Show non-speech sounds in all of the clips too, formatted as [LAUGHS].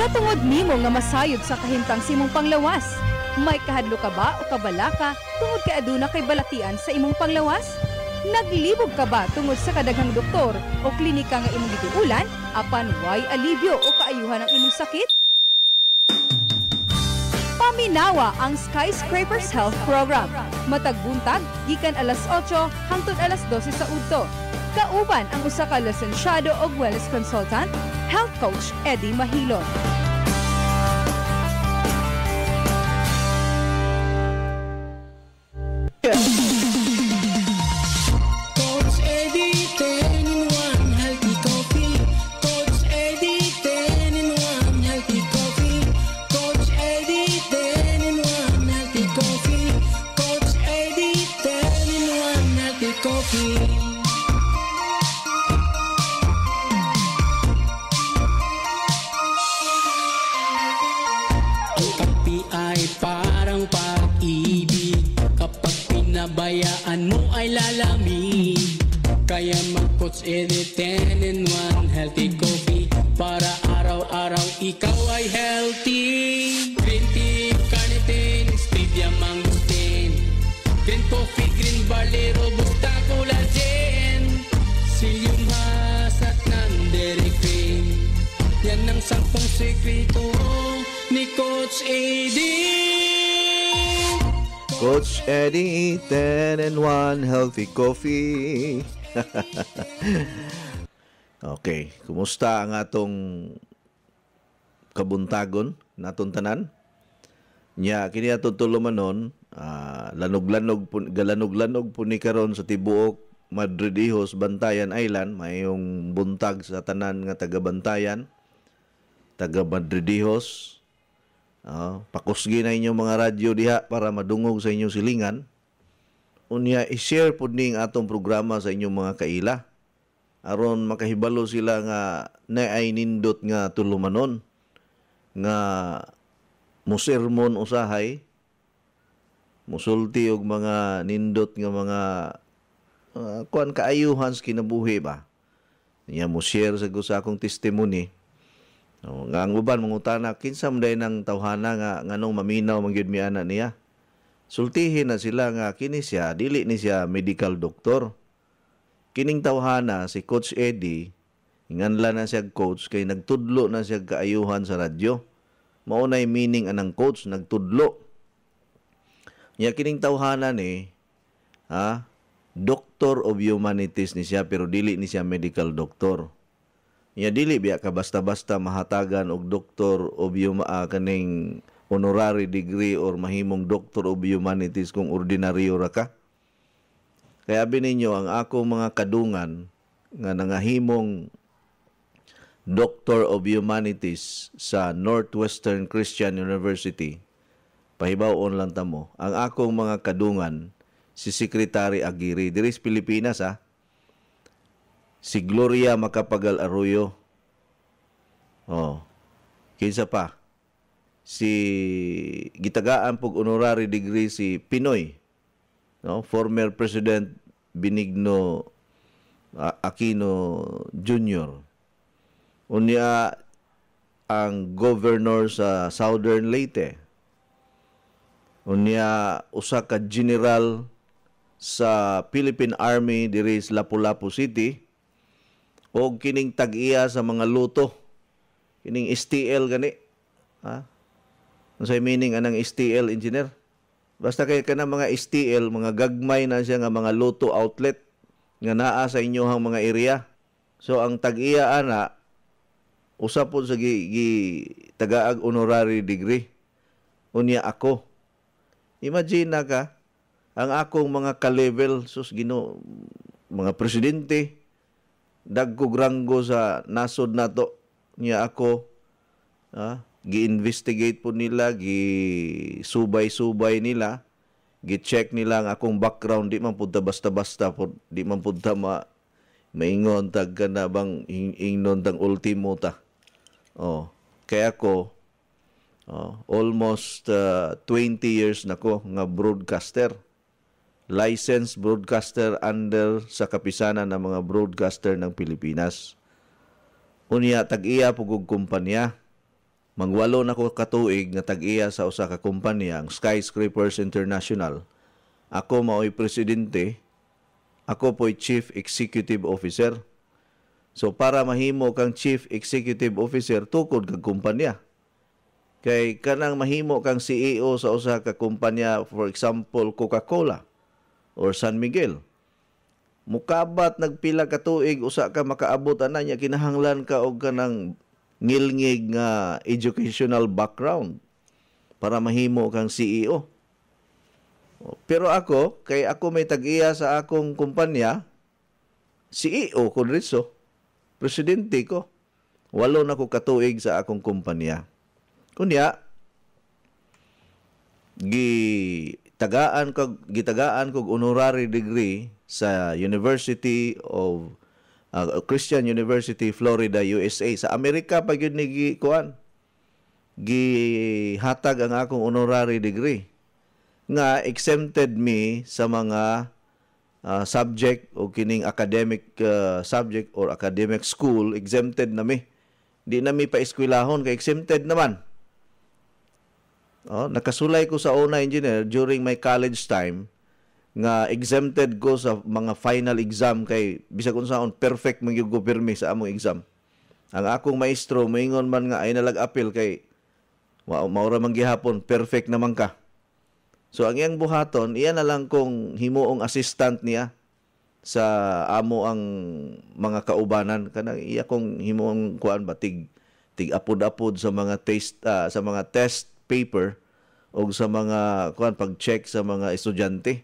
Katungod nimo nga masayod sa kahintang simong panglawas. May kahadlo ka ba o kabala ka tungod kay aduna kay balatian sa imong panglawas? Naglibog ka ba tungod sa kadaghang doktor o klinika nga imong gituulan apan way alibyo o kaayuhan ang imong sakit? Paminawa ang Skyscrapers Health Program. Matagbuntag, gikan alas 8 hangtod alas 12 sa udto. Kauban ang usa ka lisensyado og wellness consultant, health coach Eddie Mahilon. Yeah. Coffee, coffee. [LAUGHS] okay, kumusta ang atong kabuntagon natong tanan? Nya kini atong tuluman nun, uh, ah, galanog-lanog galanuglanog ni karon sa tibuok Madrid Ihos, Bantayan Island, mayong buntag sa tanan nga taga Bantayan, taga Madrid Ihos. Uh, ah, pakusgi na inyong mga radyo diha para madungog sa inyong silingan unya i-share pud ning atong programa sa inyong mga kaila aron makahibalo sila nga naay nindot nga tulumanon nga musermon usahay musulti og mga nindot nga mga uh, kuan kaayuhan sa kinabuhi ba niya mo share sa gusa akong testimony no, oh, nga ang uban mangutana kinsa man nang tawhana nga nganong maminaw man gyud mi ana niya sultihin na sila nga kini siya dili ni siya medical doktor kining tawhana si coach Eddie nganla na siya coach kay nagtudlo na siya kaayuhan sa radyo mao nay meaning anang coach nagtudlo nya kining tawhana ni ha doctor of humanities ni siya pero dili ni siya medical doctor nya dili biya ka basta-basta mahatagan og doctor of humanities, uh, ah, kaning honorary degree or mahimong doctor of humanities kung ordinaryo ra ka. Kaya bininyo ang ako mga kadungan nga nangahimong Doctor of Humanities sa Northwestern Christian University. Pahibawon lang ta mo. Ang akong mga kadungan, si Secretary Aguirre, diri sa Pilipinas ha. Si Gloria Macapagal Arroyo. Oh. Kinsa pa? si gitagaan pug honorary degree si Pinoy no former president Benigno Aquino Jr. Unya ang governor sa Southern Leyte. Unya usa ka general sa Philippine Army diri sa Lapu-Lapu City og kining tag-iya sa mga luto kining STL gani ha so, meaning anang STL engineer? Basta kay kana mga STL, mga gagmay na siya nga mga luto outlet nga naa sa inyohang mga area. So ang tag-iya ana usa pod sa gi, gi tagaag honorary degree. Unya ako. Imagine na ka ang akong mga ka-level sus gino mga presidente dagko grango sa nasod nato niya ako ha? Ah, gi-investigate po nila, gi-subay-subay nila, gi-check nila ang akong background, di man punta basta-basta, di man punta ma maingon tag ka na bang ing ingnon tang ultimo ta. Oh, kaya ako oh, almost uh, ah, 20 years na ko nga broadcaster. Licensed broadcaster under sa kapisanan ng mga broadcaster ng Pilipinas. Unya tag-iya pugog kumpanya Mangwalo na ko katuig nga tag-iya sa usa ka kumpanya ang Skyscrapers International. Ako mao'y presidente. Ako po'y Chief Executive Officer. So para mahimo kang Chief Executive Officer tukod kag kumpanya. Kay kanang mahimo kang CEO sa usa ka kumpanya, for example, Coca-Cola or San Miguel. Mukabat nagpila ka tuig usa ka makaabot ana nya kinahanglan ka og kanang ngilngig nga educational background para mahimo kang CEO. Pero ako, kay ako may tag-iya sa akong kumpanya, CEO ko rinso, presidente ko. Walo na ko katuig sa akong kumpanya. Kunya, gitagaan kog gitagaan kog honorary degree sa University of uh, Christian University Florida USA sa Amerika pag yun ni kuan gihatag ang akong honorary degree nga exempted me sa mga uh, subject o kining academic uh, subject or academic school exempted na mi di na mi paeskwelahon kay exempted naman oh nakasulay ko sa una engineer during my college time nga exempted ko sa mga final exam kay bisag unsaon perfect man gyud pirmi sa among exam. Ang akong maestro moingon man nga ay nalag appeal kay wow, maura man gihapon perfect naman ka. So ang iyang buhaton, iya na lang kong himuong assistant niya sa amo ang mga kaubanan kanang iya kong himuong kuan batig tig tig apod-apod sa mga test uh, ah, sa mga test paper o sa mga kuan pag-check sa mga estudyante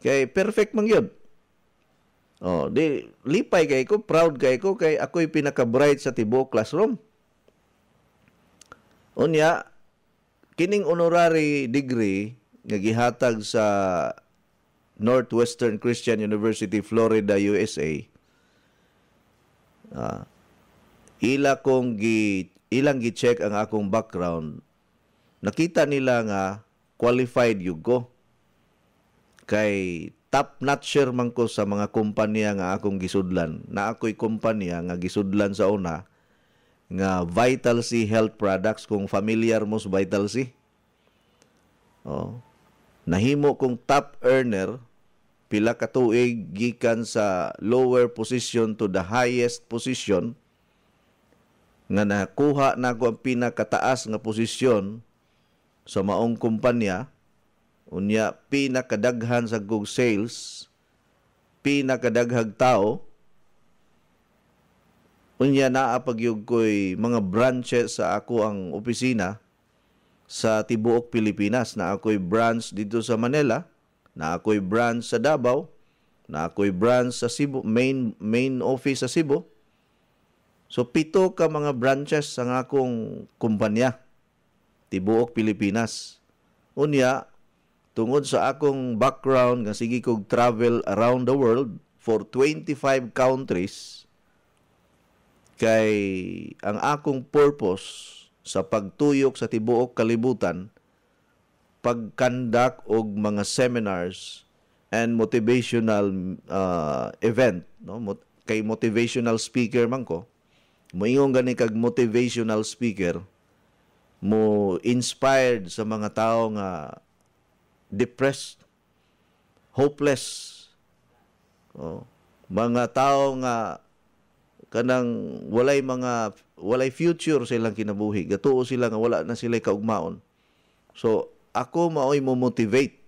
Kay perfect man gyud. Oh, di lipay kay ko, proud kay ko kay ako'y pinaka-bright sa tibuok classroom. Unya kining honorary degree nga gihatag sa Northwestern Christian University, Florida, USA. Ah, ila kong gi ilang gi-check ang akong background. Nakita nila nga qualified yug ko kay top notcher man ko sa mga kumpanya nga akong gisudlan na ako'y kumpanya nga gisudlan sa una nga Vital C Health Products kung familiar mo sa Vital C oh nahimo kong top earner pila ka tuig gikan sa lower position to the highest position nga nakuha na ko ang pinakataas nga posisyon sa maong kumpanya unya pinakadaghan sa kog sales pinakadaghag tao unya naa pagyug koy mga branches sa ako ang opisina sa tibuok Pilipinas na ako'y branch dito sa Manila na ako'y branch sa Davao na ako'y branch sa Cebu main main office sa Cebu so pito ka mga branches sa akong kumpanya tibuok Pilipinas unya tungod sa akong background nga sige kog travel around the world for 25 countries kay ang akong purpose sa pagtuyok sa tibuok kalibutan pagkandak og mga seminars and motivational uh, event no kay motivational speaker man ko moingon gani kag motivational speaker mo inspired sa mga tao nga depressed, hopeless. Oh, mga tao nga kanang walay mga walay future sa ilang kinabuhi. Gatuo sila nga wala na sila kaugmaon. So ako maoy mo motivate.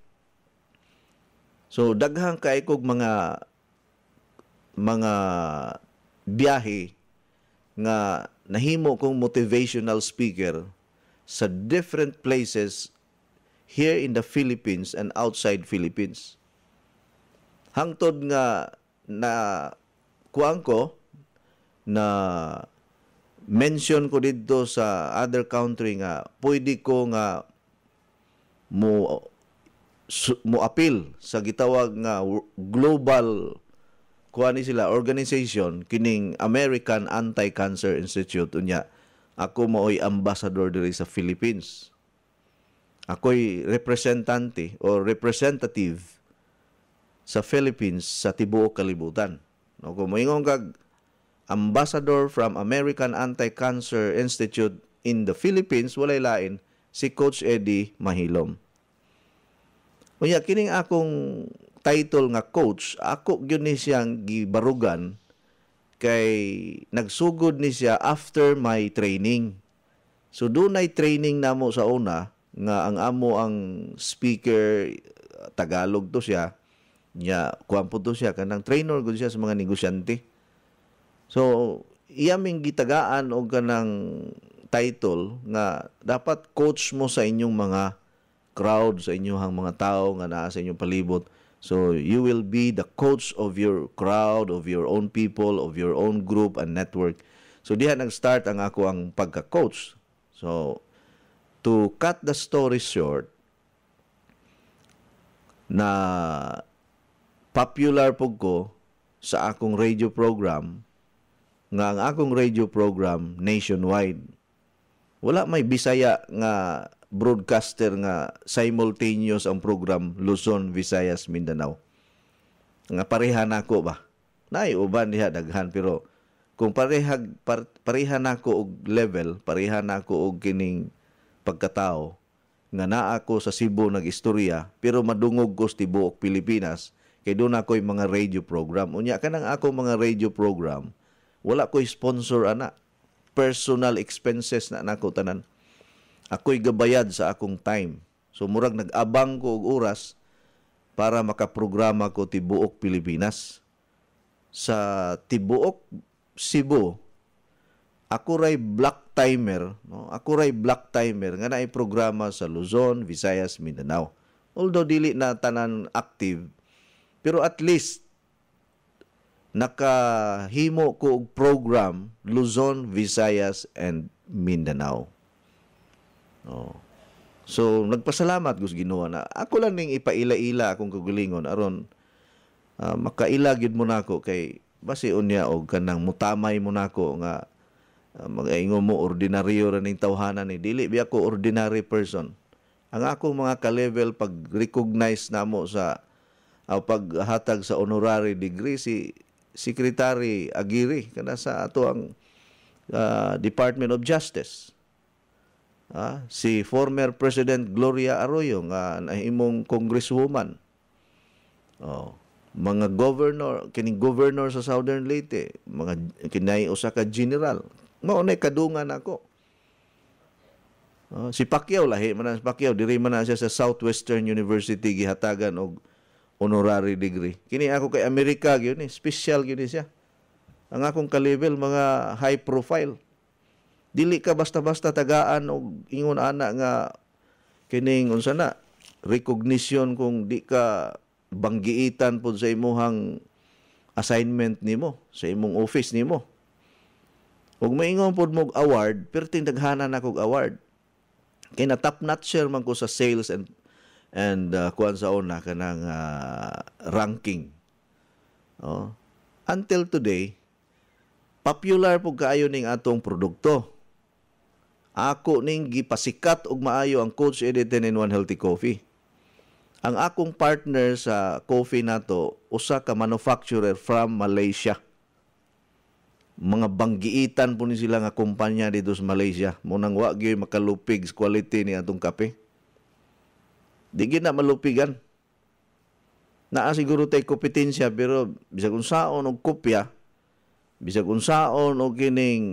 So daghang kay kog mga mga biyahe nga nahimo kong motivational speaker sa different places here in the Philippines and outside Philippines. Hangtod nga na kuang ko na mention ko dito sa other country nga pwede ko nga mo mo appeal sa gitawag nga global kuani sila organization kining American Anti-Cancer Institute unya ako maoy ambassador diri sa Philippines ako'y representante o representative sa Philippines sa tibuok kalibutan. No, kumingon kag ambassador from American Anti-Cancer Institute in the Philippines, walay lain, si Coach Eddie Mahilom. Unya, kining akong title nga coach, ako gyud ni siyang gibarugan kay nagsugod ni siya after my training. So dunay training namo sa una, nga ang amo ang speaker Tagalog to siya niya kuan po to siya kanang trainer gud siya sa mga negosyante so iya ming gitagaan og kanang title nga dapat coach mo sa inyong mga crowd sa inyong mga tao nga naa sa inyong palibot so you will be the coach of your crowd of your own people of your own group and network so diha nag-start ang ako ang pagka-coach so to cut the story short, na popular po ko sa akong radio program nga ang akong radio program nationwide. Wala may Bisaya nga broadcaster nga simultaneous ang program Luzon, Visayas, Mindanao. Nga pareha nako ba? Nay uban diha daghan pero kung parehag, par, pareha nako og level, pareha nako og kining pagkatao nga naa ako sa Cebu nagistorya pero madungog ko sa tibuok Pilipinas kay doon ako'y mga radio program. Unya kanang ako mga radio program, wala ko'y sponsor ana. Personal expenses na nako tanan. Ako'y gabayad sa akong time. So murag nag-abang ko og oras para makaprograma ko tibuok Pilipinas. Sa tibuok Cebu, ako ray black timer, no? Ako ray black timer nga naay programa sa Luzon, Visayas, Mindanao. Although dili na tanan active, pero at least nakahimo ko og program Luzon, Visayas and Mindanao. No. So nagpasalamat gud Ginoo na ako lang ning ipaila-ila akong kagulingon aron uh, makaila gid mo nako kay basi unya og kanang mutamay mo nako nga mag ah, magaingo mo ordinaryo ra ning tawhanan ni eh. dili biya ko ordinary person ang ako mga ka-level pag recognize namo sa uh, paghatag sa honorary degree si Secretary Agiri kana sa ato ang uh, Department of Justice uh, si former President Gloria Arroyo nga nahimong congresswoman oh mga governor kining governor sa Southern Leyte mga kinay usa ka general Mao nay kadungan ako. Uh, si Pacquiao lahi man si Pacquiao diri man siya sa Southwestern University gihatagan og honorary degree. Kini ako kay Amerika gyud ni, special gyud siya. Ang akong ka-level mga high profile. Dili ka basta-basta tagaan og ingon ana nga kining unsa na recognition kung di ka banggiitan pud sa imong assignment nimo, sa imong office nimo. Kung maingon pod mo award, perting daghana na kog award. Kay na top notch man ko sa sales and and uh, kuan sa una kanang uh, ranking. Oh. Until today, popular po kaayo ning atong produkto. Ako ning gipasikat og maayo ang Coach Editin in One Healthy Coffee. Ang akong partner sa coffee nato usa ka manufacturer from Malaysia mga banggiitan po ni sila nga kumpanya dito sa Malaysia. Munang wa gyud makalupig quality ni atong kape. Di gyud na malupigan. Naa siguro tay kompetensya pero bisag unsaon og kopya, bisag unsaon og kining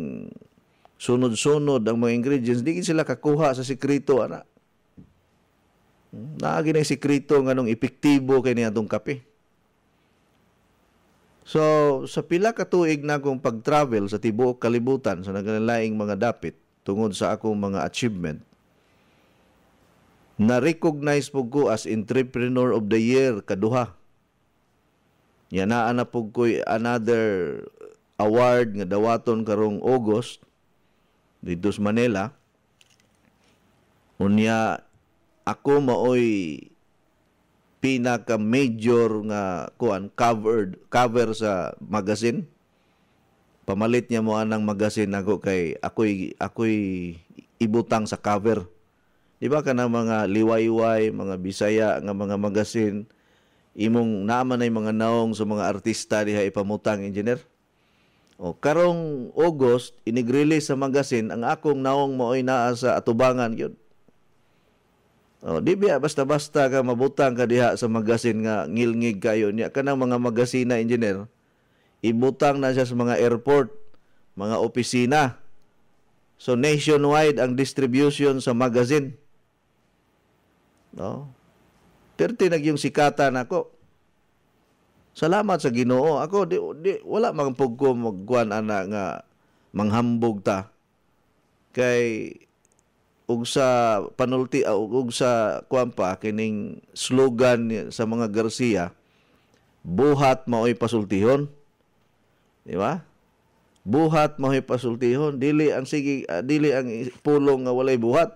sunod-sunod ang mga ingredients, di sila kakuha sa sikreto ana. Hmm, naa gyud sikreto nganong epektibo kay ni atong kape. So, sa pila ka tuig na akong pag-travel sa tibuok kalibutan sa naganalaing mga dapit tungod sa akong mga achievement, na-recognize po ko as Entrepreneur of the Year kaduha. Yan na ana po ko another award nga dawaton karong August dito sa Manila. Unya ako maoy pinaka major nga kuan covered cover sa magazine pamalit niya mo anang magazine ako kay ako'y ako'y ibutang sa cover di ba kana mga liwayway mga bisaya nga mga magazine imong naman ay mga naong sa mga artista diha ipamutang engineer o karong August inigrelease sa magazine ang akong naong maoy naa sa atubangan gyud Oh, di biya basta-basta ka mabutang ka diha sa magasin nga ngilngig kayo niya kanang mga magasina engineer. Ibutang na siya sa mga airport, mga opisina. So nationwide ang distribution sa magazine. No. Oh. Perti nag yung na ako. Salamat sa Ginoo. Ako di, di wala mang pugko magkuan ana nga manghambog ta kay ug sa panulti ah, ug, ug sa kuan kining slogan sa mga Garcia buhat maoy pasultihon di ba buhat maoy pasultihon dili ang sige uh, dili ang pulong nga walay buhat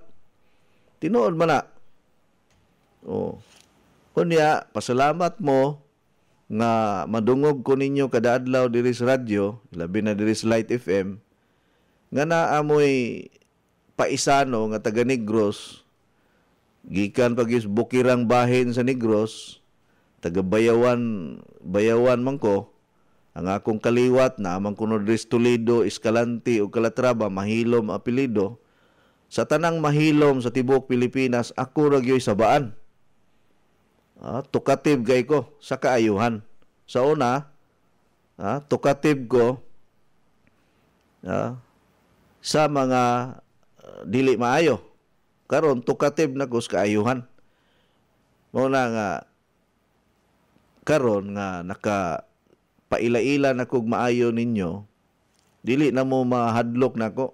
tinuod man na oh kunya pasalamat mo nga madungog ko ninyo kada adlaw diri sa radyo labi na diri sa Light FM nga naa naamoy paisano nga taga Negros gikan pag bukirang bahin sa Negros taga Bayawan Bayawan man ko ang akong kaliwat na amang kuno Toledo, Escalante ug Calatrava mahilom apelido sa tanang mahilom sa tibuok Pilipinas ako ra gyoy sabaan. Ah, tukatib gay ko sa kaayuhan. Sa una, ah, tukatib ko ah, sa mga dili maayo karon tukatib na kus kaayuhan mao na nga karon nga naka pailaila na kog maayo ninyo dili na mo mahadlok nako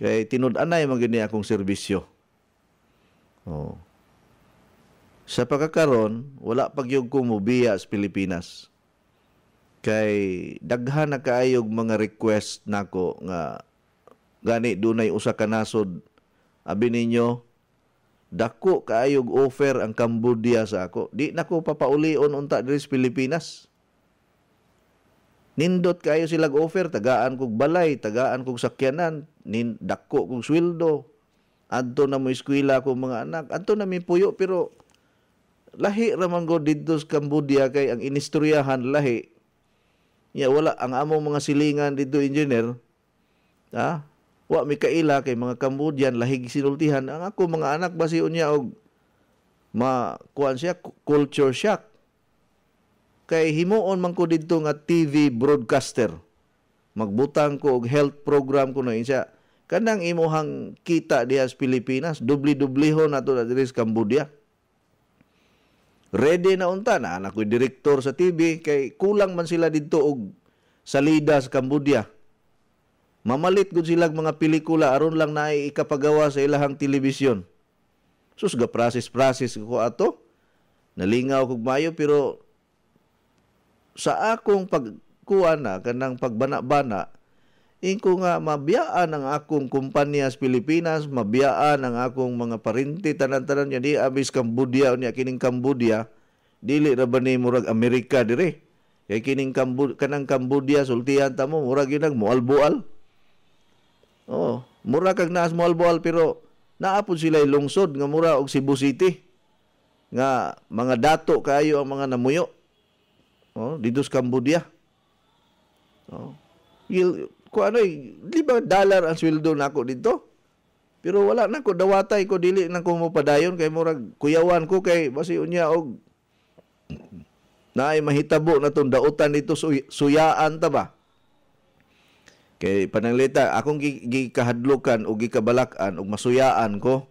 kay tinud-anay magini akong serbisyo oh sa pagkakaron wala pagyog ko mubiya sa Pilipinas kay daghan na kaayog mga request nako nga gani dunay usa ka nasod abi ninyo dako kaayog offer ang Cambodia sa ako di nako papaulion unta diri sa Pilipinas nindot kayo silag offer tagaan kog balay tagaan kog sakyanan nin dako kog sweldo adto na mo eskwela ko mga anak adto na mi puyo pero lahi ra man go didto sa Cambodia kay ang inistoryahan lahi ya wala ang among mga silingan didto engineer ha ah, wa mikaila kay mga Cambodian lahig sinultihan ang ako mga anak basi unya og ma kuan siya culture shock kay himuon man ko didto nga TV broadcaster magbutang ko og health program ko na siya kanang imuhang kita diha sa Pilipinas dubli-dublihon nato na diri sa Cambodia ready na unta na anak ko direktor sa TV kay kulang man sila didto og salida sa Cambodia Mamalit gud sila mga pelikula aron lang na ikapagawa sa ilahang telebisyon. Sus ga process process ko ato. Nalingaw kog mayo pero sa akong pagkuha na kanang pagbana-bana ingko nga mabiyaan ang akong kumpanya sa Pilipinas, mabiyaan ang akong mga parinti tanan-tanan niya di abis Cambodia unya kining Cambodia dili ra ba murag Amerika dire. Kay kining Cambodia kanang Cambodia sultihan ta mo murag yun ang mualbual. Oh, Mura kag naa small ball pero naapod sila lungsod nga mura og Cebu City nga mga dato kayo ang mga namuyo. Oh, dito sa Cambodia. Oh. Il, ko ano di dollar ang sweldo nako dito? Pero wala na ko dawatay ko dili na ko mopadayon kay murag kuyawan ko kay basi unya og naay mahitabo na tong dautan dito suyaan ta ba? Kay pananglita, akong gikahadlokan o gikabalakan o masuyaan ko.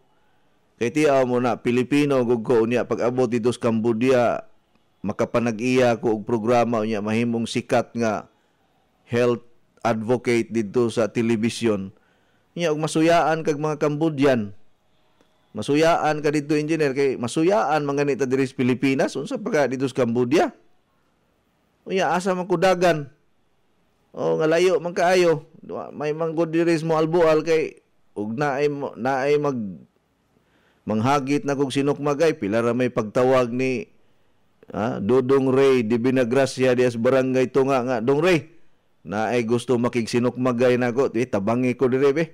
Kay tiyaw mo na, Pilipino gug ko niya, pag-abot dito sa Cambodia, makapanag-iya ko og programa niya, mahimong sikat nga health advocate dito sa television. Niya, og masuyaan kag mga Cambodian. Masuyaan ka dito, engineer, kay masuyaan mga nita diri sa Pilipinas, unsa pa ka dito sa Cambodia. Unya, asa man kudagan oh nga layo man kaayo. May manggod diri mo albual kay ug naay naay mag manghagit na kog sinukmagay pila ra may pagtawag ni ah, Dodong Ray di Binagracia dias barangay tunga nga Dong Ray na ay gusto makigsinukmagay nako ko eh, tabangi ko dire be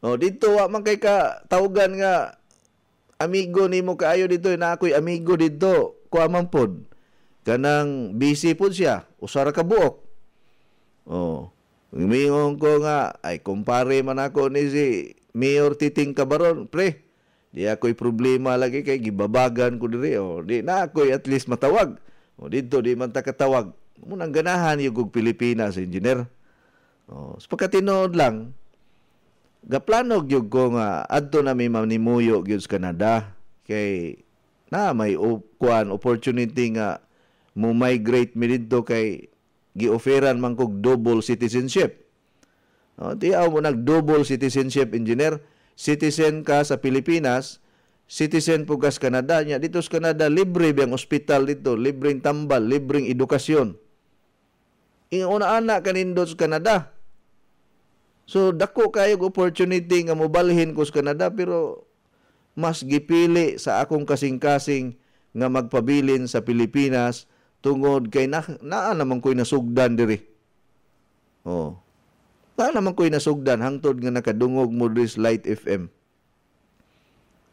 o dito wa man kay ka tawgan nga amigo nimo kaayo dito eh, na ako'y amigo dito ko man pod kanang busy pod siya usara ka buok Oh. Mingon ko nga, ay kumpare man ako ni si Mayor Titing Kabaron, pre. Di ako'y problema lagi kay gibabagan ko diri. O, oh, di na ako'y at least matawag. Oh, dito di man ta katawag. Munang ganahan yung Pilipinas, engineer. Oh, sa pagkatinood lang, gaplanog yung ko nga adto na may mamimuyo gyud sa Canada kay na may kuan opportunity nga mo migrate mi didto kay gioferan man kog double citizenship. No, di aw mo nag double citizenship engineer, citizen ka sa Pilipinas, citizen po ka sa Canada nya dito sa Canada libre biyang ospital dito, libreng tambal, libreng edukasyon. Ing una ana kanindot sa Canada. So dako kayo opportunity nga mobalhin ko sa Canada pero mas gipili sa akong kasing-kasing nga magpabilin sa Pilipinas tungod kay na, naa naman ko'y nasugdan diri. Oh. Naa naman ko'y nasugdan hangtod nga nakadungog mo diri sa Light FM.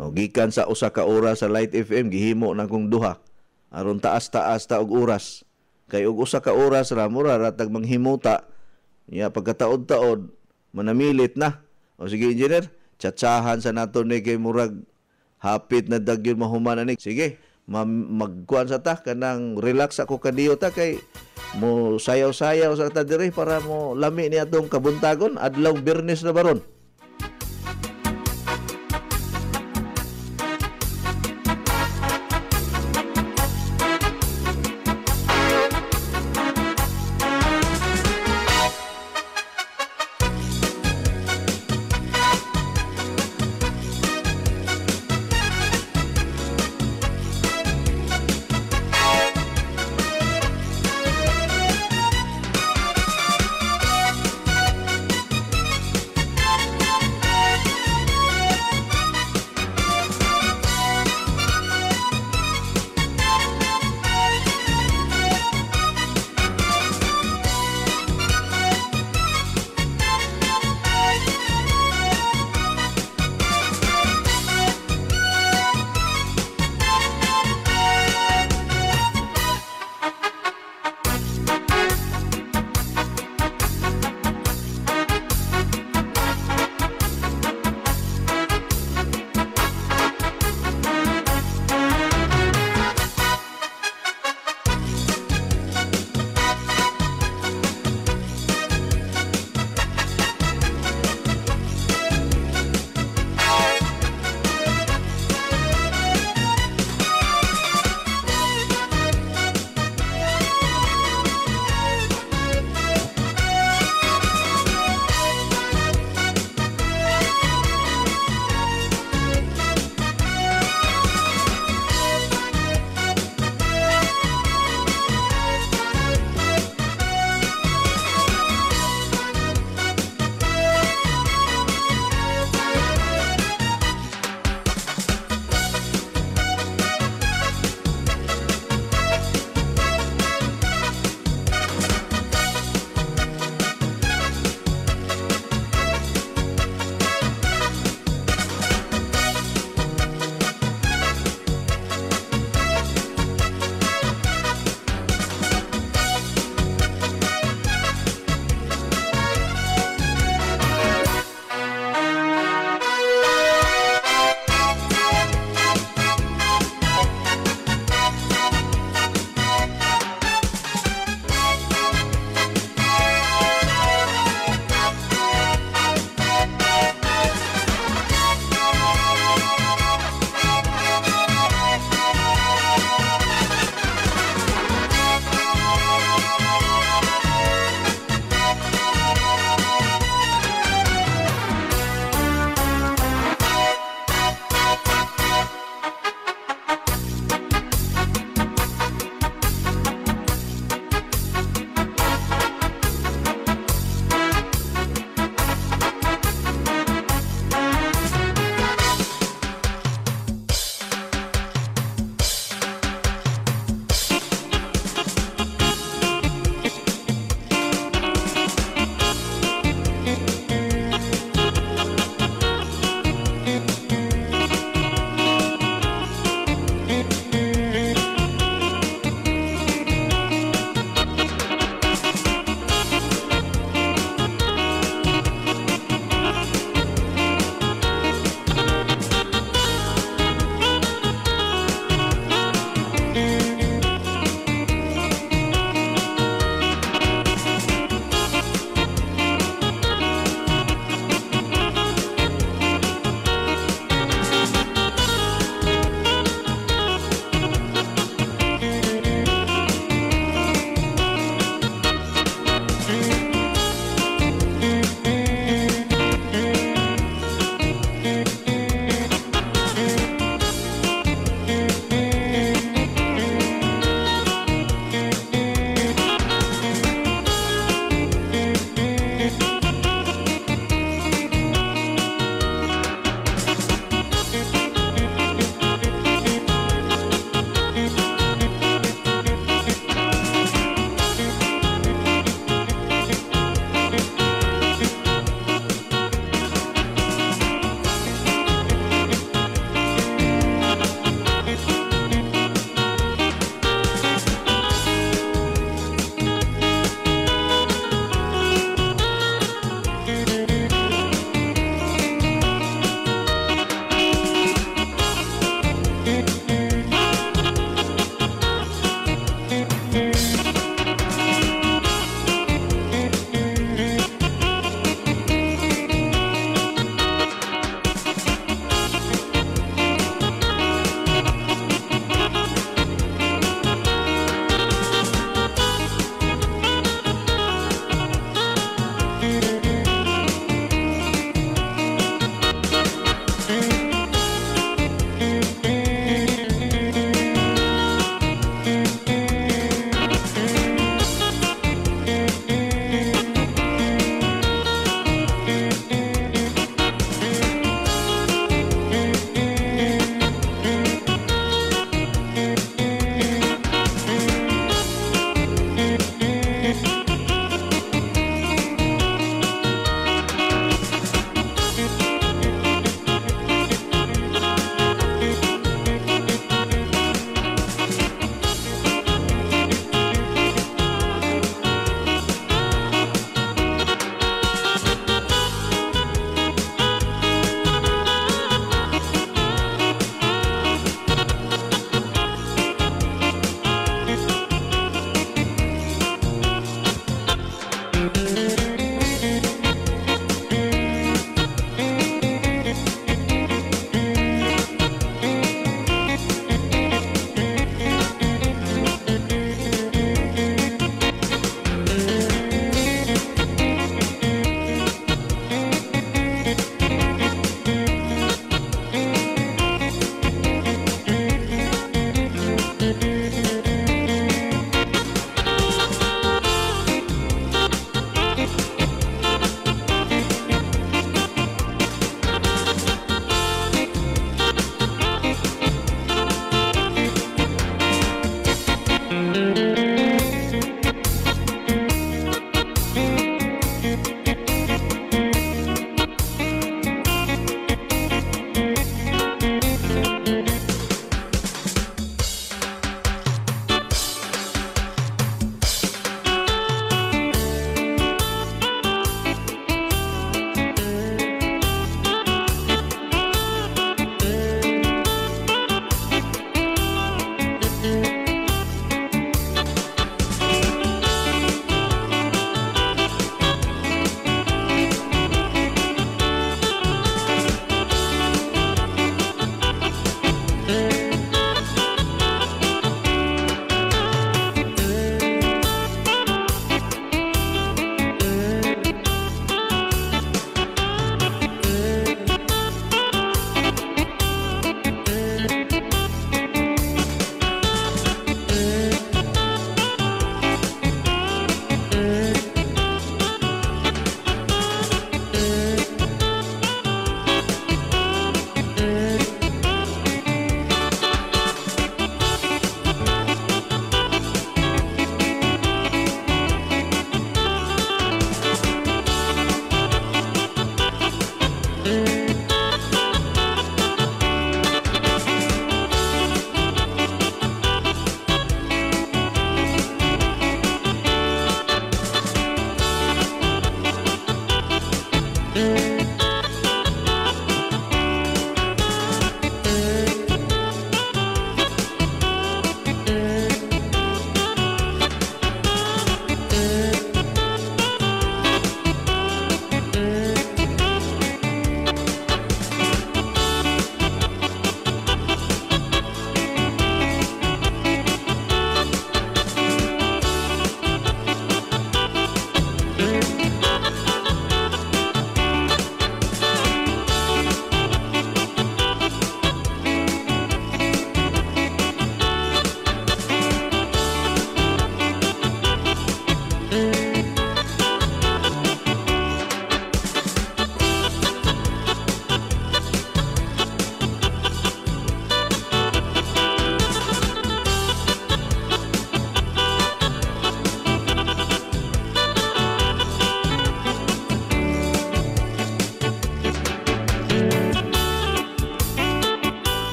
No, gikan sa usa ka oras sa Light FM gihimo na kong duha. Aron taas-taas ta og oras. Kay og usa ka oras ra mura ratag manghimuta. Ya pagkataod-taod manamilit na. O sige engineer, tsatsahan sa nato ni kay murag hapit na dagyon mahumanan ani. Sige, magkuan sa ta kanang relax ako kaniyo ta kay mo sayaw-sayaw sa ta diri para mo lami ni atong kabuntagon adlaw Bernes na baron.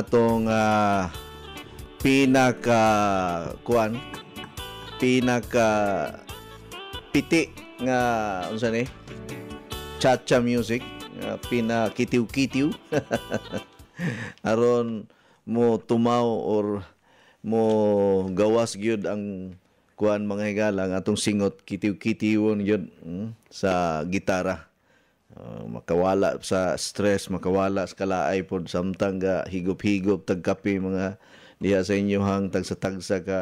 atong uh, pinaka kuan pinaka piti nga unsa ni cha-cha music uh, pina kitiw-kitiw [LAUGHS] aron mo tumaw or mo gawas gyud ang kuan mga higala atong singot kitiw-kitiwon gyud mm, sa gitara Ah, makawala sa stress, makawala sa kalaay pod samtang ga higop-higop tagkapi mga diha sa inyohang tagsa-tagsa ka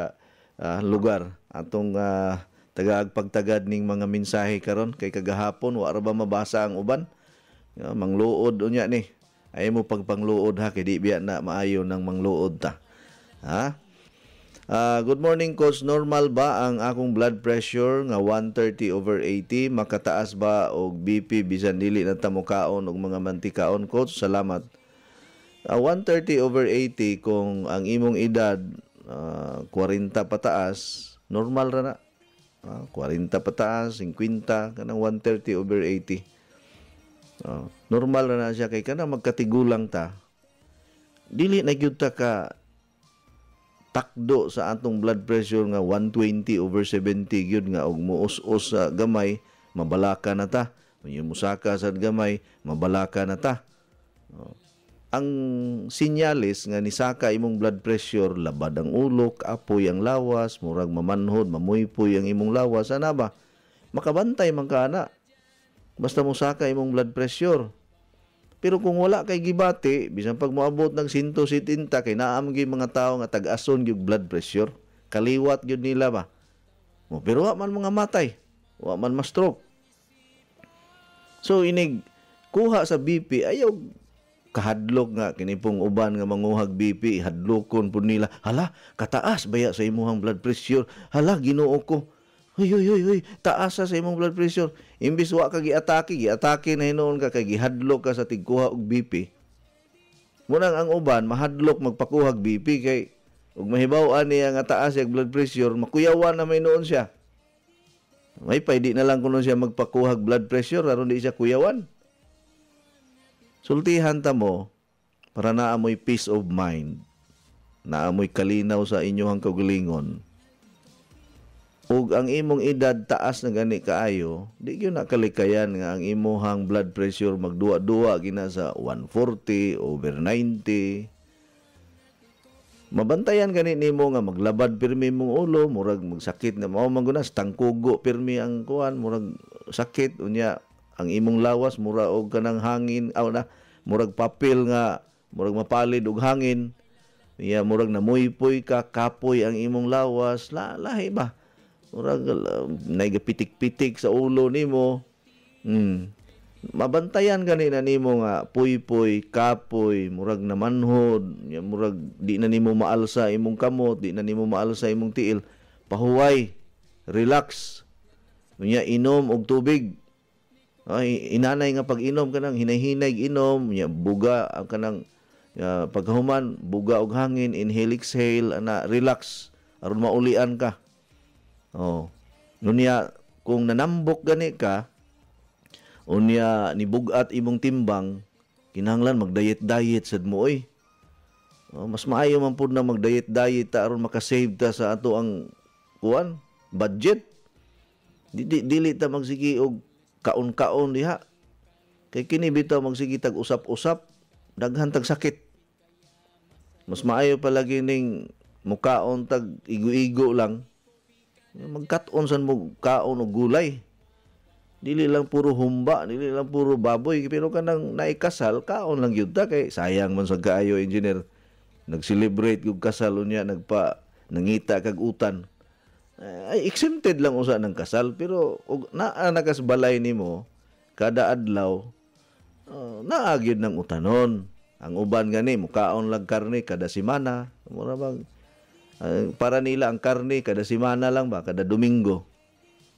uh, lugar atong uh, tagaagpagtagad ning mga mensahe karon kay kagahapon wa ba mabasa ang uban uh, mangluod unya ni ay mo pagpangluod ha kay di biya na maayo ng mangluod ta ha Uh, good morning coach, normal ba ang akong blood pressure nga 130 over 80 makataas ba og BP bisan dili na tamukaon og mga mantikaon coach? Salamat. Uh, ah, 130 over 80 kung ang imong edad uh, ah, 40 pataas, normal ra na. Uh, 40 pataas, 50 kanang 130 over 80. Uh, normal ra na siya kay kana magkatigulang ta. Dili na gyud ta ka takdo sa atong blood pressure nga 120 over 70 gyud nga og muus-us sa gamay mabalaka na ta unya musaka sa gamay mabalaka na ta oh. ang sinyalis nga nisaka imong blood pressure labad ang ulo apoy ang lawas murag mamanhod mamuypoy ang imong lawas ana ba makabantay man kana basta musaka imong blood pressure pero kung wala kay gibati, bisan pag moabot ng 170 kay naam gyud mga tawo nga tag-ason yung blood pressure. Kaliwat gyud nila ba. Mo oh, pero wa man mga matay. Wa man mas stroke. So inig kuha sa BP ayaw kahadlok nga kini pong uban nga manguhag BP ihadlokon pud nila hala kataas baya sa imong blood pressure hala ginuo ko hoy hoy hoy taas sa imong blood pressure Imbis wa ka giatake, giatake na hinoon ka kay gihadlok ka sa tigkuha og BP. Munang ang uban mahadlok magpakuha og BP kay og mahibaw-an niya nga taas ang blood pressure, makuyawan na may noon siya. May pwede na lang kuno siya magpakuhag blood pressure aron di siya kuyawan. Sultihan ta mo para naamoy peace of mind, naamoy kalinaw sa inyong kagulingon ug ang imong edad taas na gani kaayo di gyud nakalikayan nga ang imong blood pressure magduwa-duwa gina sa 140 over 90 mabantayan gani nimo nga maglabad pirmi mong ulo murag magsakit na mao man tangkugo pirmi ang kuan murag sakit unya ang imong lawas mura og kanang hangin aw na murag papel nga murag mapalid og hangin iya murag namuypoy ka kapoy ang imong lawas la lahi ba murag ah, nagapitik-pitik sa ulo nimo mm. mabantayan gani nimo nga puy-puy kapoy murag namanhod murag di na nimo maalsa imong kamot di na nimo maalsa imong tiil pahuway relax unya inom og tubig ay inanay nga pag-inom kanang hinahinay inom nya buga kanang uh, paghuman buga og hangin inhale exhale ana relax aron maulian ka Oh. Nunya kung nanambok gani ka unya nibugat imong timbang kinahanglan magdayet diet sad mo oy. Oh, mas maayo man pud na magdayet diet ta aron makasave ta sa ato ang kuan budget. Dili dili ta magsigi og kaon-kaon diha. Kay kini bitaw magsigi tag usap-usap daghan tag sakit. Mas maayo palagi ning mukaon tag igo-igo lang Magkaton san mo kaon og gulay. Dili lang puro humba, dili lang puro baboy, pero kanang naikasal kaon lang gyud ta kay sayang man sa kaayo engineer. Nag-celebrate yung kasal unya nagpa nangita kag utan. Eh, ay exempted lang usa ng kasal pero og naa nakasbalay nimo kada adlaw uh, naa gyud ng utanon. Ang uban gani mukaon lang karne kada semana. Mura bang Ah, para nila ang karne kada semana lang ba, kada Domingo.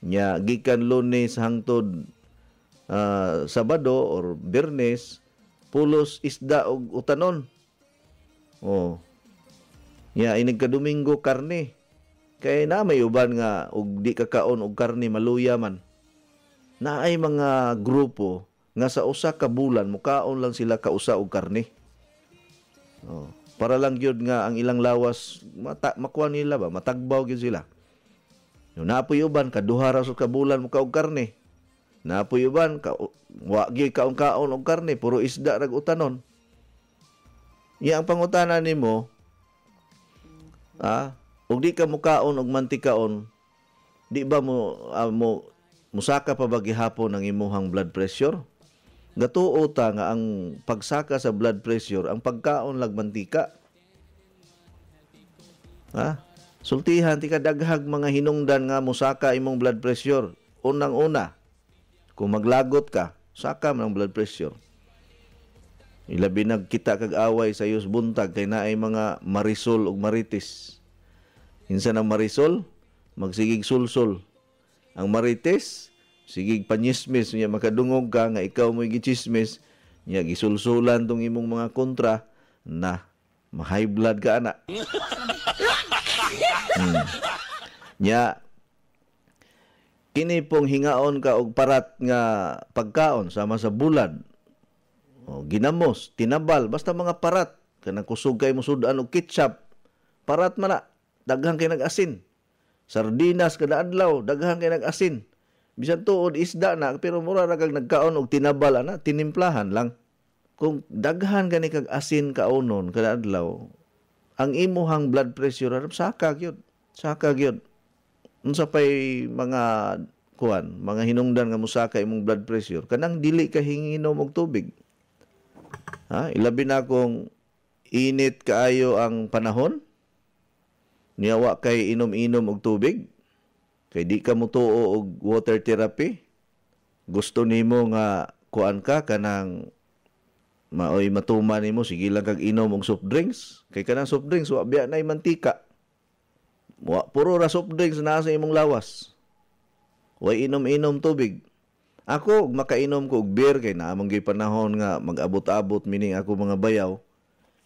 Nya gikan Lunes hangtod uh, Sabado or Bernes pulos isda og utanon. Oh. Nya inig ka Domingo karne. Kay na may uban nga og di kakaon og karne maluya man. Naay mga grupo nga sa usa ka bulan mukaon lang sila kausa og karne. Oh. Para lang gyud nga ang ilang lawas mata, makuha nila ba, matagbaw gyud sila. No napoy uban kaduha ra sa kabulan mo kaog karne. Napoy uban ka wa gyud kaon kaon og karne, puro isda rag utanon. Iya ang pangutana nimo ah, ug di ka mukaon og mantikaon, di ba mo uh, mo musaka pa ba gihapon ang imuhang blood pressure? Gatuota nga ang pagsaka sa blood pressure, ang pagkaon lag mantika. Ha? Sultihan ti kadaghag mga hinungdan nga mosaka imong blood pressure. Unang-una, kung maglagot ka, saka man ang blood pressure. Ilabi nagkita kag away sa iyos buntag kay naay mga marisol ug marites. Insa ang marisol, magsigig sulsol. Ang marites, Sige, panyismis niya, makadungog ka nga ikaw mo gichismis, niya gisulsulan tong imong mga kontra na ma-high blood ka ana. [LAUGHS] hmm. Nya kini pong hingaon ka og parat nga pagkaon sama sa bulad. O, ginamos, tinabal, basta mga parat kanang kusog kay sudan og ketchup. Parat man na daghang kay nag-asin. Sardinas kada adlaw, daghang kay nag-asin bisan tuod isda na pero mura ra kag nagkaon og tinabal ana tinimplahan lang kung daghan gani kag asin kaunon kada adlaw ang imuhang blood pressure ra saka gyud saka gyud unsa pay mga kuan mga hinungdan nga musaka imong blood pressure kanang dili ka hinginom og tubig ha ilabi na kung init kaayo ang panahon niyawa kay inom-inom og tubig Kay di ka mo to og water therapy. Gusto nimo nga kuan ka kanang maoy matuman nimo sige lang kag inom og soft drinks. Kay kanang soft drinks wa biya nay mantika. Wa puro ra soft drinks na sa imong lawas. Wa inom-inom tubig. Ako makainom ko og beer kay naa mong panahon nga mag-abot-abot mining ako mga bayaw.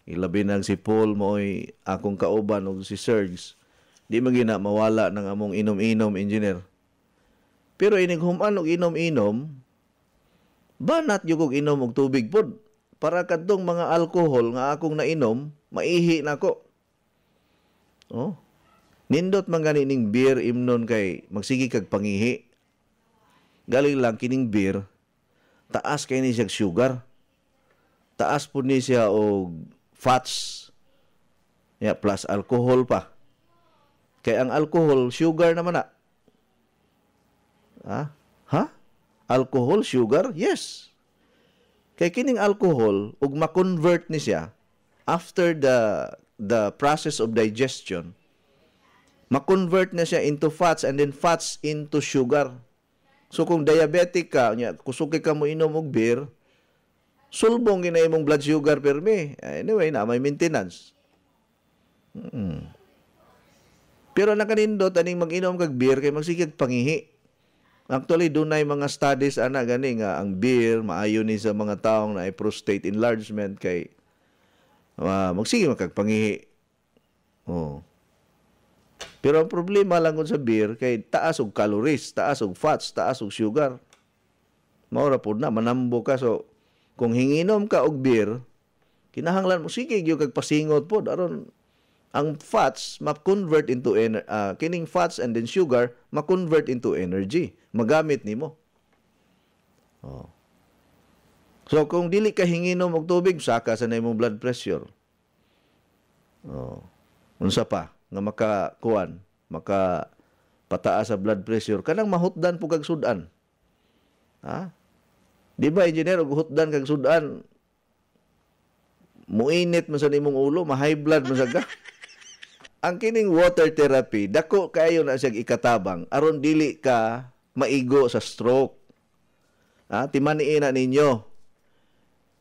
Ilabi nang si Paul mooy akong kauban og si Serge Di magina mawala ng among inom-inom, engineer. Pero inighuman og inom-inom, banat yung kong inom og tubig pod. Para kadtong mga alcohol nga akong nainom, maihi na ko. Oh. Nindot man gani ning beer imnon kay magsigi kag pangihi. Galing lang kining beer, taas kay ni siya sugar. Taas pud ni siya og fats. Yeah, plus alcohol pa. Kay ang alcohol, sugar naman na. Ha? Ha? Alcohol, sugar? Yes. Kay kining alcohol, ug ma-convert ni siya, after the the process of digestion, ma-convert na siya into fats and then fats into sugar. So kung diabetic ka, nya, kusuki ka mo inom og beer, sulbong gina imong blood sugar permi. Anyway, na may maintenance. Mm-mm. Pero nakanindot aning mag-inom kag beer kay magsikig pangihi. Actually, dunay mga studies ana gani nga ang beer maayo ni sa mga taong na prostate enlargement kay uh, magsige magkagpangihi. Oh. Pero ang problema lang sa beer kay taas og calories, taas og fats, taas og sugar. Maura pod na manambo ka so kung hinginom ka og beer, kinahanglan mo sige gyud kag pasingot pod aron ang fats ma-convert into uh, kining fats and then sugar ma-convert into energy magamit nimo oh so kung dili ka hinginom og tubig saka sa imong blood pressure oh unsa pa nga makakuan maka pataas sa blood pressure kanang mahutdan pug kag sudan ha di ba engineer og hutdan kag sudan muinit man sa imong ulo ma high blood man sa [LAUGHS] ang kining water therapy dako kayo na siya ikatabang aron dili ka maigo sa stroke. Ah, timaniin na ninyo.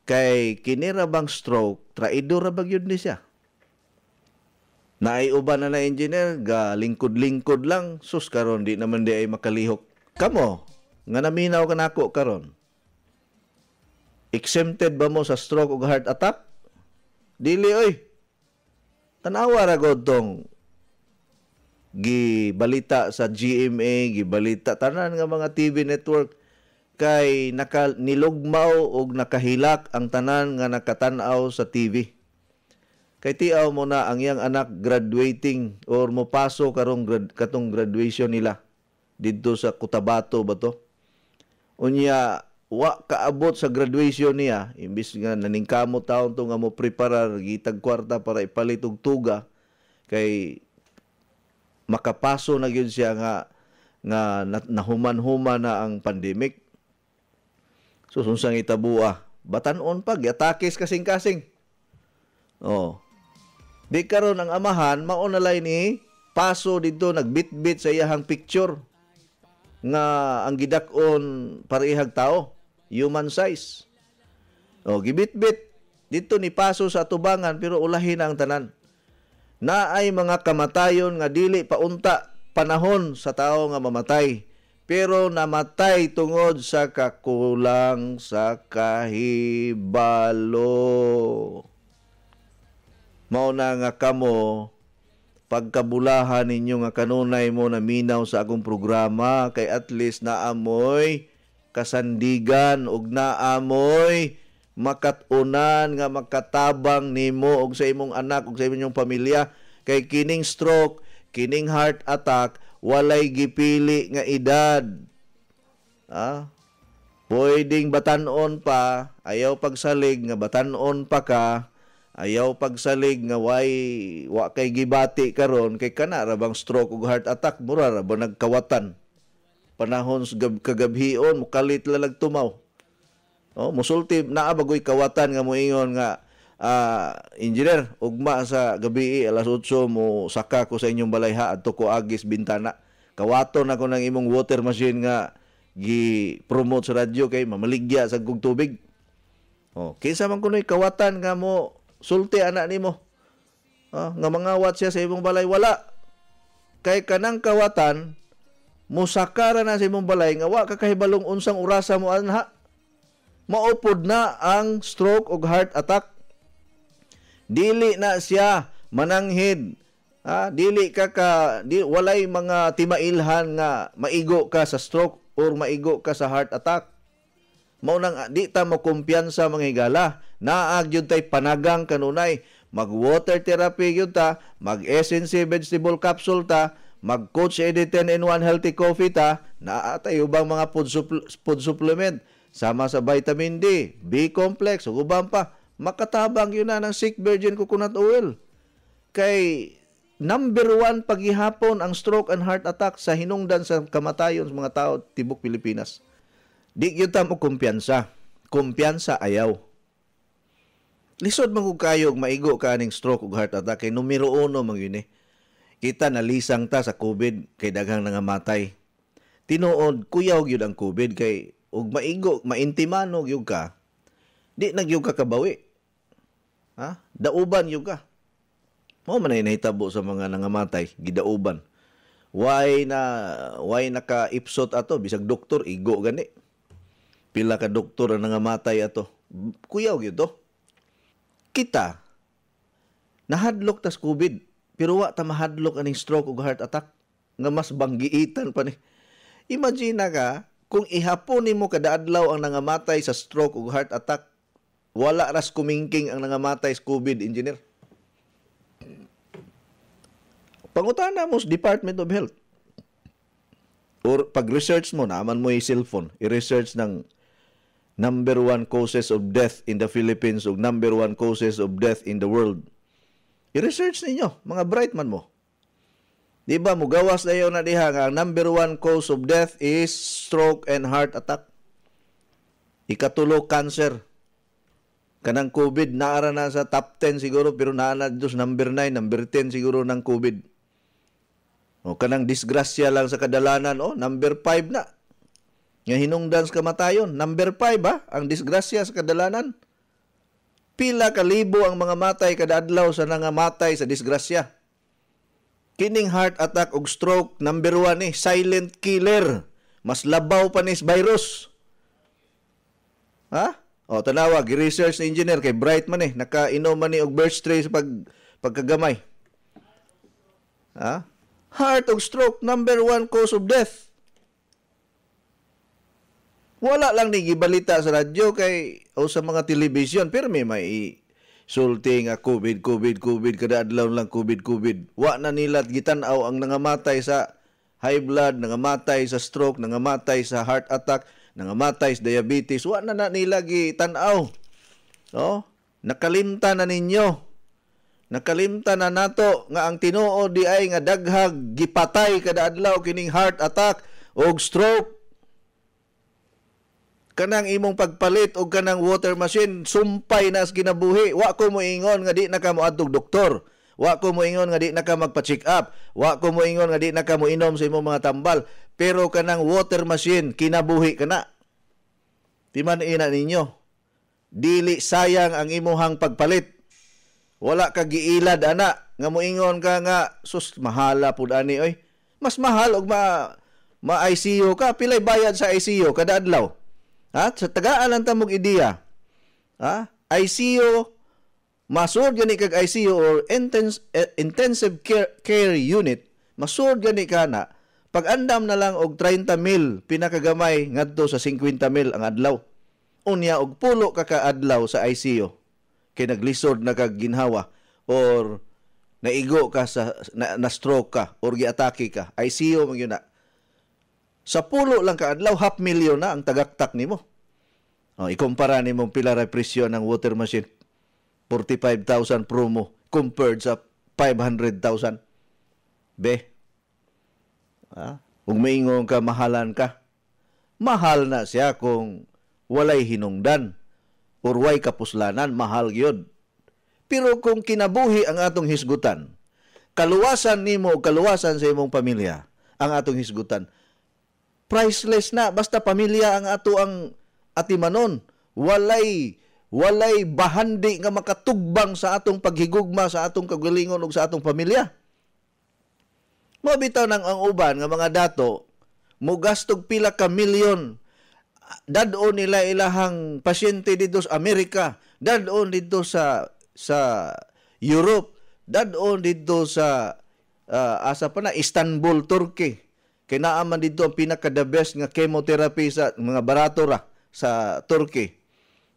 Kay kinira bang stroke, traidor ra yun ni siya. Naiuban na na engineer, ga lingkod-lingkod lang, sus karon di naman di ay makalihok. Kamo, nga naminaw ka nako karon. Exempted ba mo sa stroke o heart attack? Dili oy tanawa ra gud tong gibalita sa GMA, gibalita tanan nga mga TV network kay naka, nilugmaw og nakahilak ang tanan nga nakatanaw sa TV. Kay tiaw mo na ang iyang anak graduating or mo paso karong grad, katong graduation nila didto sa Cotabato ba to? Unya wa kaabot sa graduation niya imbis nga naningkamot taon to nga mo prepare gitag kwarta para ipalit og tuga kay makapaso na gyud siya nga nga nahuman huma na ang pandemic so sunsang itabua ah, batanon pag yatakis kasing-kasing oh di karon ang amahan mao na lay ni paso didto nagbitbit sa iyang picture nga ang gidak-on parehag tao human size. O, gibit-bit. Dito ni paso sa tubangan pero ulahin ang tanan. Na ay mga kamatayon nga dili paunta panahon sa tao nga mamatay pero namatay tungod sa kakulang sa kahibalo. Mao na nga kamo pagkabulahan ninyo nga kanunay mo na minaw sa akong programa kay at least naamoy kasandigan og naamoy makatunan nga makatabang nimo og sa imong anak og sa imong pamilya kay kining stroke, kining heart attack walay gipili nga edad. Ah, pwedeng batanon pa, ayaw pagsalig nga batanon pa ka, ayaw pagsalig nga way wa kay gibati karon kay kana ra bang stroke ug heart attack mura ra ba nagkawatan panahon gab kagabhion oh, mukalit la nagtumaw oh musulti naa bagoy kawatan nga moingon nga uh, engineer ugma sa gabi eh, alas 8 mo saka ko sa inyong balayha adto ko agis bintana kawato na ako ng imong water machine nga gi-promote sa radyo kay mamaligya sa kog tubig. Oh, kinsa man kunoy kawatan nga mo sulti ana nimo. Ah, nga mangawat siya sa imong balay wala. Kay kanang kawatan musakara na sa imong balay nga wa kakahibalong unsang orasa mo anha maupod na ang stroke o heart attack dili na siya mananghid ha? dili ka ka di, walay mga timailhan nga maigo ka sa stroke or maigo ka sa heart attack mao nang ah, di ta mo kumpiyansa mga higala naag jud tay panagang kanunay mag water therapy gyud ta mag essence vegetable capsule ta Mag-coach edi 10 in 1 healthy coffee ta, naatay ubang mga food, supple- food supplement, sama sa vitamin D, B complex, ug uban pa. Makatabang yun na ng sick virgin coconut oil. Kay number one paghihapon ang stroke and heart attack sa hinungdan sa kamatayon sa mga tao tibok Pilipinas. Di gyud tamo kumpiyansa. Kumpiyansa ayaw. Lisod man kayog maigo kaning stroke ug heart attack kay numero uno man yun eh Kita nalisang ta sa COVID kay daghang nangamatay. Tinuod, kuyaw gyud ang COVID kay ug maigo, maintimano gyud ka. Di nagyug ka kabawi. Ha? Dauban gyud ka. Mo man ay nahitabo sa mga nangamatay, gidauban. Why na why naka ipsot ato bisag doktor igo gani. Pila ka doktor ang nangamatay ato. Kuyaw gyud to. Kita nahadlok tas COVID pero wa ta mahadlok aning stroke ug heart attack nga mas banggiitan pa ni. Imagine ka kung ihapon nimo kada adlaw ang nangamatay sa stroke ug heart attack, wala ras kumingking ang nangamatay sa COVID engineer. Pangutana mo sa Department of Health. Or pag-research mo, naman mo yung cellphone, i-research ng number one causes of death in the Philippines o number one causes of death in the world. I-research ninyo, mga bright man mo. Di ba, mugawas na yun na diha nga ang number one cause of death is stroke and heart attack. Ikatulo, cancer. Kanang COVID, naara na sa top 10 siguro, pero naana na sa number 9, number 10 siguro ng COVID. O kanang disgrasya lang sa kadalanan, o number 5 na. Nga hinungdan sa kamatayon, number 5 ba? Ang disgrasya sa kadalanan pila kalibo ang mga matay kada adlaw sa nangamatay sa disgrasya. Kining heart attack ug stroke number 1 ni eh, silent killer. Mas labaw pa ni virus. Ha? O tanawa, research engineer kay Bright man eh, nakainom man ni eh, og birth tray pag pagkagamay. Ha? Heart ug stroke number 1 cause of death wala lang ni gibalita sa radyo kay o sa mga television pero may may sulti COVID, COVID, COVID, kada adlaw lang COVID, COVID. Wa na nila gitanaw ang nangamatay sa high blood, nangamatay sa stroke, nangamatay sa heart attack, nangamatay sa diabetes. Wa na na nila gitanaw. No? Nakalimta na ninyo. Nakalimta na nato nga ang tinuod di ay nga daghag gipatay kada adlaw kining heart attack og stroke kanang imong pagpalit og kanang water machine sumpay na as ginabuhi wa ko mo ingon nga di na ka moadtog doktor wa ko mo ingon nga di na ka magpa-check up wa ko mo ingon nga di na ka mo sa imong mga tambal pero kanang water machine kinabuhi kana timan ina ninyo dili sayang ang imong pagpalit wala ka giilad ana nga moingon ka nga sus mahala pud ani oy mas mahal og ma ma ICU ka pilay bayad sa ICU kada adlaw Ha? Sa tagaan ang tamog ideya. Ha? ICU e masur gani kag ICU e or intense, uh, intensive care, care unit masur gani kana pag-andam na lang og 30 mil pinakagamay ngadto sa 50 mil ang adlaw. Unya og pulo ka ka adlaw sa ICU e kay naglisod na kag ginhawa or naigo ka sa na, na stroke ka or giatake ka ICU man gyud na sa pulo lang kaadlaw, half million na ang tagaktak nimo. O, oh, ikumpara ni mong pila presyo ng water machine. 45,000 promo compared sa 500,000. Be, ah, kung maingong ka, mahalan ka. Mahal na siya kung walay hinungdan or way kapuslanan, mahal yun. Pero kung kinabuhi ang atong hisgutan, kaluwasan nimo, kaluwasan sa imong pamilya, ang atong hisgutan, priceless na basta pamilya ang ato ang atimanon walay walay bahandi nga makatugbang sa atong paghigugma sa atong kagalingon ug sa atong pamilya mabitaw nang ang uban nga mga dato mo gastog pila ka milyon dadon nila ilahang pasyente dito sa Amerika dadon dito sa sa Europe dadon dito sa uh, asa pa na Istanbul Turkey Kay man dito ang pinaka the best nga chemotherapy sa mga barato ra sa Turkey.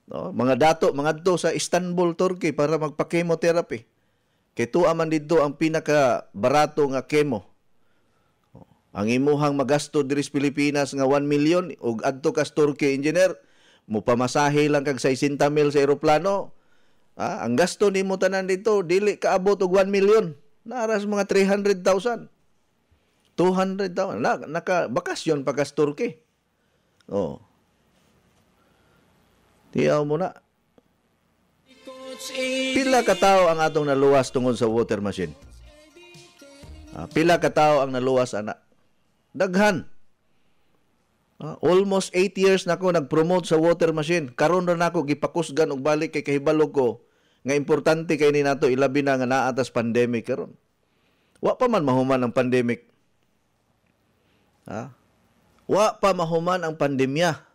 No? Mga dato, mga dato sa Istanbul, Turkey para magpa-chemotherapy. Kay tuwa man dito ang pinaka barato nga chemo. Ang imuhang magasto diri sa Pilipinas nga 1 million ug adto ka sa Turkey engineer mo pamasahe lang kag 60 mil sa eroplano. Ah, ang gasto nimo tanan dito dili kaabot og 1 million. Naras mga 300,000. 200,000. Na, naka, bakasyon pagkas Turkey. Eh. Oh. Tiyaw mo na. Pila katao ang atong naluwas tungod sa water machine? Ah, pila katao ang naluwas ana? Daghan. Ah, almost 8 years na ako nag-promote sa water machine. Karon na nako gipakusgan og balik kay kahibalog ko nga importante kay ni nato ilabi na nga naatas pandemic karon. Wa pa man mahuman ang pandemic. Ha? Wa pa mahuman ang pandemya.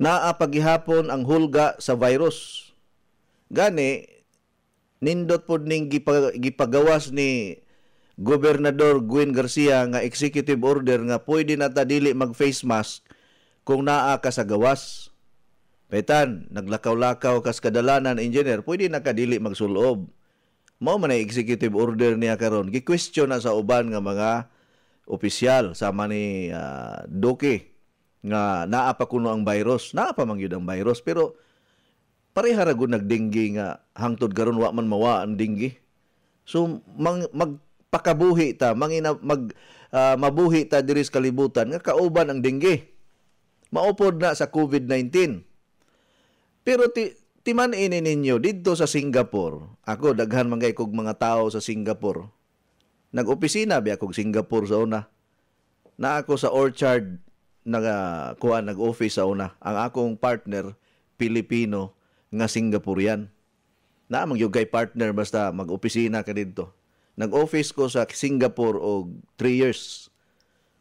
Naa pagihapon ang hulga sa virus. Gani nindot pod ning gipagawas ni Gobernador Gwen Garcia nga executive order nga pwede na ta dili mag face mask kung naa ka sa gawas. Petan, naglakaw-lakaw kas kadalanan engineer, pwede na ka dili magsulob. Mao man executive order niya karon. Gi-question na sa uban nga mga opisyal sama ni uh, Doke nga naa pa kuno ang virus naa pa man gyud ang virus pero pareha ra gud nagdenggi nga hangtod garon wa man mawa ang dengue so mang, magpakabuhi ta mangina mag uh, mabuhi ta diri sa kalibutan nga kauban ang dengue maupod na sa COVID-19 pero ti timan ini ninyo didto sa Singapore ako daghan mangay kog mga tao sa Singapore Nag-opisina biya kog Singapore sa una. Na ako sa Orchard nag kuha nag-office sa una. Ang akong partner Pilipino nga Singaporean. Na magyugay partner basta mag-opisina ka didto. Nag-office ko sa Singapore og 3 years.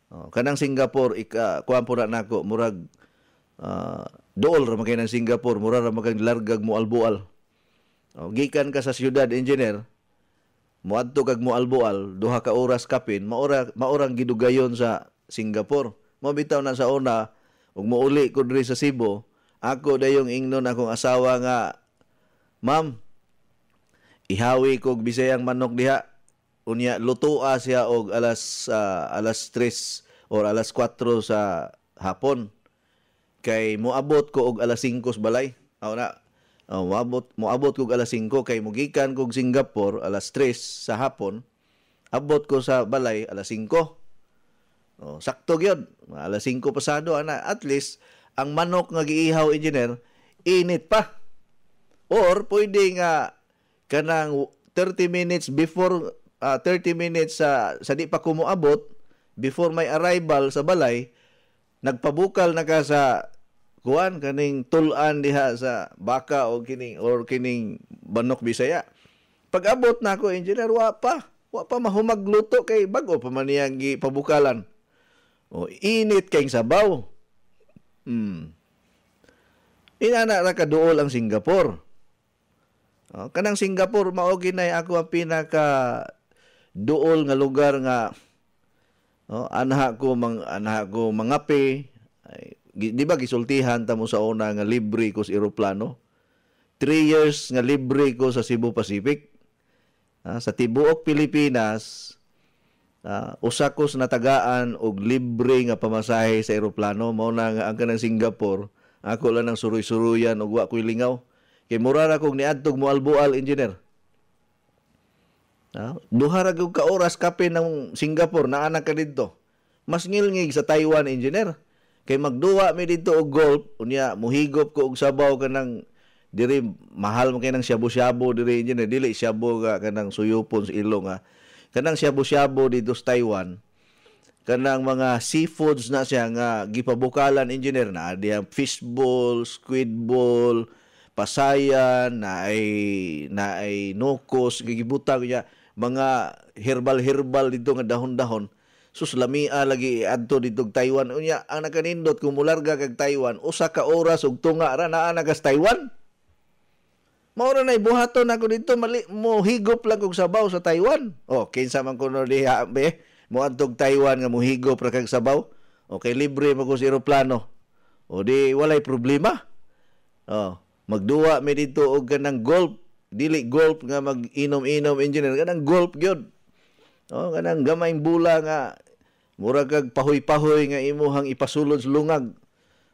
Oh, kanang Singapore ika kuha po na nako murag uh, ah, dool ra magay ng Singapore mura ra magag largag mo albual. Oh, gikan ka sa siyudad engineer Muadto kag mualboal duha ka oras kapin maura maurang gidugayon sa Singapore. Mo na sa una ug muuli ko diri sa Cebu. Ako dayong ingnon akong asawa nga Ma'am, ihawi kog bisayang manok diha. Unya lutoa siya og alas uh, alas 3 or alas 4 sa hapon. Kay muabot ko og alas 5 balay. Aw na Uh, moabot, moabot kog alas 5 kay mugikan kog Singapore alas 3 sa hapon. Abot ko sa balay alas 5. Oh, sakto gyud. Alas 5 pasado ana at least ang manok nga giihaw engineer init pa. Or pwede nga kanang 30 minutes before uh, ah, 30 minutes sa sa di pa ko kumuabot before my arrival sa balay nagpabukal na ka sa kuan kaning tulan diha sa baka o kining or kining banok Bisaya. Pag-abot na ako engineer wa pa, wa pa mahumagluto kay bago pa man niyang gipabukalan. O init kay sabaw. Hmm. Inana ra kaduol ang Singapore. O, kanang Singapore mao ginay ako ang pinaka duol nga lugar nga no, anha ko mang anha ko mangapi ay di ba gisultihan ta mo sa una nga libre ko sa eroplano? 3 years nga libre ko sa Cebu Pacific. Ah, sa tibuok Pilipinas, ah, usa ko sa natagaan og libre nga pamasahe sa eroplano mao na nga ang kanang Singapore, ako lang nang suruy-suruyan og wa koy lingaw. Kay mura ra kog niadtog mo albual engineer. Ah, duha ra ka oras kape ng Singapore naa anak ka didto. Mas ngilngig sa Taiwan engineer Kay magduwa mi dito og golf, unya muhigop ko og sabaw kanang diri mahal mo kay nang shabu-shabu diri inyo na dili shabu ka kanang suyupon sa ilong ha. Kanang shabu-shabu dito sa Taiwan kanang mga seafoods na siya nga gipabukalan engineer na diha fish ball, squid ball, pasayan na ay na ay nokos gigibutang niya mga herbal-herbal dito nga dahon-dahon suslami ah, lagi adto didtog Taiwan unya ang nakanindot kung mularga kag Taiwan usa ka oras ug tunga ra naa nagas Taiwan mao na nay buhaton ako didto mali mo higop lang kog sabaw sa Taiwan oh kinsa man kuno diha be mo adtog Taiwan nga mo higop ra kag sabaw okay libre mo ko sa eroplano o di walay problema oh magduwa mi dito og kanang golf dili golf nga mag-inom-inom engineer kanang golf gyud o, kanang gamayng bula nga, mura kag pahoy-pahoy nga imuhang ipasulod sa lungag.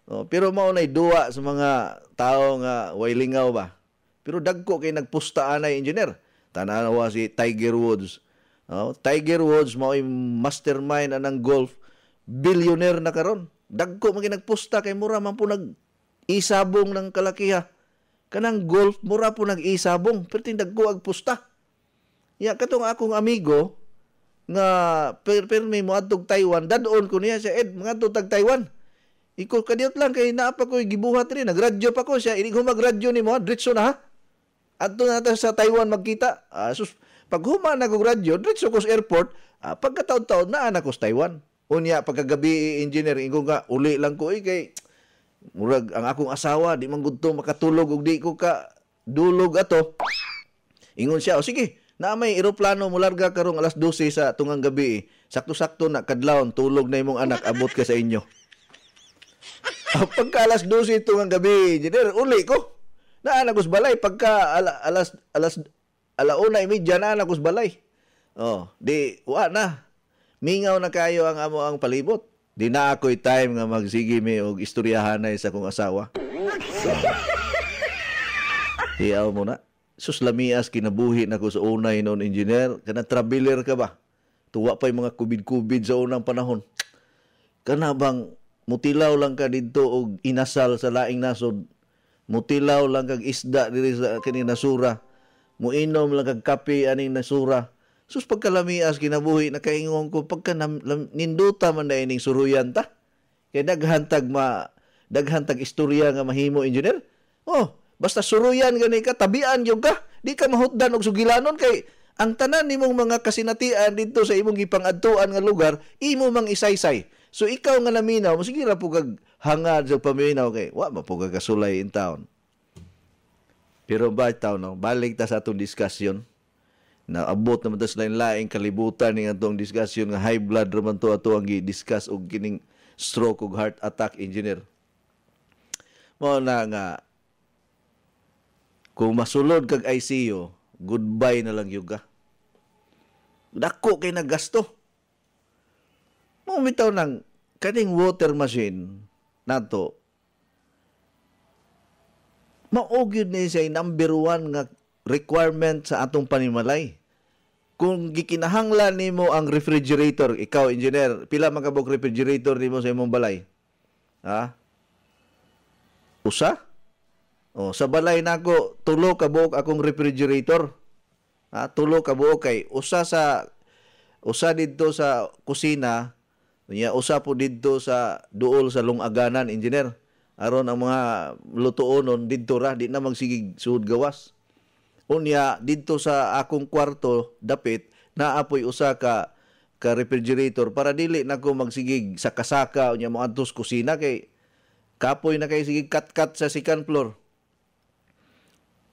O, pero mao nay duwa sa mga tao nga wailingaw ba. Pero dagko kay nagpusta anay engineer. Tanawa si Tiger Woods. O, Tiger Woods mao mastermind anang golf billionaire na karon. Dagko man nagpusta kay mura man po nag isabong ng kalakiha. Kanang golf mura po nag isabong pero tindag ko ag pusta. Ya katong akong amigo nga permi mo adtog Taiwan dadon ko niya siya Ed mga tag Taiwan iko kadiot lang kay naa pa ko gibuhat rin nagradyo pa ko siya ini ko magradyo ni mo diretso na ha adto na ta sa Taiwan magkita ah, sus pag huma na ko radyo diretso ko sa airport ah, pagkataon-taon na anak ko sa Taiwan unya pagkagabi engineer ingo nga uli lang ko eh, kay murag ang akong asawa di man gudto makatulog og di ko ka dulog ato ingon siya o sige na may eroplano larga karong alas 12 sa tungang gabi. Sakto-sakto na kadlawon tulog na imong anak abot ka sa inyo. [LAUGHS] Ah, pagka alas 12 tungang gabi, engineer, uli ko. Na anagos balay pagka ala, alas alas alauna imidya na anagos balay. Oh, di wa na. Mingaw na kayo ang amo ang palibot. Di na ako'y time nga magsigi mi og istoryahanay sa kong asawa. So, [LAUGHS] ah. hiyaw mo na sus lamias kinabuhi na ko sa unay noon engineer kana traveler ka ba tuwa pa yung mga kubid-kubid sa unang panahon kana bang mutilaw lang ka didto og inasal sa laing nasod mutilaw lang kag isda diri sa kini nasura muinom lang kag kape aning nasura sus pagkalamias kinabuhi nakaingon ko pagka ninduta man na ining suruyan ta kay daghantag ma daghantag istorya nga mahimo engineer oh Basta suruyan gani ka, tabian yung ka, di ka mahutdan og sugilanon kay ang tanan nimong mga kasinatian dito sa imong gipangadtuan nga lugar, imo mang isaysay. So ikaw nga naminaw, sige ra pug kag hangad sa paminaw kay wa mapugag kasulay in town. Pero ba taw no, balik ta sa atong diskusyon na abot naman tas lain-laing kalibutan ning atong diskusyon nga high blood ra man to ato ang gi-discuss og kining stroke og heart attack engineer. Mao na nga kung masulod kag ICU, goodbye na lang yuga. Dako kay naggasto. Mumitaw nang kaning water machine nato. Maugyod ni siya number one nga requirement sa atong panimalay. Kung gikinahanglan nimo ang refrigerator, ikaw engineer, pila magabog refrigerator nimo sa imong balay? Ha? Usa? Oh, sa balay nako tulo ka buok akong refrigerator. Ha, tulo ka buok kay usa sa usa didto sa kusina, unya usa po didto sa duol sa lungaganan engineer. Aron ang mga lutuonon didto ra di na magsigig suod gawas. Unya didto sa akong kwarto dapit apoy usa ka ka refrigerator para dili nako magsigig sa kasaka unya mo kusina kay kapoy na kay sigig cut cut sa second floor.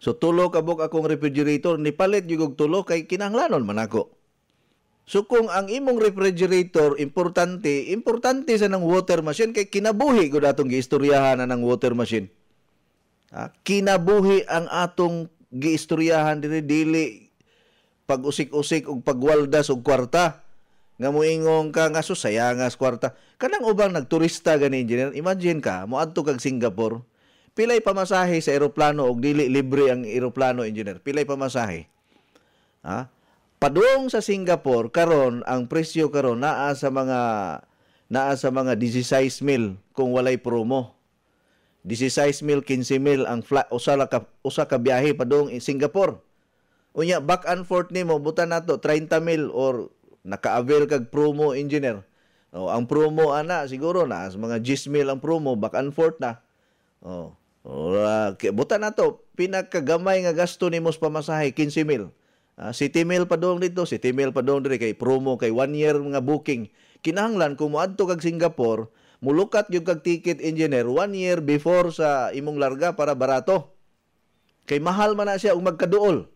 So tulo kabok akong refrigerator ni palit og tulo kay kinahanglanon man ako. So kung ang imong refrigerator importante, importante sa ng water machine kay kinabuhi gud atong giistoryahan na ng water machine. Ah, kinabuhi ang atong giistoryahan diri dili pag usik-usik og pagwaldas og kwarta nga moingong ka nga susayangas kwarta kanang ubang nagturista gani engineer imagine ka moadto kag Singapore Pilay pamasahe sa eroplano og dili libre ang eroplano engineer. Pilay pamasahe. Ha? Padung sa Singapore karon ang presyo karon naa sa mga naa sa mga 16 mil kung walay promo. 16 mil, 15 mil ang flat usa ka usa ka biyahe padung Singapore. Unya back and forth nimo butan nato 30 mil or naka-avail kag promo engineer. Oh, ang promo ana siguro na sa mga 10 mil ang promo back and forth na. Oh. Ora, uh, buta na to, pinakagamay nga gasto nimo sa pamasahe 15 mil. Uh, ah, si Timil pa doon dito, si Timil pa doon diri kay promo kay one year nga booking. Kinahanglan kung moadto kag Singapore, mulukat yung kag ticket engineer one year before sa imong larga para barato. Kay mahal man na siya og magkaduol.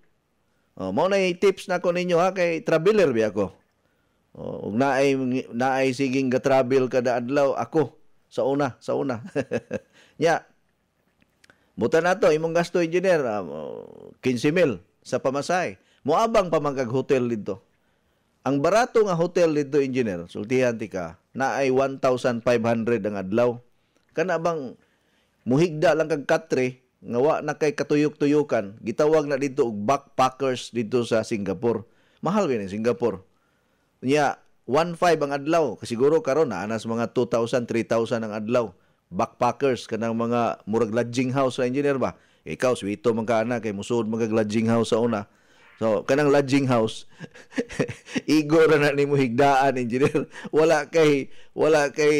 Oh, uh, mao na tips na ko ninyo ha kay traveler bi ako. Oh, ug naay naay siging ga travel kada adlaw ako sa una, sa una. [LAUGHS] Nya, yeah Muta na to, imong gasto engineer, uh, ah, 15 sa pamasay. Moabang pa magkag hotel dito. Ang barato nga hotel dito engineer, sultihan ti ka, na ay 1,500 ang adlaw. Kana bang muhigda lang kag katre, nga wa na kay katuyok-tuyukan, gitawag na dito og backpackers dito sa Singapore. Mahal gyud ang Singapore. Nya 1.5 ang adlaw, Kasiguro karon na anas mga 2,000, 3,000 ang adlaw backpackers kanang mga murag lodging house sa engineer ba ikaw swito man ka kay musud man lodging house sa una so kanang lodging house igo [LAUGHS] ra na nimo higdaan engineer [LAUGHS] wala kay wala kay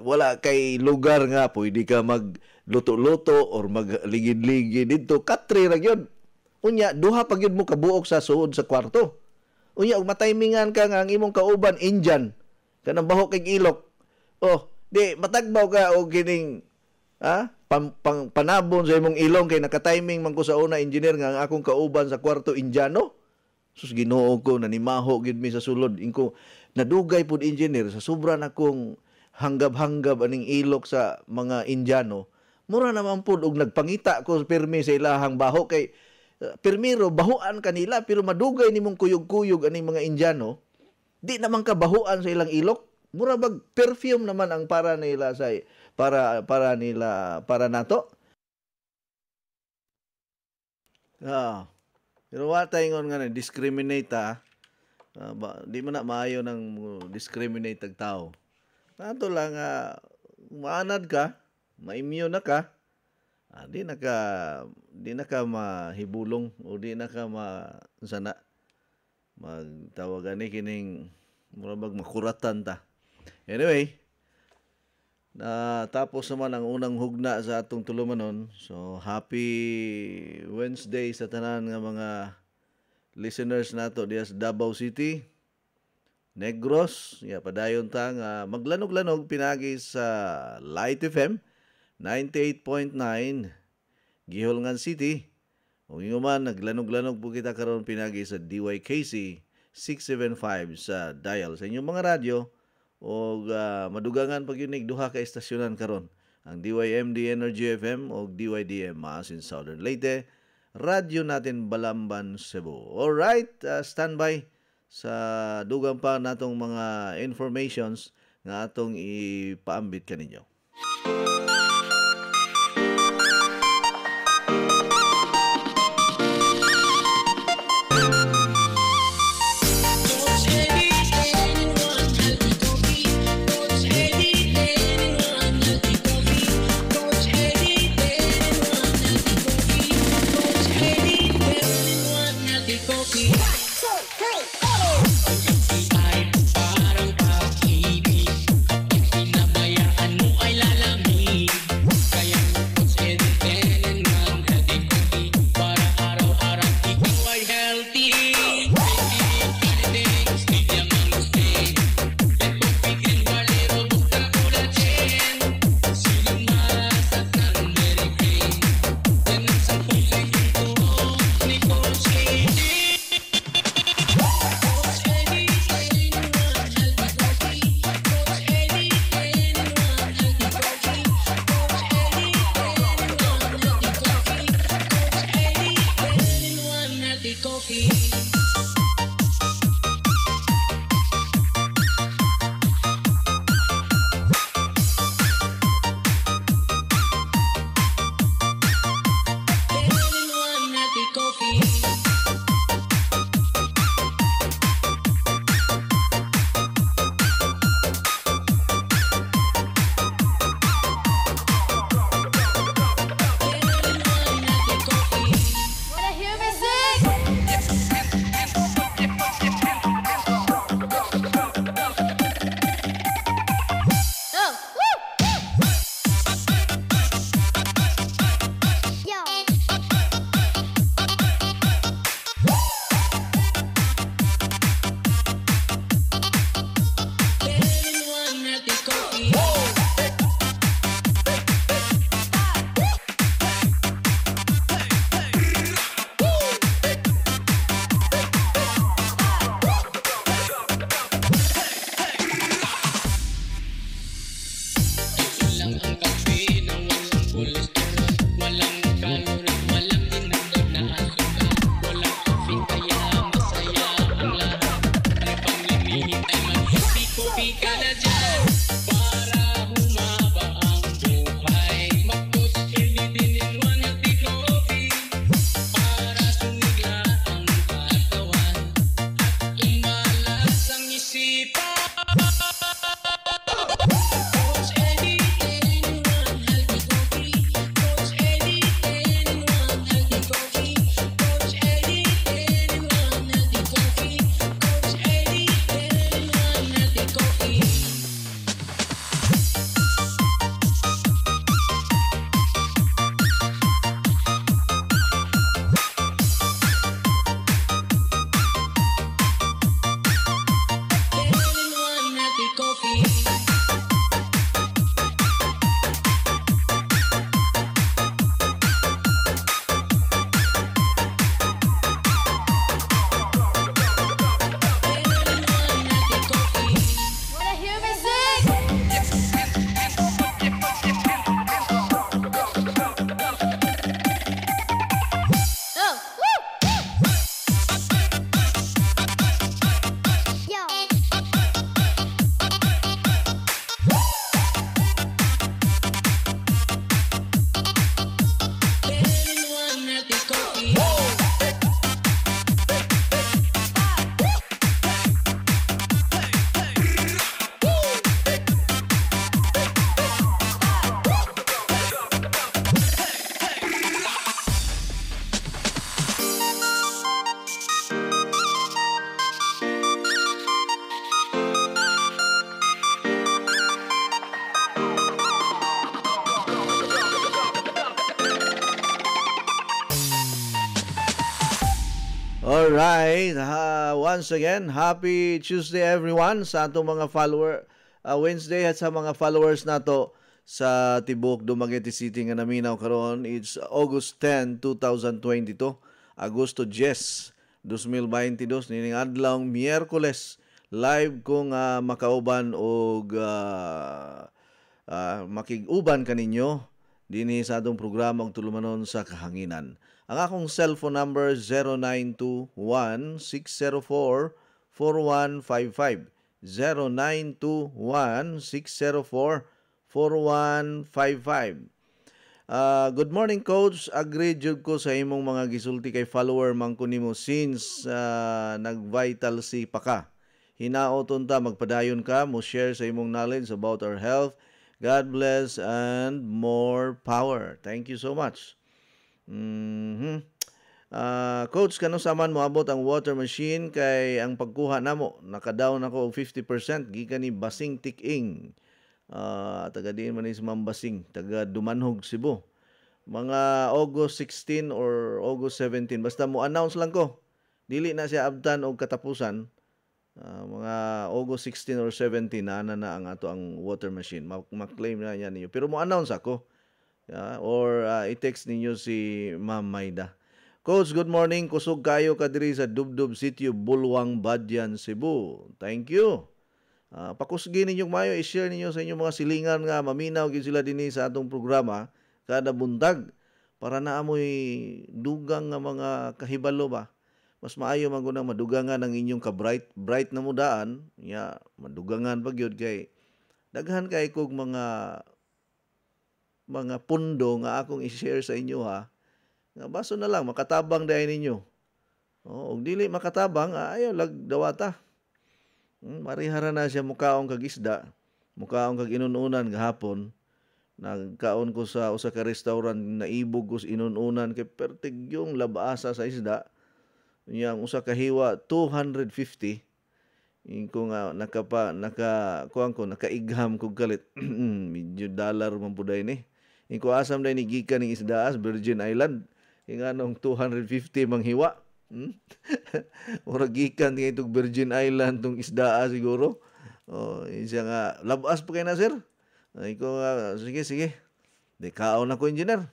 wala kay lugar nga pwede ka mag luto-luto or magligid-ligid didto katri ra gyud unya duha pa gyud mo kabuok sa suod sa kwarto unya ug mataymingan ka nga ang imong kauban Indian kanang baho kay ilok oh Di, matagbaw ka o gining ha? Pam, pang, panabon sa imong ilong kay nakatiming man ko sa una engineer nga ang akong kauban sa kwarto Indiano. Sus Ginoo ko nanimaho gid mi sa sulod inko nadugay pud engineer sa sobra nakong hanggab-hanggab aning ilok sa mga Indiano. Mura naman pud og nagpangita ko pirmi sa ilahang baho kay uh, eh, pirmiro bahuan kanila pero madugay nimong kuyog-kuyog aning mga Indiano. Di naman ka bahuan sa ilang ilok murabag perfume naman ang para nila sa para para nila para nato. Ah. Pero wa tayon nga discriminate ah. Uh, ba, di man na maayo nang discriminate ang tao. Nato lang uh, maanad ka, maimyo na ka. Ah, di na ka di na ka mahibulong o di na ka ma sana magtawagan ni kining murabag makuratan ta. Anyway, na tapos naman ang unang hugna sa atong tulumanon. So happy Wednesday sa tanan nga mga listeners nato diya sa Davao City. Negros, ya yeah, padayon ta nga maglanog-lanog pinagi sa Light FM 98.9 Giholngan City. Ug man naglanog-lanog po kita karon pinagi sa DYKC 675 sa dial sa inyong mga radyo o uh, ah, madugangan pagyunig duha ka istasyonan karon ang DYMD Energy FM o DYDM in Southern Leyte radyo natin Balamban Cebu all right uh, ah, standby sa dugang pa natong mga informations nga atong ipaambit kaninyo Hi, uh, once again, happy Tuesday everyone sa atong mga follower uh, Wednesday at sa mga followers nato sa Tibok Dumaguete City nga naminaw karon. It's August 10, 2022. Agosto 10, 2022 nining adlaw Miyerkules. Live ko uh, ah, makauban og uh, uh, makiguban kaninyo dinhi sa atong programang tulumanon sa kahanginan. Ang akong cellphone number 0921-604-4155. 0921-604-4155. Uh, good morning coach, agree jud ko sa imong mga gisulti kay follower man ko nimo since uh, nag-vital si paka. Hinaoton ta magpadayon ka mo share sa imong knowledge about our health. God bless and more power. Thank you so much. Mm-hmm. Uh, coach, kano saman moabot ang water machine kay ang pagkuha namo nakadown ako og 50% gikan ni Basing Tiking. Uh, taga din man is Ma'am Basing, taga Dumanhog, Cebu. Mga August 16 or August 17 basta mo announce lang ko. Dili na siya abtan og katapusan. Uh, mga August 16 or 17 na na, ang ato ang water machine. Ma-claim na niya niyo. Pero mo announce ako uh, or uh, i-text ninyo si Ma'am Maida. Coach, good morning. Kusog kayo ka diri sa Dubdub City, Bulwang, Badyan, Cebu. Thank you. Uh, pakusgi ninyo mayo, i-share ninyo sa inyong mga silingan nga maminaw gyud sila dinhi sa atong programa kada buntag para naamoy dugang nga mga kahibalo ba mas maayo man gud madugangan ang inyong ka bright bright na mudaan ya yeah, madugangan pa gyud kay daghan kay kog mga mga pundo nga akong i-share sa inyo ha. Nga baso na lang makatabang dai ninyo. Oh, og dili makatabang ah, ayo lag dawata. Hmm, marihara na siya mukaong kagisda, mukaong kag inununan gahapon. Nagkaon ko sa usa ka restaurant naibog ko sa inununan kay pertig yung labasa sa isda. Yang usa ka hiwa 250 ko nga nakapa naka kuan ko nakaigham ko galit [CLEARS THROAT] medyo dollar man puday ni Ing asam na ni gikan ning isdaas Virgin Island ing anong 250 manghiwa. Hmm? [LAUGHS] Ora gikan ning itong Virgin Island tong Isdaas siguro. Oh, isa nga labas pa kay na sir. Ay ah, ko uh, sige sige. Di na ko, engineer.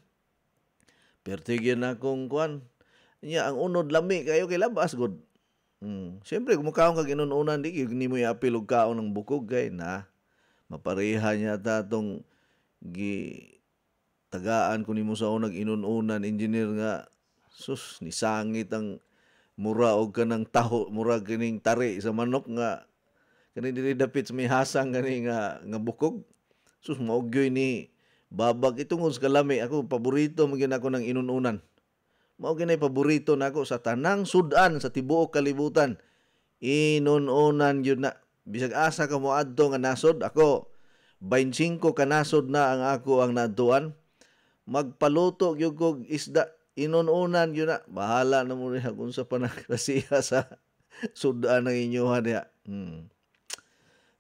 Pertigyan akong kuan. Nya ang unod lami kayo kay labas good. Mm. Siyempre, kung makaon ginununan, inununan, di nimo iapil og kaon ng bukog kay na mapareha niya ta tong gi tagaan kun nimo sa unang inununan engineer nga sus ni sangit ang mura og kanang taho mura kining tari sa manok nga kani dili dapit sa may hasang kani nga nga bukog sus maugyoy ni babag itungod sa kalami ako paborito magin ako ng inununan mao ginay paborito nako sa tanang sudan sa tibuok kalibutan inununan yun na bisag asa ka mo adto nga nasod ako 25 kanasod na ang ako ang naduan magpaluto gyud isda inununan yun na bahala na mo niya kung sa panagkasiya [LAUGHS] sa sudaan ng inyoha niya hmm.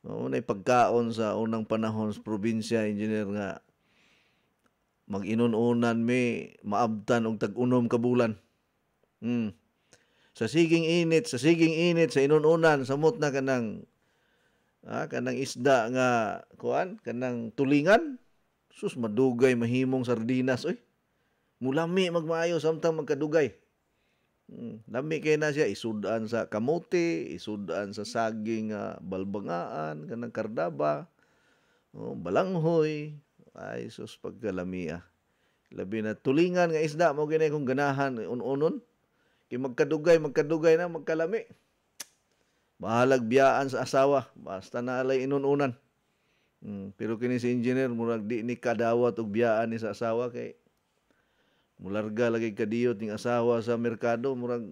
Unay pagkaon sa unang panahon sa probinsya, engineer nga, mag-inununan mi, maabtan og tag-unom ka bulan. Hmm. Sa siging init, sa siging init, sa inununan, samot na kanang ah, kanang isda nga kuan kanang tulingan Sus, madugay, mahimong sardinas, oy. Mulami magmaayo, samtang magkadugay. Hmm, lami kay na siya, isudaan sa kamote, isudaan sa saging uh, balbangaan, kanang kardaba, oh, balanghoy, ay sus, pagkalami ah. Labi na tulingan nga isda mo ginay kung ganahan ununon. Kay magkadugay, magkadugay na magkalami. Bahalag biyaan sa asawa basta na alay inununan. Mm, pero kini si engineer murag di ni kadawat og biyaan ni sa asawa kay mularga lagi kadiyot ning asawa sa merkado murag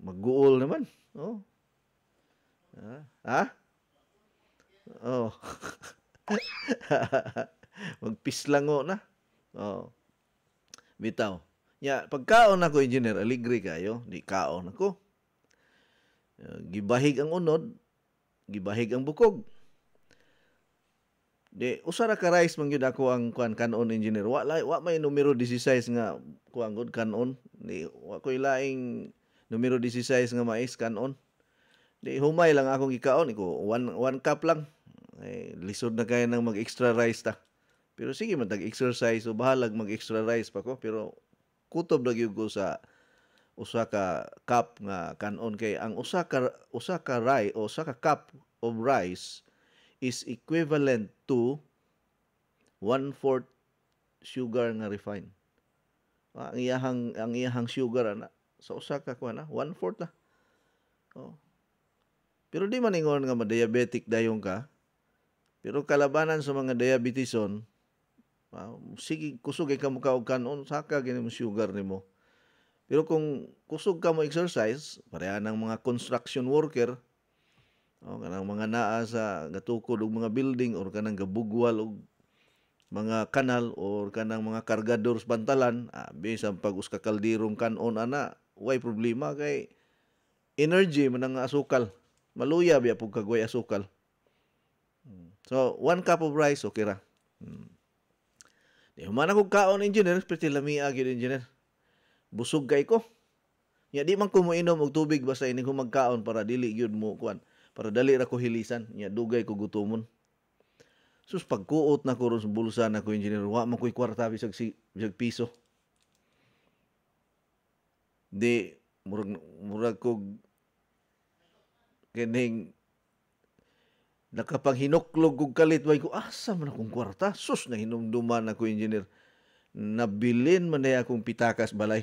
magguol naman. Oh. Ha? Ah, ah? ha? Oh. [LAUGHS] Magpislango na. Oh. Bitaw. Ya, pagkaon ako engineer, aligri kayo, di kaon ako. Eh, gibahig ang unod, gibahig ang bukog. Di usa ka rice man gyud ako ang kuan kanon engineer. Wa lai, wa may numero 16 nga kuan gud kanon. Di wa koy laing numero 16 nga mais kanon. Di humay lang akong ikaon iko one one cup lang. Eh, lisod na kaya nang mag-extra rice ta. Pero sige man tag exercise o bahalag mag extra rice pa ko pero kutob lagi ko sa usa ka cup nga kanon kay ang usa ka usa ka rice o usa ka cup of rice is equivalent to 1/4 sugar nga refined. Ah, ang iyahang ang iyahang sugar ana sa usa ka kuan na 1/4 na. Oh. Pero di man ingon nga ma-diabetic dayon ka. Pero kalabanan sa mga diabetison ah, sige kusog ka mo kaog kanon saka gini mo sugar nimo. Pero kung kusog ka mo exercise, pareha ng mga construction worker, o kanang mga naa sa gatukod og mga building or kanang gabugwal og mga kanal or kanang mga kargador bantalan, pantalan, ah, abi sa pag uska kaldirong kanon ana, way problema kay energy man ang asukal. Maluya biya pag kagway asukal. Hmm. So, one cup of rice, okay ra. Hmm. Di human ako kaon engineer, pwede lamia gyud engineer. Busog kay ko. Ya di man ko moinom og tubig basta ini ko magkaon para dili gyud mo kuan para dali ra ko hilisan nya dugay ko gutumon sus pagkuot na ko ron sa bulsa na ko engineer wa man koy kwarta bisag si, bisag piso di murag murag ko kining nakapanghinuklog kog kalitway ko asa man akong kwarta sus na hinumduman ako engineer nabilin man na akong pitakas balay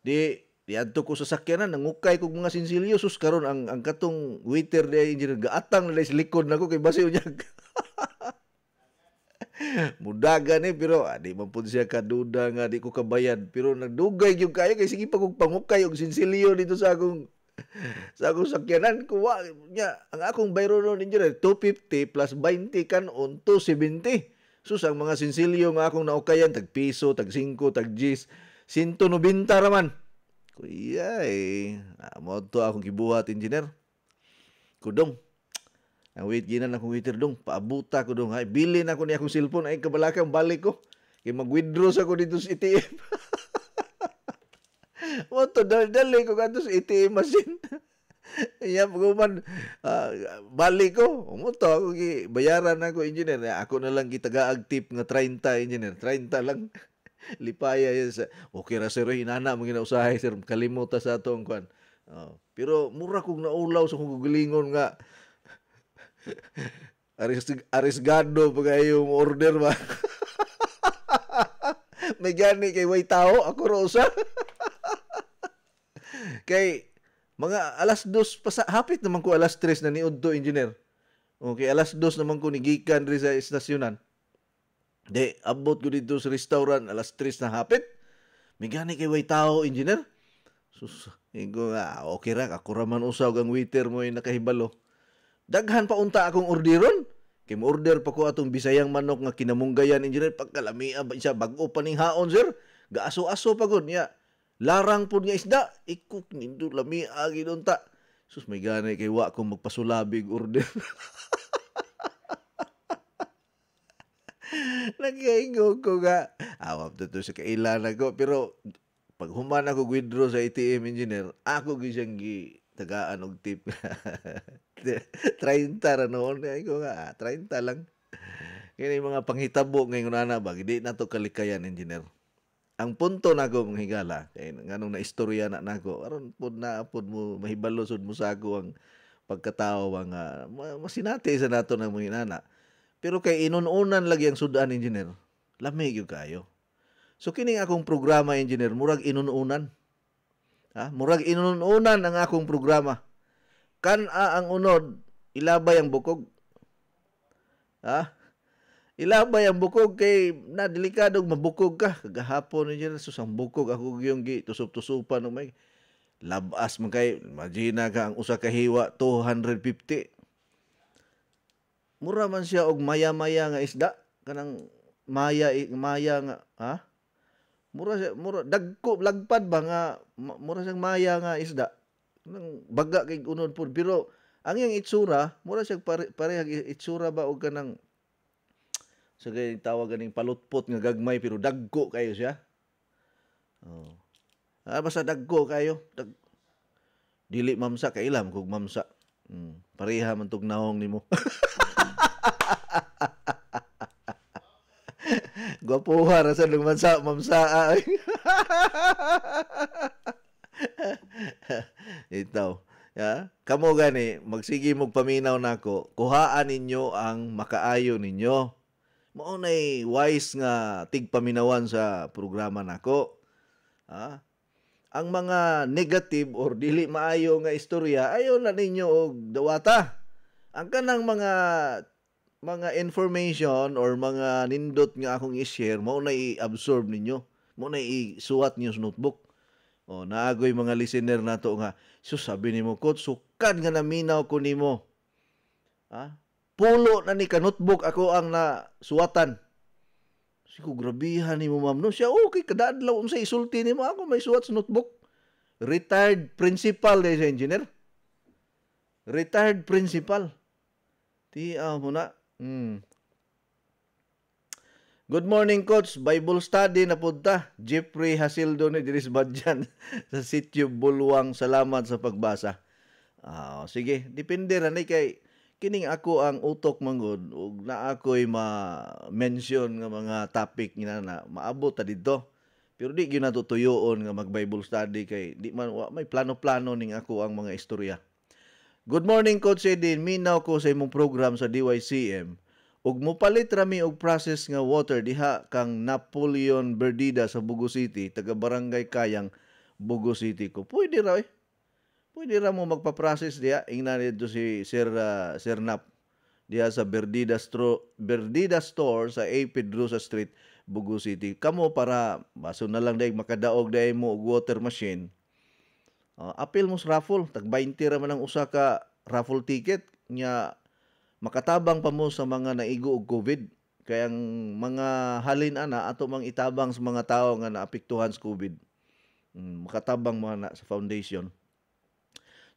di Diadto ko sa sakyanan nangukay ko mga sinsilyo sus karon ang ang katong waiter day engineer gaatang na sa likod nako kay basi unyag. [LAUGHS] Mudaga ni eh, pero ah, di man pud siya kaduda nga di ko kabayad pero nagdugay yung kayo kay sige pa kog pangukay og sinsilyo dito sa akong sa akong sakyanan ko wa nya ang akong bayro no ninyo 250 plus 20 kan kanon 270. Sus ang mga sinsilyo nga akong naukayan tag piso, tag 5, tag 10, 190 raman. Ko iya eh. Amo to akong gibuhat engineer. Kudong. Ang wait ginan akong waiter dong. Paabuta ko dong. Ay bili na ko ni akong cellphone ay kabalakang balik ko. Kay mag-withdraw sa ko dito sa ATM. E [LAUGHS] mo to dali ko kadto sa ATM e machine. Iya [LAUGHS] pagkuman uh, ah, balik ko. Umuto ako gi bayaran ako engineer. Ako na lang gitagaag tip nga 30 engineer. 30 lang lipaya yun sa, okay ra sir, inana, mga ginausahay sir, kalimutan sa atong kwan. Oh. Pero mura kong naulaw sa so kong gulingon nga. [LAUGHS] Aris, arisgado pag yung order ba. [LAUGHS] May gani kay way tao, ako rosa. [LAUGHS] kay mga alas dos, pasa, hapit naman ko alas tres na ni Udto Engineer. Okay, alas dos naman ko ni Gikan sa istasyonan. De, abot ko dito sa restaurant, alas 3 na hapit. Migani kay way tao, engineer. Sus, ingo nga, okay ra, ako ra man usaw ang waiter mo yung nakahibalo. Daghan pa unta akong orderon. Kim order pa ko atong bisayang manok nga kinamunggayan, engineer. Pagkalamia ba siya, bago pa ning haon, sir. Gaaso-aso pa gud niya. Larang pud niya isda, ikok nindo lamia gid unta. Sus, may gani kay wa akong magpasulabig order. [LAUGHS] Nagkaingo ko nga. Awap na to sa kailan ako. Pero pag human ako withdraw sa ATM engineer, ako gisang gi tagaan og tip. 30 [LAUGHS] ra noon. Ay ko nga, 30 ah, lang. Kini mga panghitabo ngayon na ba, hindi na to kalikayan engineer. Ang punto na ako mga higala, kay nganong na istorya na nako, aron pod na pod mo mahibalosod mo sa ako ang pagkatao nga uh, masinati sa nato ng mga inana pero kay inununan lagi ang sudan engineer, lamig yung kayo. So kining akong programa engineer, murag inununan. Ha? Murag inununan ang akong programa. Kan-a ang unod, ilabay ang bukog. Ha? Ilabay ang bukog kay na delikado mabukog ka. Kagahapon engineer, sus ang bukog ako yung tusop-tusupan og may labas man kay imagine ka ang usa ka hiwa 250 mura man siya og maya-maya nga isda kanang maya maya nga ha mura siya mura dagko lagpad ba nga mura siyang maya nga isda nang baga kay unod pud pero ang iyang itsura mura siya pare, parehang itsura ba og kanang so kay tawag ganing palutpot nga gagmay pero dagko kayo siya oh ah, basta dagko kayo dag dili mamsa kay ilam kog mamsa mm, pareha man tog nahong nimo [LAUGHS] Gwapuha ra sa lumansa, sa mamsaa. [LAUGHS] Ito. Yeah? Kamo gani, magsigi mong paminaw nako, kuhaan ninyo ang makaayo ninyo. Mao nay wise nga tigpaminawan sa programa nako. Ha? Ah? Ang mga negative or dili maayo nga istorya ayo na ninyo og dawata. Ang kanang mga mga information or mga nindot nga akong i-share mao na i-absorb ninyo mo na i-suwat niyo sa notebook o naagoy mga listener nato nga so sabi nimo coach sukad nga naminaw ko nimo ha pulo na ni ka notebook ako ang na suwatan Siko grabihan ni mo ma'am no siya okay kadadlaw um, sa isulti nimo ako may suwat sa notebook retired principal na eh, engineer retired principal ti mo na. Mm. Good morning, Coach. Bible study na punta. Jeffrey Hasildo ni Diris Badjan [LAUGHS] sa Sityo Bulwang. Salamat sa pagbasa. Ah, sige, depende ra ni eh, kay kining ako ang utok manggod ug na ako'y ma-mention nga mga topic nga na maabot ta didto. Pero di gyud natutuyoon nga mag Bible study kay di man may plano-plano ning ako ang mga istorya. Good morning Coach Edin, minaw ko sa imong program sa DYCM. Ug mopalit rami og process nga water diha kang Napoleon Berdida sa Bugo City, taga Barangay Kayang, Bugo City ko. Pwede ra eh. Pwede ra mo magpa-process diha ingna nito si Sir uh, Sir Nap diha sa Berdida Store, Berdida Store sa A Pedrosa Street, Bugo City. Kamo para maso na lang dai makadaog dai mo og water machine Uh, apil mo sa raffle, tag 20 ra man ang usa ka raffle ticket nya makatabang pa mo sa mga naigo og COVID. Kaya ang mga halin ana ato mang itabang sa mga tao nga naapektuhan sa COVID. Mm, makatabang mo na sa foundation.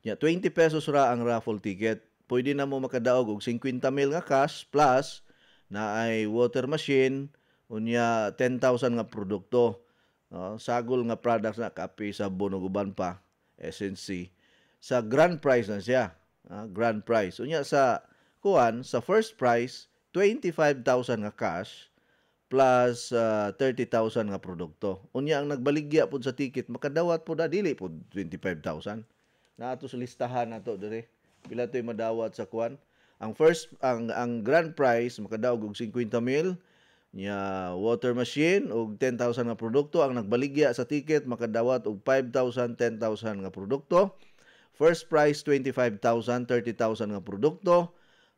Nya 20 pesos ra ang raffle ticket. Pwede na mo makadaog og 50 mil nga cash plus na ay water machine unya 10,000 nga produkto. No, ah, sagol nga products na kape sabon ug guban pa SNC sa grand prize na siya uh, grand prize unya sa kuan sa first prize 25,000 nga cash plus uh, ah, 30,000 nga produkto unya ang nagbaligya pud sa ticket makadawat pud ah, dili pud 25,000 na ato sa listahan nato dire pila toy madawat sa kuan ang first ang ang grand prize makadawog og 50,000 nya water machine og 10,000 nga produkto ang nagbaligya sa ticket makadawat og 5,000 10,000 nga produkto first prize 25,000 30,000 nga produkto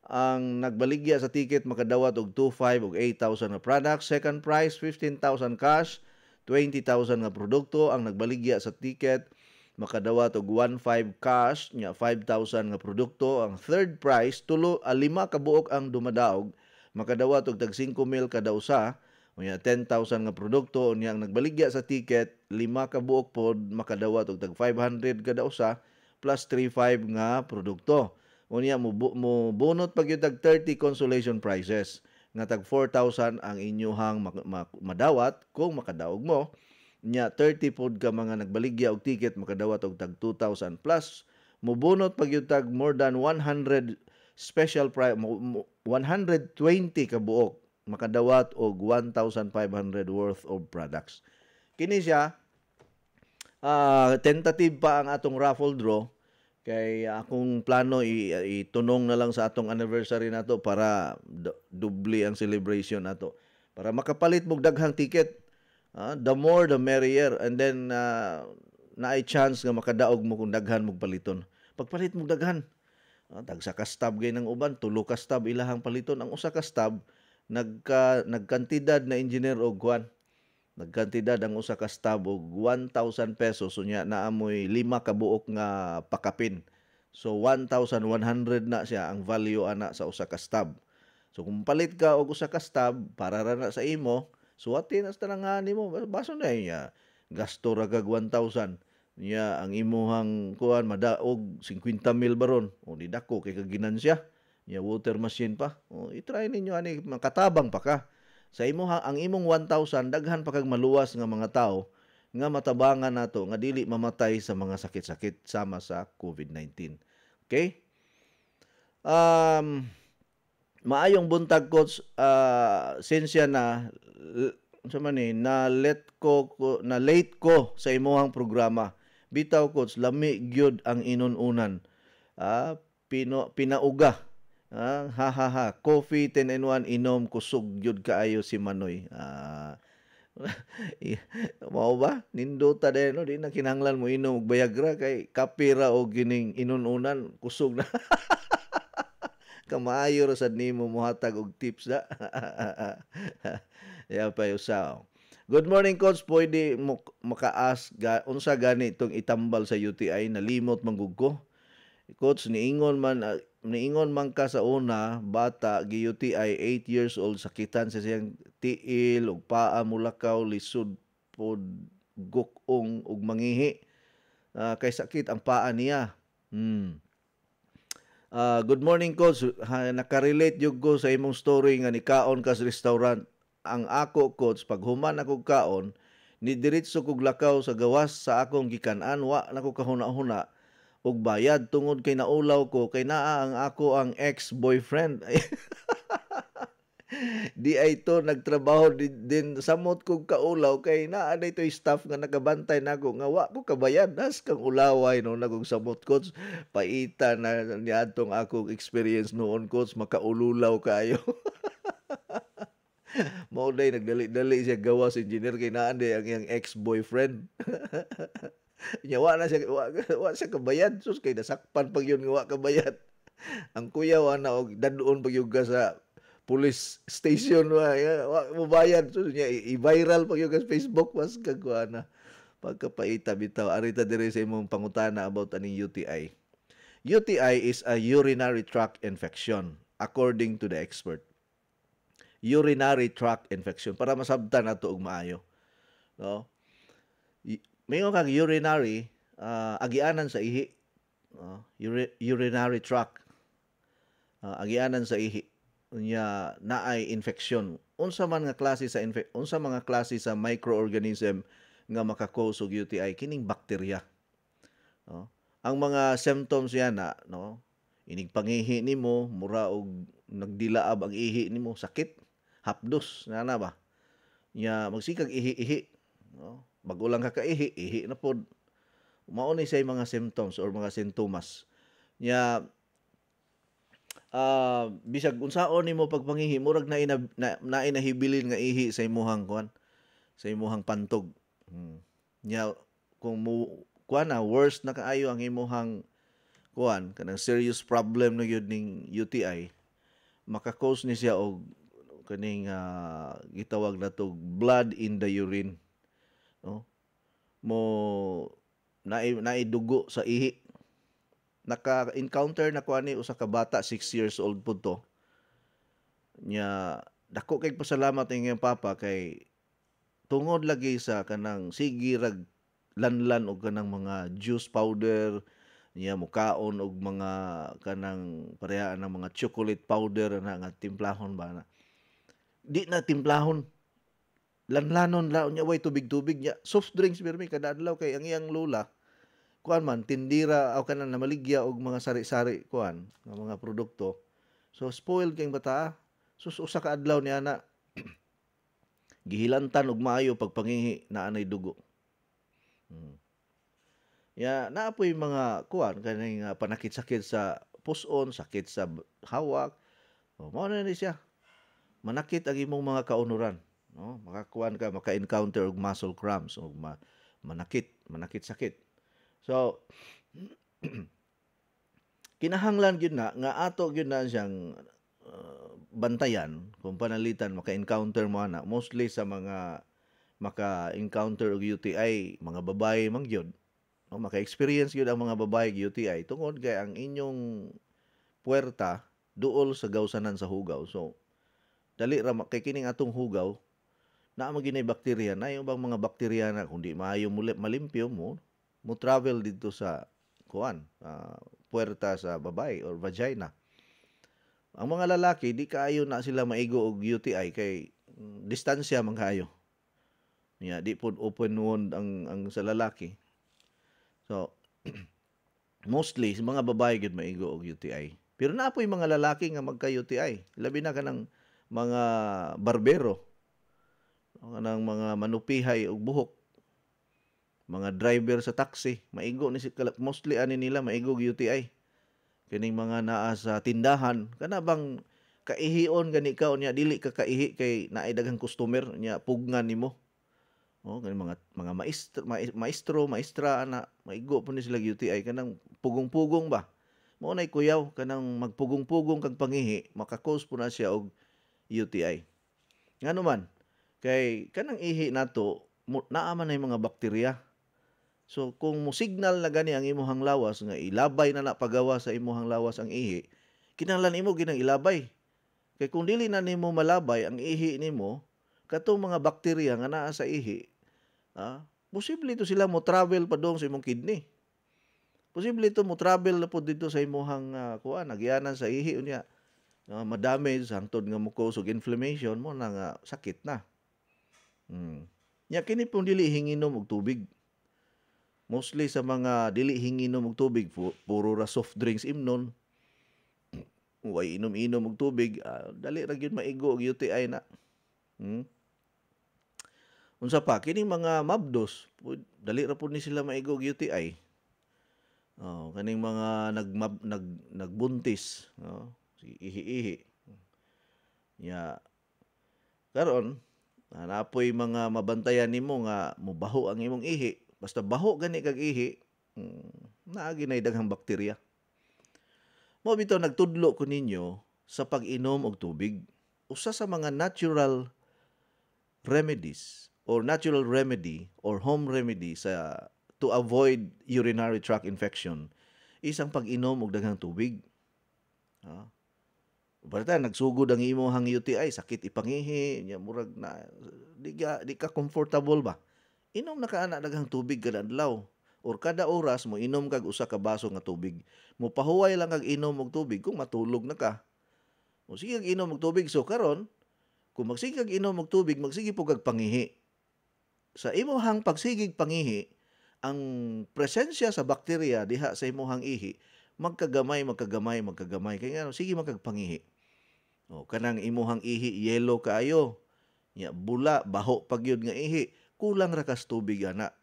ang nagbaligya sa ticket makadawat og 25 og 8,000 nga product second prize 15,000 cash 20,000 nga produkto ang nagbaligya sa ticket makadawat og 15 cash nya 5,000 nga produkto ang third prize tulo a ah, lima kabuok ang dumadaog makadawa og tag 5 mil kada usa unya 10,000 nga produkto unya ang nagbaligya sa ticket lima ka buok pod makadawa og tag 500 kada usa plus 35 nga produkto unya mo, mo bunot pag tag 30 consolation prizes nga tag 4,000 ang inyuhang madawat kung makadaog mo nya 30 pod ka mga nagbaligya og ticket makadawat og tag 2,000 plus mubunot pag yung tag more than 100 special prize 120 kabuok makadawat og 1,500 worth of products. Kini siya uh, tentative pa ang atong raffle draw kay akong plano itunong na lang sa atong anniversary nato para dubli ang celebration nato para makapalit mo daghang ticket uh, the more the merrier and then uh, ah, naay chance nga makadaog mo kung daghan mog paliton pagpalit mo daghan tagsa ah, ka stab gay ng uban tulo ka stab ilahang paliton ang usa kastab nagka nagkantidad na engineer og kwan nagkantidad ang usa kastab og 1000 pesos unya naamoy lima ka buok nga pakapin so 1100 na siya ang value ana sa usa kastab. so kung palit ka og usa kastab para ra na sa imo suwatin so, as tanangan nimo baso na iya gasto ra kag 1000 niya ang imuhang kuan madaog 50 mil baron o ni dako kay kaginan siya niya water machine pa o itry ninyo ani makatabang pa ka sa imuha ang imong 1000 daghan pa kag maluwas nga mga tao nga matabangan nato nga dili mamatay sa mga sakit-sakit sama sa COVID-19 okay um maayong buntag coach uh, ah, sinsya na sa man ni eh, na let ko na late ko sa imuhang programa Bitaw coach, lami gyud ang inununan. Ah, pino, pinauga. Ah, ha ha ha. Coffee 10 and 1 inom kusog gyud kaayo si Manoy. Ah, [LAUGHS] mao ba nindota de no di na kinahanglan mo inom og bayagra kay kape ra og gining inununan kusog na [LAUGHS] kamaayo ra sad nimo mohatag og tips da [LAUGHS] ya pa usaw Good morning coach, pwede mo maka-ask ga, unsa gani itong itambal sa UTI na limot manggugko? Coach, niingon man ah, niingon man ka sa una bata gi UTI 8 years old sakitan sa siyang tiil ug paa mulakaw lisod pod gukong ug mangihi. Uh, kay sakit ang paa niya. Hmm. Uh, good morning coach, ha, nakarelate jud ko sa imong story nga nikaon kas restaurant ang ako coach pag human ako kaon ni diretso kog lakaw sa gawas sa akong gikan-an wa nako kahuna-huna og bayad tungod kay naulaw ko kay naa ang ako ang ex-boyfriend. [LAUGHS] di ay to nagtrabaho din, din samot kog kaulaw kay naa daytoy staff nga nakabantay nako nga wa ko kabayad nas kang ulaway no nagong samot coach paita na niadtong akong experience noon coach makaululaw kayo [LAUGHS] [LAUGHS] Mao day nagdali-dali siya gawas engineer kay naan day ang iyang ex-boyfriend. [LAUGHS] Nya wa na siya wa, [LAUGHS] wa siya kabayad sus kay nasakpan pag yun nga wa kabayad. Ang kuya wa na og dadon pag yuga sa police station wa, wa mo bayad sus nya i-viral pag yuga sa Facebook was kagwa na. Pagkapaita bitaw arita dire sa imong pangutana about aning UTI. UTI is a urinary tract infection according to the expert urinary tract infection para masabtan nato og maayo. No? Mayo kag urinary uh, agianan sa ihi. No? Uri- urinary tract uh, agianan sa ihi nya naay infection. unsa man nga klase sa unsa mga klase sa microorganism nga maka og UTI kining bakterya no? ang mga symptoms yana no inig pangihi nimo mura og nagdilaab ang ihi nimo sakit hapdos na na ba nya magsikag ihi-ihi no bago lang kakaihi ihi na pod mao ni say mga symptoms or mga sintomas nya uh, bisag unsao nimo pagpangihi murag na ina na, na inahibilin nga ihi sa imuhang kuan sa imuhang pantog hmm. nya kung mo kuan na worse na kaayo ang imuhang kuan kanang serious problem na gyud ning UTI maka-cause ni siya og kaning uh, gitawag na to blood in the urine no mo na naidugo sa ihi naka-encounter na ko ani usa ka bata 6 years old pud to nya dako kay pasalamat ang papa kay tungod lagi sa kanang sige rag lanlan og kanang mga juice powder niya mukaon og mga kanang pareha ng mga chocolate powder na nga timplahon ba na Di na timplahon. Lanlanon laon niya way tubig-tubig nya Soft drinks birmi kada adlaw kay ang iyang lola kuan man tindira o kanan namaligya og mga sari-sari kuan nga mga produkto. So spoiled kay bata. Sus ah. so, usa ka adlaw ni ana [CLEARS THROAT] gihilantan og maayo pagpangihi na anay dugo. Hmm. Ya, na naapoy mga kuan kaning uh, ah, panakit-sakit sa puson, sakit sa hawak. O, mao na ni siya manakit ang imong mga kaunuran no makakuan ka maka-encounter og muscle cramps og ma- manakit manakit sakit so [CLEARS THROAT] kinahanglan gyud na nga ato gyud na siyang uh, bantayan kung panalitan maka-encounter mo ana mostly sa mga maka-encounter og UTI mga babae man gyud no maka-experience gyud ang mga babae UTI tungod kay ang inyong puerta duol sa gawsanan sa hugaw so dali ra kay kining atong hugaw na maginay ginay bakterya na yung bang mga bakterya na kundi maayo muli malimpyo mo mo travel dito sa kuan uh, puerta sa babae or vagina ang mga lalaki di kaayo na sila maigo og UTI kay mm, distansya man kaayo niya yeah, di pud open wound ang ang sa lalaki so [CLEARS THROAT] mostly mga babae gud maigo og UTI pero naapoy mga lalaki nga magka UTI labi na kanang mga barbero ng mga manupihay og buhok mga driver sa taxi maigo ni si mostly ani nila maigo UTI kining mga naa sa tindahan kana bang kaihion gani ka unya dili ka kaihi kay naay daghang customer nya pugngan nimo oh kani mga mga maestro maestro maestra ana maigo po ni sila UTI kanang pugong-pugong ba mo nay kuyaw kanang magpugong-pugong kag pangihi maka-cause po na siya og UTI. Nga naman, kay kanang ihi nato, naaman na yung mga bakterya. So kung mo signal na gani ang imuhang lawas nga ilabay na na pagawa sa imuhang lawas ang ihi, kinahanglan imo ginang ilabay. Kay kung dili na nimo malabay ang ihi nimo, katong mga bakterya nga naa sa ihi, ah, posible to sila mo travel pa dong sa imong kidney. Posible to mo travel na po dito sa imuhang uh, ah, kuan, nagyanan sa ihi unya uh, madamage hangtod nga mucus inflammation mo na nga sakit na. Hmm. Nya kini pong dili hinginom og tubig. Mostly sa mga dili hinginom og tubig pu- puro ra soft drinks imnon. [CLEARS THROAT] Way inom-inom og tubig, uh, dali ra gyud maigo og UTI na. Hmm. Unsa pa kining mga mabdos, dali ra pud ni sila maigo og UTI. Oh, kaning mga nag nag nagbuntis, no? ihi-ihi. Ya. Karon, napoy mga mabantayan nimo nga mubaho ang imong ihi. Basta baho gani kag ihi, hmm, naagi na daghang bakterya. Mo bitaw nagtudlo ko ninyo sa pag-inom og tubig. Usa sa mga natural remedies or natural remedy or home remedy sa to avoid urinary tract infection is ang pag-inom og daghang tubig. Ha? Barta nagsugod ang imo hang UTI, sakit ipangihi, nya murag na di ka, di ka comfortable ba? Inom na kaana daghang tubig kada adlaw or kada oras mo inom kag usa ka baso nga tubig. Mo pahuway lang kag inom og tubig kung matulog na ka. O sige kag inom og tubig so karon kung magsige kag inom og tubig magsige pug kag pangihi. Sa imuhang pagsigig pangihi ang presensya sa bakterya diha sa imuhang ihi magkagamay, magkagamay, magkagamay. Kaya ano, sige magkagpangihi. O, oh, kanang imuhang ihi, yellow kaayo. Ya, bula, baho pagyod nga ihi. Kulang rakas tubig, ana.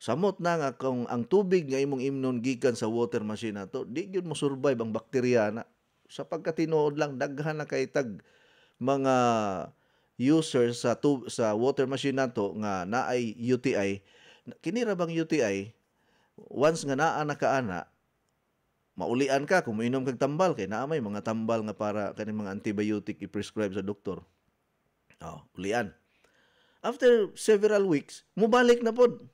Samot na nga kung ang tubig nga imong imnon gikan sa water machine na to, di gyud mo survive ang bakterya na. Sa pagkatinuod lang daghan na kay tag mga user sa tub, sa water machine na to nga naay UTI, kinira bang UTI once nga naa na kaana, maulian ka kung mainom kag tambal kay naa may mga tambal nga para kaning mga antibiotic i-prescribe sa doktor. Oh, ulian. After several weeks, mubalik na pod.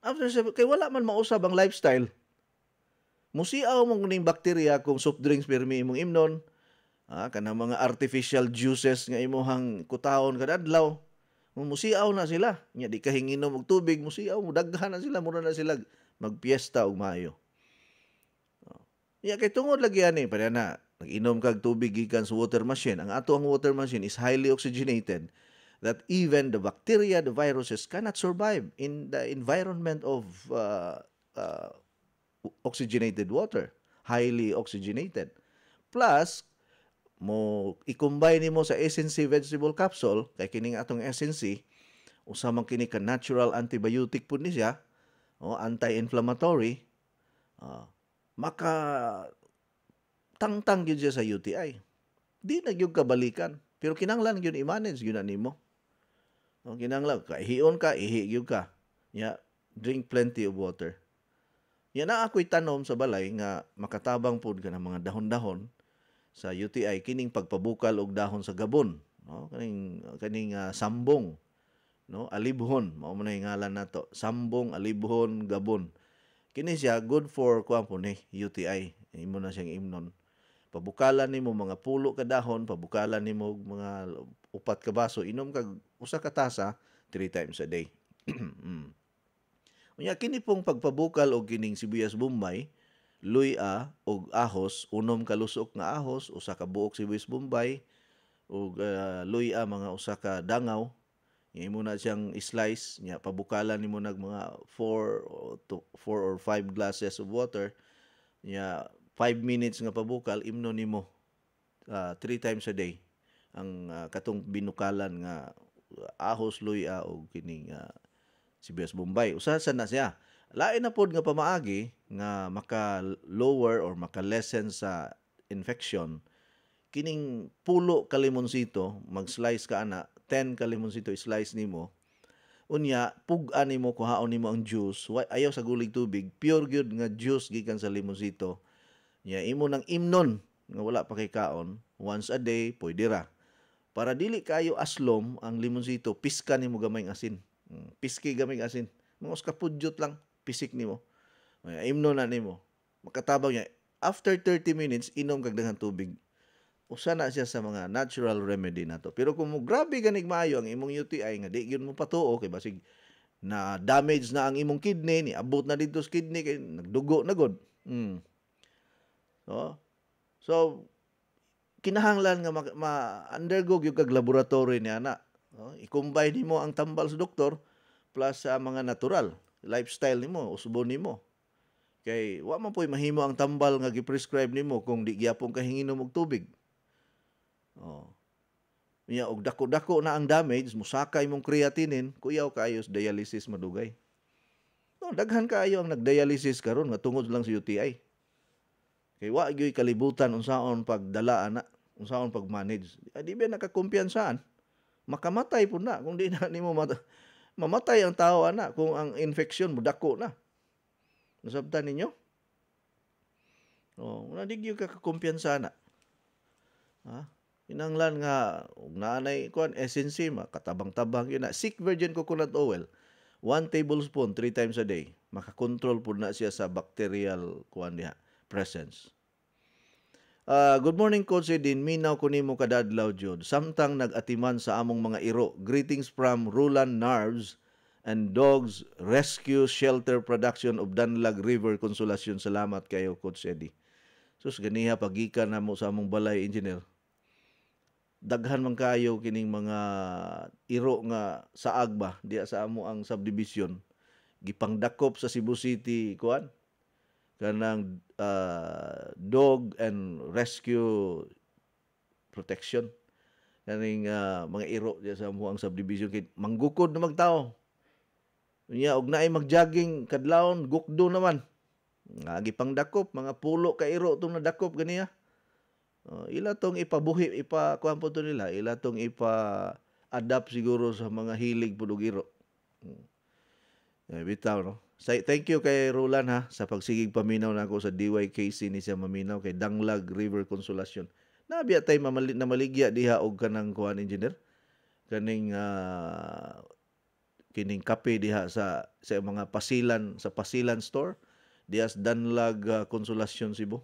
After several, kay wala man mausab ang lifestyle. Musiaw mong ning bakterya kung soft drinks pirmi imong imnon. Ah, kanang mga artificial juices nga imuhang kutaon kadadlaw. Musiaw na sila. Nya di kahinginom og tubig, musiaw mo daghan na sila, mura na sila magpiesta og maayo. Niya kay tungod lagi ani para na nag-inom kag tubig gikan sa water machine. Ang ato ang water machine is highly oxygenated that even the bacteria, the viruses cannot survive in the environment of uh, uh, oxygenated water, highly oxygenated. Plus, mo i-combine nimo sa SNC vegetable capsule kay kining atong SNC usa man kini ka natural antibiotic pud ni siya, oh, anti-inflammatory. Uh, maka tangtang gyud siya sa UTI. Di na gyud kabalikan, pero kinanglan gyud i-manage gyud nimo. No, oh, kinanglan ka ihion ka, ihi gyud ka. Ya, yeah, drink plenty of water. Yan na ako'y tanom sa balay nga makatabang pud ka ng mga dahon-dahon sa UTI kining pagpabukal og dahon sa gabon, no? Kining, kining uh, sambong, no? Alibhon, mao man ngalan nato. Sambong, alibhon, gabon. Kini siya good for kuan po ni UTI. Imo na siyang imnon. Pabukalan nimo mga pulo ka dahon, pabukalan nimo mga upat ka baso, inom ka usa ka tasa three times a day. [CLEARS THROAT] Mm. Unya kini pong pagpabukal og kining sibuyas bombay, luya og ahos, unom ka lusok nga ahos, usa ka buok sibuyas bombay, og uh, luya mga usa ka dangaw, nga imo na siyang slice, nya pabukalan nimo nag mga 4 to 4 or 5 glasses of water. Nya 5 minutes nga pabukal imno nimo 3 uh, ah, times a day ang uh, katong binukalan nga ah, ahos luya o kining uh, sibuyas bombay. Usa sa na siya. Lain na pod nga pamaagi nga maka lower or maka lessen sa infection kining pulo ka limonsito mag-slice ka ana 10 kalimon sito slice nimo unya pug-an nimo kuhaon nimo ang juice wa ayaw sa gulig tubig pure gyud nga juice gikan sa limonsito sito nya imo nang imnon nga wala pa kay kaon once a day pwede ra para dili kayo aslom ang limonsito piska nimo gamay ang asin hmm, piski gamay ang asin mga ka pudyot lang pisik nimo imnon na nimo makatabang niya after 30 minutes inom kag daghan tubig usana siya sa mga natural remedy nato. Pero kung grabe ganig maayo ang imong UTI nga di gyud mo patuo kay basig na damage na ang imong kidney ni abot na dito sa kidney kay nagdugo na god. Mm. So, so kinahanglan nga ma-undergo ma- gyud kag laboratory ni ana. No? I-combine nimo ang tambal sa doktor plus sa mga natural lifestyle nimo, usbo nimo. Kay wa man po'y mahimo ang tambal nga gi-prescribe nimo kung di gyapon kahinginom og tubig. Oh. Niya og dako-dako na ang damage, musakay mong creatinine, kuyaw kaayos dialysis madugay. No, daghan kaayo ang nagdialysis karon nga tungod lang sa UTI. Kay wa gyoy kalibutan unsaon pagdala ana, unsaon pag-manage. Adi ah, ba nakakumpiyansaan? Makamatay po na kung di na [LAUGHS] nimo mamatay ang tao ana kung ang infection mo dako na. Nasabtan ninyo? Oh, una di gyoy kakakumpiyansa ana. Ha? Inanglan nga, og naanay kuan ma katabang tabang yun na. Sick virgin coconut oil. 1 tablespoon 3 times a day. Makakontrol po na siya sa bacterial kuan niya, presence. Uh, good morning, Coach Edin. Minaw ko nimo kadadlaw, jud Samtang nagatiman sa among mga iro. Greetings from Rulan Narves and Dogs Rescue Shelter Production of Danlag River Consolacion. Salamat kayo, Coach Eddie. Sus, ganiha, pagikan na mo sa among balay, engineer daghan man kayo kining mga iro nga sa agba diya sa amo ang subdivision gipangdakop sa Cebu City kuan kanang uh, dog and rescue protection kaning uh, mga iro diya sa amo ang subdivision kay manggukod na magtao unya og naay magjogging kadlawon gukdo naman nga gipangdakop mga pulo ka iro tong nadakop ganiya ah. Uh, ila tong ipabuhi, ipa kuan po to nila, ila tong ipa adapt siguro sa mga hilig pulugiro. Hmm. Eh, bitaw no. Say, thank you kay Rulan ha sa pagsigig paminaw na ako sa DYKC ni siya maminaw kay Danglag River Consolation. Nabiya tay mamali namaligya diha og kanang kuan engineer. Kaning uh, kining kape diha sa sa mga pasilan sa pasilan store diha sa Danlag uh, ah, Consolacion Cebu.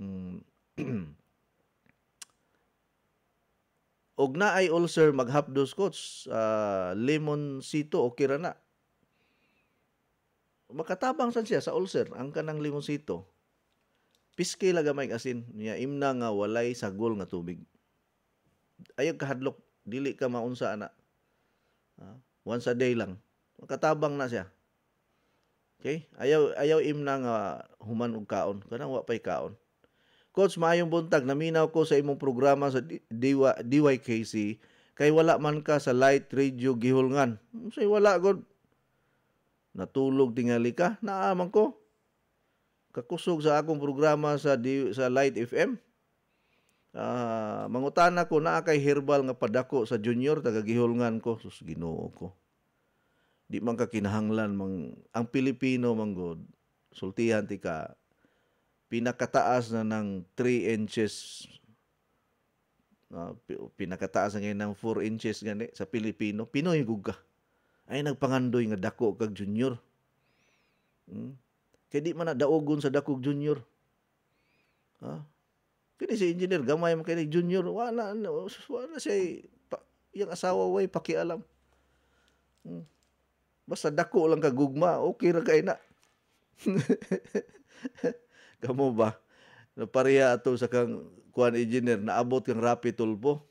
Mm, [CLEARS THROAT] og na ay ulcer maghapdos coach uh, lemon sito o kirana makatabang san siya sa ulcer ang kanang lemon sito piski laga may asin niya imna nga walay sagol nga tubig ayog kahadlok dili ka maunsa ana uh, once a day lang makatabang na siya okay ayaw ayaw imna nga human og kaon kanang wa pay kaon Coach, maayong buntag. Naminaw ko sa imong programa sa DYKC kay wala man ka sa light radio gihulngan. Say wala gud. Natulog tingali ka, naaman ko. Kakusog sa akong programa sa D, sa Light FM. Uh, ah, mangutana ko na kay herbal nga padako sa junior taga gihulngan ko sus Ginoo ko. Di man ka kinahanglan mang ang Pilipino man god sultihan ti ka pinakataas na ng 3 inches uh, pinakataas na ngayon ng 4 inches gani sa Pilipino Pinoy guga ay nagpangandoy nga dako kag junior hmm? kay di man daogon sa dakog junior ha huh? kini si engineer gamay man kay junior wala wala say pa, yung asawa way pakialam hmm? basta dako lang kagugma okay ra kay na [LAUGHS] [LAUGHS] Kamo ba? Napariya ato sa kang kuan engineer, naabot kang rapi tulpo.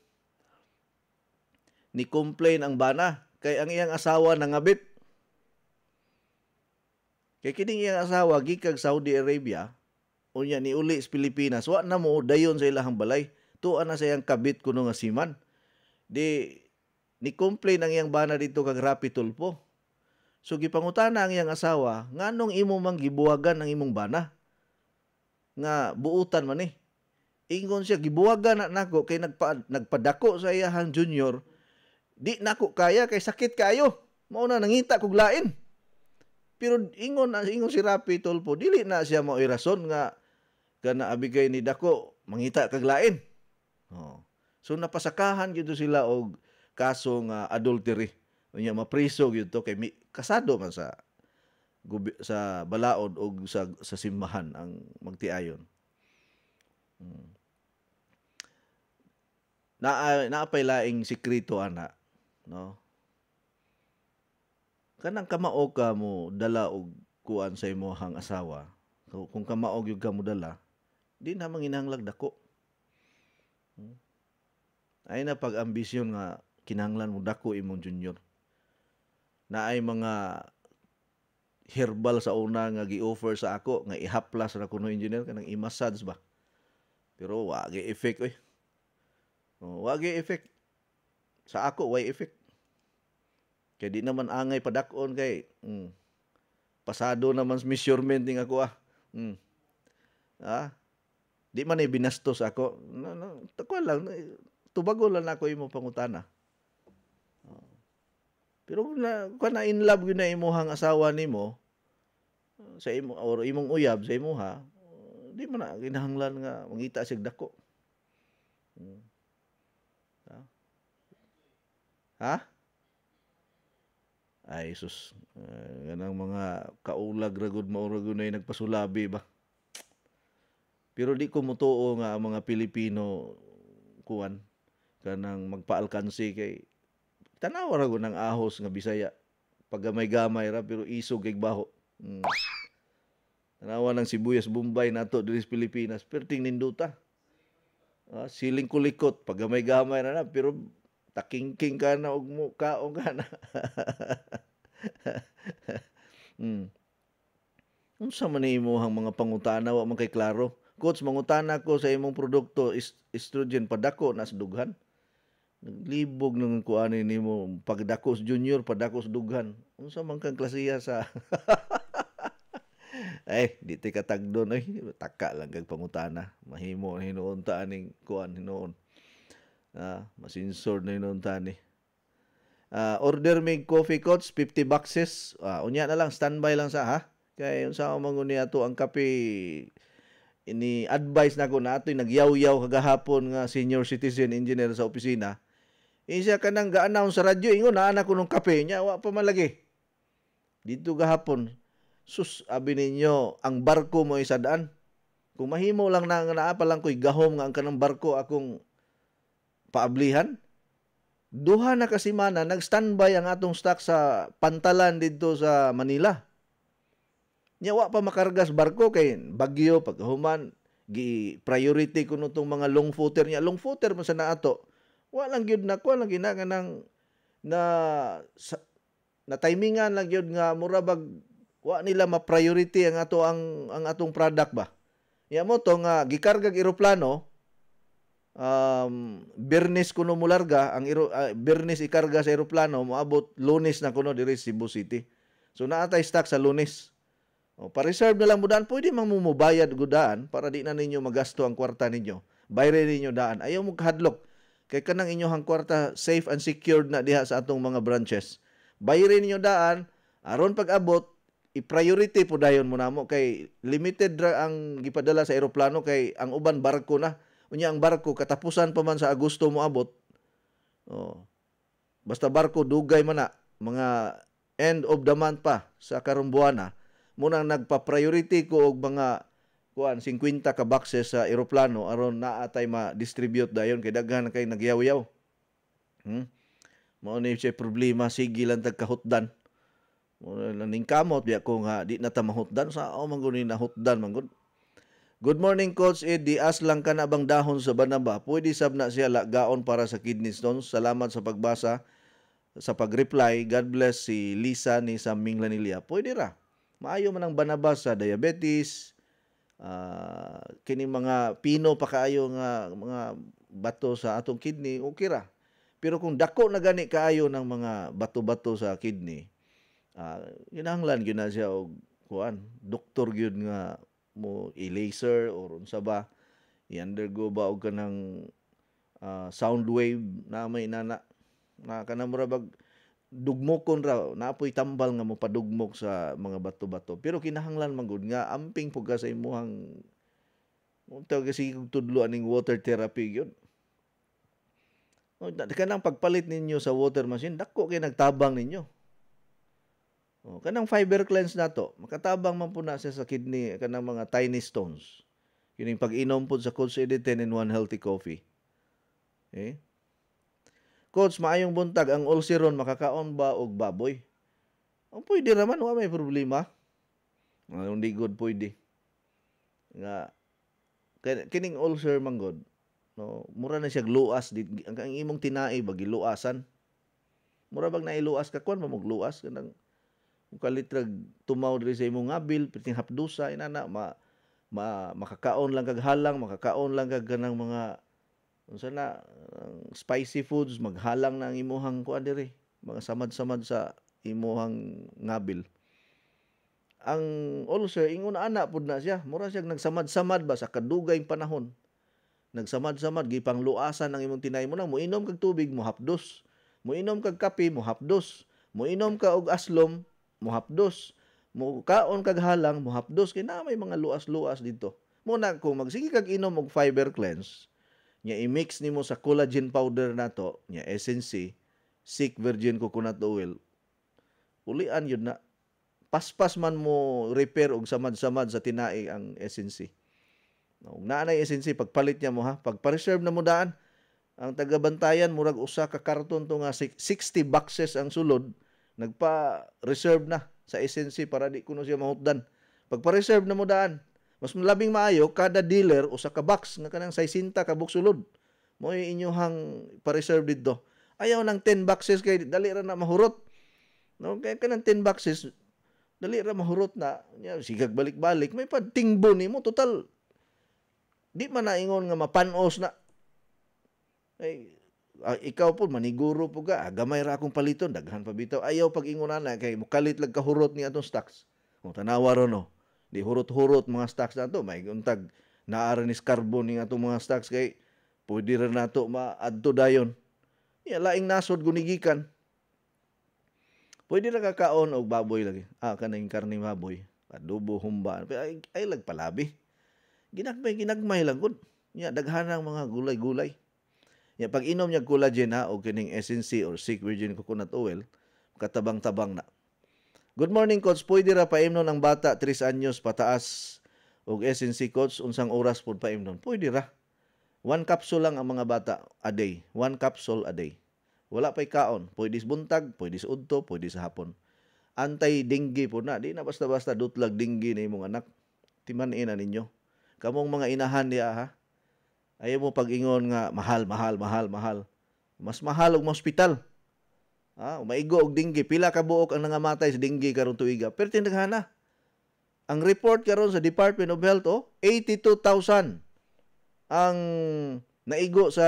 Ni complain ang bana kay ang iyang asawa nangabit. Kay kining iyang asawa gikag Saudi Arabia, unya ni uli sa Pilipinas, wa na mo dayon sa ilang balay. Tuan na sa iyang kabit kuno nga siman. Di ni complain ang iyang bana dito kag rapi tulpo. So gipangutana ang iyang asawa, nganong imo mang gibuwagan ang imong bana? nga buutan man eh. Ingon siya, gibuwaga na nako kay nagpa, nagpadako sa iyahang junior, di nako kaya kay sakit kayo. Mao na nangita kog lain. Pero ingon ingon si Rapi Tolpo, dili na siya mao irason nga gana abigay ni dako mangita kag lain. Oh. So napasakahan gyud sila og kaso nga adultery. Unya mapriso gyud to kay kasado man sa sa balaod o sa, sa simbahan ang magtiayon. Hmm. Na naapay laing sikreto ana, no? Kanang kamao ka mo dala og kuan sa imong asawa. So, kung kamao gyud ka mo dala, di na manginahanglag dako. Hmm. Ay na pag ambisyon nga kinahanglan mo dako imong junior. Na ay mga herbal sa una nga gi-offer sa ako nga ihaplas ra kuno engineer kanang i-massage ba pero wa gi effect oy oh, wa gi effect sa ako wa effect kay di naman angay padakon kay mm, pasado naman sa measurement ning ako ah mm. ah di man ay binastos ako No, na, lang tubago lang ako imo pangutana pero na kun na in love gyud na imuhang asawa nimo uh, sa imo or imong uyab sa imuha, uh, di man na kinahanglan nga mangita sig dako. Hmm. Ha? Ay, sus. Uh, ganang mga kaulag ragod mauragunay nagpasulabi ba? Pero di ko mutuo nga ang mga Pilipino kuan kanang magpaalkansi kay tanaw ra ko ng ahos nga Bisaya. Pagamay-gamay ra pero isog kay baho. Hmm. Tanawa ng sibuyas Bombay nato diri sa Pilipinas pero ninduta. Ah, siling kulikot, pagamay-gamay na na pero takingking ka na og muka o ka na. [LAUGHS] hmm. Unsa man imo ang mga pangutana wa man kay klaro. Coach, mangutana ko sa imong produkto, estrogen padako nas dughan. Naglibog ng kuanin nimo pagdakos junior, pagdakos dughan. Unsa man kang klasiya sa [LAUGHS] Ay, di ti katagdon ay taka lang kag pangutana. Mahimo hinuon ta aning kuan hinuon. Ah, masinsor na hinuon ta ni. Uh, order me coffee coats 50 boxes. Uh, unya na lang standby lang sa ha. Kay unsa manguni to ang kape ini advice nako na, na ato'y nagyaw-yaw kagahapon nga senior citizen engineer sa opisina Insa ka nang ga-announce sa radyo, ingon na anak ko nung kape niya, wa pa malagi. Dito gahapon, sus, abi ninyo, ang barko mo isa daan. Kung mahimo lang na naapa lang ko'y gahom nga ang kanang barko akong paablihan, duha na kasimana, nag-standby ang atong stock sa pantalan dito sa Manila. Nya wa pa makargas barko kay bagyo paghuman gi priority kuno tong mga long footer nya long footer man sa naato walang gyud na ko lang gina kanang na sa, na timingan lang gyud nga mura bag wa nila ma priority ang ato ang ang atong product ba ya mo to nga gikarga og eroplano um Bernes kuno mularga ang iro, uh, ah, Bernes ikarga sa eroplano moabot Lunes na kuno diri Cebu City so naatay stock sa Lunes o, pa-reserve na lang mo daan, pwede mang mumubayad gudaan para di na ninyo magasto ang kwarta ninyo. Bayre ninyo daan. Ayaw mo kahadlok kay kanang inyohang kwarta safe and secured na diha sa atong mga branches. Bayarin ninyo daan aron pag-abot i-priority po dayon mo namo kay limited ra ang gipadala sa eroplano kay ang uban barko na unya ang barko katapusan pa man sa Agosto mo abot oh basta barko dugay man na mga end of the month pa sa karong buwana mo nagpa-priority ko og mga kuan 50 ka boxes sa eroplano aron naa tay ma-distribute dayon kay daghan kay nagyawyaw yaw Hmm? Mao ni siya problema sige lang tagkahutdan. Mao ning kamot biya ko nga di na ta mahutdan sa o oh, mangguni na hutdan manggod. Good morning coach Eddie, as lang ka na bang dahon sa banaba? Pwede sab na siya lagaon para sa kidney stones. Salamat sa pagbasa sa pagreply God bless si Lisa ni sa Lanilia. Pwede ra. Maayo man ang banaba sa diabetes, uh, ah, kini mga pino pa kaayo nga mga bato sa atong kidney okay ra pero kung dako na gani kaayo ng mga bato-bato sa kidney uh, ginahanglan gyud na siya og kuan doktor gyud nga mo i-laser or unsa ba i-undergo ba og kanang uh, sound wave na may nana na kanang murabag dugmokon raw naapoy tambal nga mo padugmok sa mga bato-bato pero kinahanglan man gud nga amping puga sa imong imuhang Tawag kasi tudlo aning water therapy yun. O, kanang pagpalit ninyo sa water machine, dako kay nagtabang ninyo. Oh, kanang fiber cleanse na to, makatabang man po na siya sa kidney, kanang mga tiny stones. Yun yung pag-inom po sa Coach 10 in 1 Healthy Coffee. Eh? Coach, maayong buntag ang ulceron makakaon ba og baboy? Ang pwede raman, wa may problema. Uh, hindi good pwede. Nga kining ulcer man god. No, mura na siya luas dit ang, ang imong tinai ba giluasan. Mura bag nailuas ka kwan mamugluas kanang kung kalitrag tumaw diri sa imong ngabil piting hapdusa inana ma, ma makakaon lang kag halang, makakaon lang kag kanang mga unsa na ang spicy foods maghalang na ang imuhang kuan dire mga samad-samad sa imuhang ngabil ang ulcer ingon ana pud na siya mura siya nagsamad-samad ba sa kadugayng panahon nagsamad-samad gipang luasan ang imong tinay mo na muinom kag tubig mo hapdos mo inom kag kape mo hapdos mo inom ka og aslom mo hapdos mo kaon kag halang mo hapdos kay na may mga luas-luas dito mo na kung magsige kag inom og fiber cleanse nya i-mix nimo sa collagen powder nato nya SNC sick virgin coconut oil ulian yun na paspas man mo repair og samad-samad sa tinai ang SNC no na nay SNC pagpalit niya mo ha pag pa-reserve na mo daan ang tagabantayan murag usa ka karton to nga 60 boxes ang sulod nagpa-reserve na sa SNC para di kuno siya mahutdan pag pa-reserve na mo daan mas labing maayo kada dealer usa ka box nga kanang 60 ka box sulod. Mo inyohang pa-reserve didto. Ayaw nang 10 boxes kay dali ra na mahurot. No, kay kanang 10 boxes dali ra mahurot na. Ya, sigag balik-balik may padtingbo nimo total. Di man naingon nga mapanos na. Ay, uh, ikaw po maniguro po ka, ah, gamay ra akong paliton, daghan pa bitaw. Ayaw pag ingon na kay mukalit lag kahurot ni atong stocks. Kung tanawa ro no. Di hurot-hurot mga stocks nato May untag naara ni carbon nga itong mga stocks kay pwede ra nato maadto dayon. ya laing nasod gunigikan. Pwede na kakaon og baboy lagi. Ah, kanang karne baboy. Adobo, humba. Ay, ay palabi Ginagmay, ginagmay lang gud ya daghan ang mga gulay-gulay. ya pag inom niya collagen ha, o kining SNC or Sikh Virgin Coconut Oil, katabang-tabang na. Good morning, Coach. Pwede ra paimnon ang bata 3 anyos pataas og SNC Coach unsang oras pud paimnon? Pwede ra. One capsule lang ang mga bata a day. One capsule a day. Wala pa'y kaon. Pwede buntag, pwede sa udto, pwede sa hapon. anti dinggi po na. Di na basta-basta dutlag dinggi na imong anak. Timan ina ninyo. Kamong mga inahan niya ha. Ayaw mo pag-ingon nga mahal, mahal, mahal, mahal. Mas mahal og ospital. Ah, maigo og dengue, pila ka buok ang nangamatay sa dengue karon tuiga. Pero tinadhana. Ang report karon sa Department of Health oh, 82,000 ang naigo sa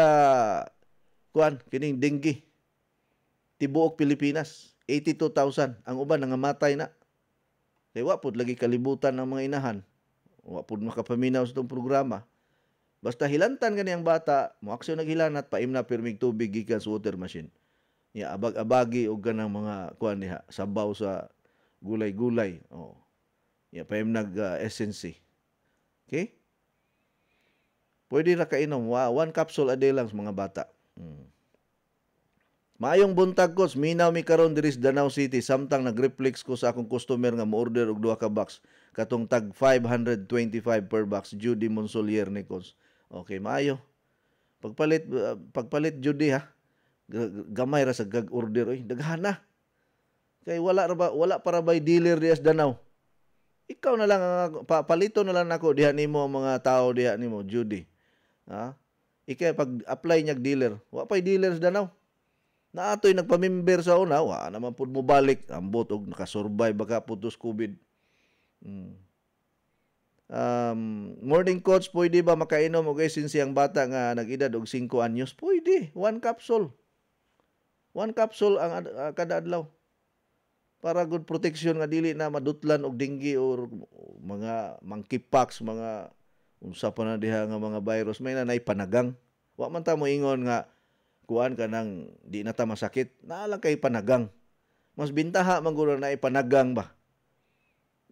kuan kining dengue tibuok Pilipinas 82,000 ang uban nangamatay na kay wa pud lagi kalibutan ang mga inahan wa pud makapaminaw sa tong programa basta hilantan kani ang bata mo aksyon naghilanat paimna pirmig tubig gikan sa water machine ya abag-abagi og ganang mga kuan niha sabaw sa gulay-gulay oh ya payam nag uh, ah, essence okay pwede ra kainom wa one capsule a day lang sa mga bata hmm. Maayong buntag ko, minaw mi karon diri sa Danau City samtang nagreflex ko sa akong customer nga mo-order og duha ka box katong tag 525 per box Judy Monsolier ni Cons. Okay, maayo. Pagpalit uh, pagpalit Judy ha gamay ra sa gag order oy daghana kay wala ra ba wala para bay dealer dias danaw ikaw na lang papalito na lang ako diha nimo ang mga tao diha nimo Judy ha ikay pag apply nyag dealer wa pay dealers danaw na atoy nagpamimber sa una wa naman pud mo balik ambot og nakasurvive baka putos covid hmm. Um, morning coach, pwede ba makainom og okay, since ang bata nga nag-edad og 5 anyos? Pwede, one capsule. One capsule ang uh, kada adlaw. Para good protection nga dili na madutlan og dengue or mga monkeypox, mga unsa pa na diha nga mga virus may nanay panagang. Wa man ta mo ingon nga kuan ka nang di na ta masakit. na lang kay panagang. Mas bintaha man guro na ipanagang ba.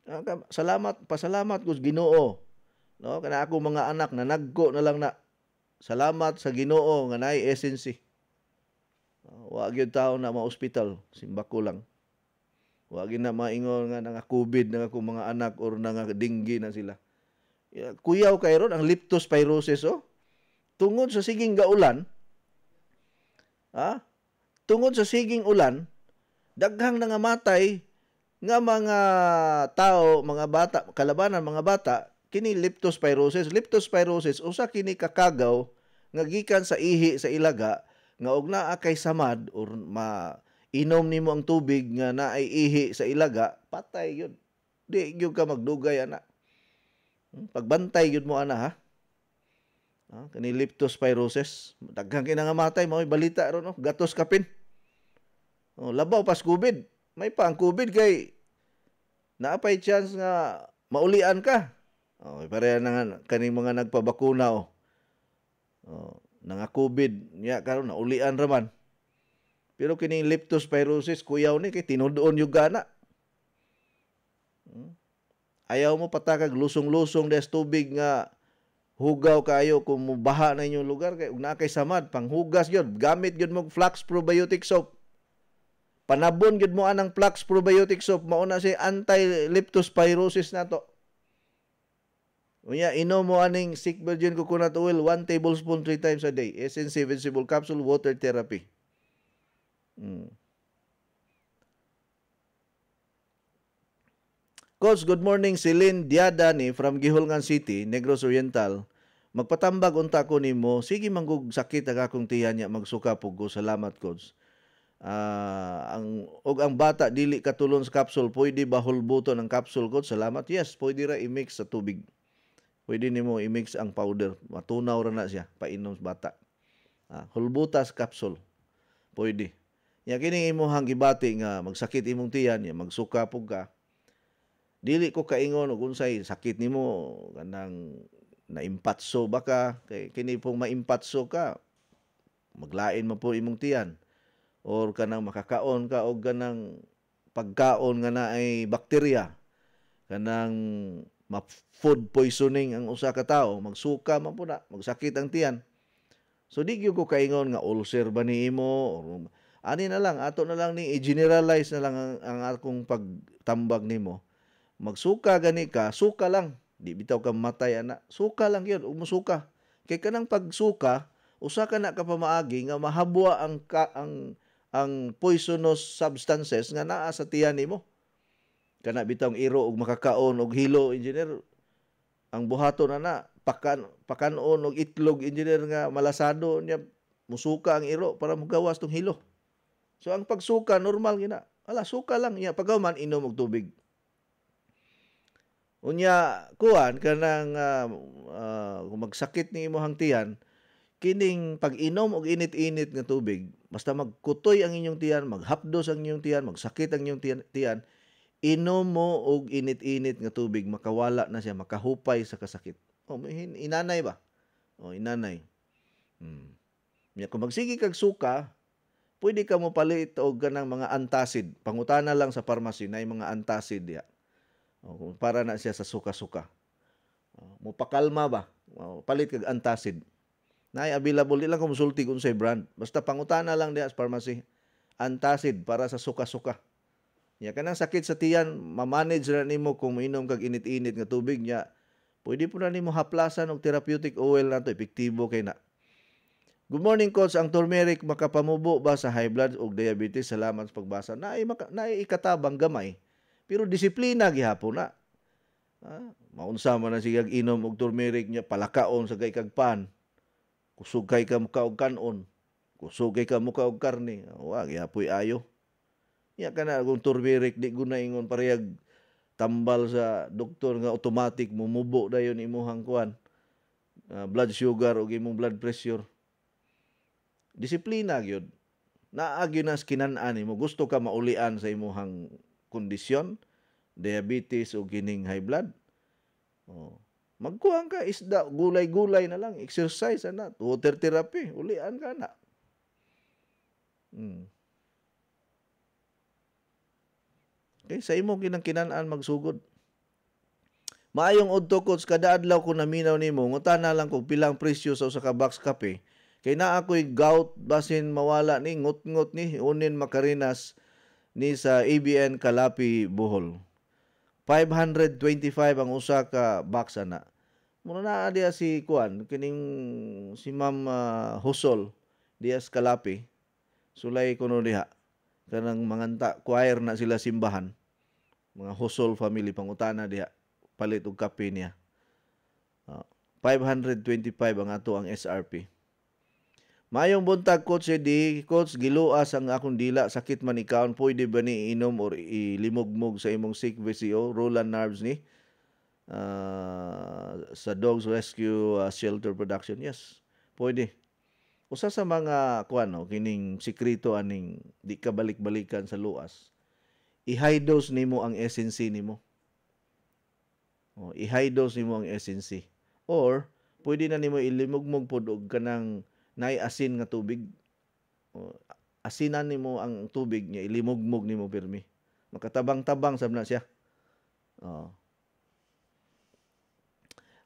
Ah, salamat, pasalamat kus Ginoo. No, kana ako mga anak na nagko na lang na salamat sa Ginoo nga naay essence. Wa gyud tao na ma-hospital, simbako lang. Wa gyud na maingon nga nga COVID nga akong mga anak or nga dengue na sila. Kuyaw kay ron ang leptospirosis oh. Tungod sa siging gaulan, ha? Tungod sa siging ulan, daghang nangamatay nga mga tao, mga bata, kalabanan mga bata kini leptospirosis. Leptospirosis usa kini kakagaw nga gikan sa ihi sa ilaga nga og naa kay samad or ma inom nimo ang tubig nga naay ihi sa ilaga, patay yun. Di gyud ka magdugay ana. Hmm, pagbantay gyud mo ana ha. Ah, kani leptospirosis, daghang kinangamatay mao balita ro no, gatos kapin. Oh, labaw pas COVID. May pa ang COVID kay naapay chance nga maulian ka. Oh, pareha na nga kaning mga nagpabakuna oh. oh nga COVID ya karon na ulian raman. Pero kining leptospirosis kuyaw ni kay tinud-on yung gana. Hmm? Ayaw mo patakag lusong-lusong des tubig nga hugaw kayo kung mubaha na inyong lugar kay ug naa kay samad panghugas gyud gamit gyud mo flax probiotic soap panabon gyud mo anang flax probiotic soap mauna si anti leptospirosis nato Unya, ino mo aning sick virgin coconut oil 1 tablespoon three times a day. Essence vegetable capsule water therapy. Hmm. Coach, good morning. Celine Diadani from Giholngan City, Negros Oriental. Magpatambag unta ko nimo. Sige manggug sakit ang akong tiyan niya magsuka pugo. Salamat coach. Uh, ang og ang bata dili katulon sa capsule, pwede ba hulbuto ang capsule coach? Salamat. Yes, pwede ra i-mix sa tubig pwede nimo i-mix ang powder. Matunaw ra na siya painom sa bata. Ah, hulbutas capsule. Pwede. Ya kining imong gibati nga magsakit imong tiyan, ya magsuka pug ka. Dili ko kaingon og unsay sakit nimo kanang naimpatso baka kay kini pong maimpatso ka maglain man po imong tiyan or kanang makakaon ka og kanang pagkaon nga naay bakterya kanang ma-food poisoning ang usa ka tawo, magsuka man po na, magsakit ang tiyan. So di ko kaingon nga ulcer ba ni imo or ani na lang ato na lang ni i-generalize na lang ang, ang akong pagtambag nimo. Magsuka gani ka, suka lang. Di bitaw ka matay ana. Suka lang yun, umusuka. Kay kanang pagsuka, usa ka na kapamaagi nga mahabwa ang ka, ang ang poisonous substances nga naa sa tiyan nimo kana bitong iro og makakaon og hilo engineer ang buhaton ana pakan pakanon og itlog engineer nga malasado niya musuka ang iro para mugawas tong hilo so ang pagsuka normal gina ala suka lang iya pagawman inom og tubig unya kuan kanang uh, uh, magsakit ni imong tiyan kining pag-inom og init-init nga tubig basta magkutoy ang inyong tiyan maghapdos ang inyong tiyan magsakit ang inyong tiyan inom mo og init-init nga tubig makawala na siya makahupay sa kasakit o oh, inanay ba o oh, inanay hmm. Nya kung magsigi kag suka pwede ka mo palit og ganang mga antacid pangutana lang sa pharmacy na mga antacid ya o, oh, para na siya sa suka-suka o, mo pakalma ba o, palit kag antacid na available di lang konsulti kung sa brand basta pangutana lang diha sa pharmacy antacid para sa suka-suka Nya kanang sakit sa tiyan, ma-manage na nimo kung inom kag init-init nga tubig nya. Pwede po na nimo haplasan og therapeutic oil nato epektibo kay na. Good morning coach, ang turmeric makapamubo ba sa high blood o diabetes? Salamat sa pagbasa. Naay maka, naay ikatabang gamay. Pero disiplina gihapon na. Ha? Maunsa man na sigag inom og turmeric nya palakaon sa kay kag pan. Kusog kay ka mukha og kanon. Kusog kay ka mukha og karne. Wa gihapoy ayo. Iya ka na, kung turmeric, di ko na ingon pareyag tambal sa doktor nga automatic mumubo dayon imuhang kuan. Uh, ah, blood sugar o imong blood pressure. Disiplina gyud. naa Naagyo na skinan-an mo. Gusto ka maulian sa imuhang kondisyon, diabetes o gining high blood. Oh. Magkuhan ka isda, gulay-gulay na lang, exercise ana water therapy, ulian ka na. Hmm. Okay, sa imo kinang kinan-an magsugod. Maayong udto coach kada adlaw ko naminaw nimo, ngutana lang kog pilang presyo sa usa ka box kape. Kay naa ako'y gout basin mawala ni ngut-ngut ni unin makarinas ni sa ABN Kalapi Bohol. 525 ang usa ka box ana. Muna na diya si Kuan, kining si Ma'am uh, Husol sa Kalapi. Sulay kuno diha kanang manganta choir na sila simbahan mga Hosol family pangutana diha palit og kape niya uh, ah, 525 ang ato ang SRP Mayong buntag coach eh, di coach giluas ang akong dila sakit man ikaw pwede ba ni inom or ilimugmog sa imong sick VCO Roland Nerves ni uh, sa Dogs Rescue uh, Shelter Production yes pwede Usa sa mga no kining sikrito aning di ka balik-balikan sa luas. I-high dose nimo ang essence nimo. o i-high dose nimo ang essence Or pwede na nimo ilimugmog pod og kanang naiasin nga tubig. Oh, asinan nimo ang tubig niya ilimugmog nimo pirmi. Makatabang-tabang sab na siya. Oh.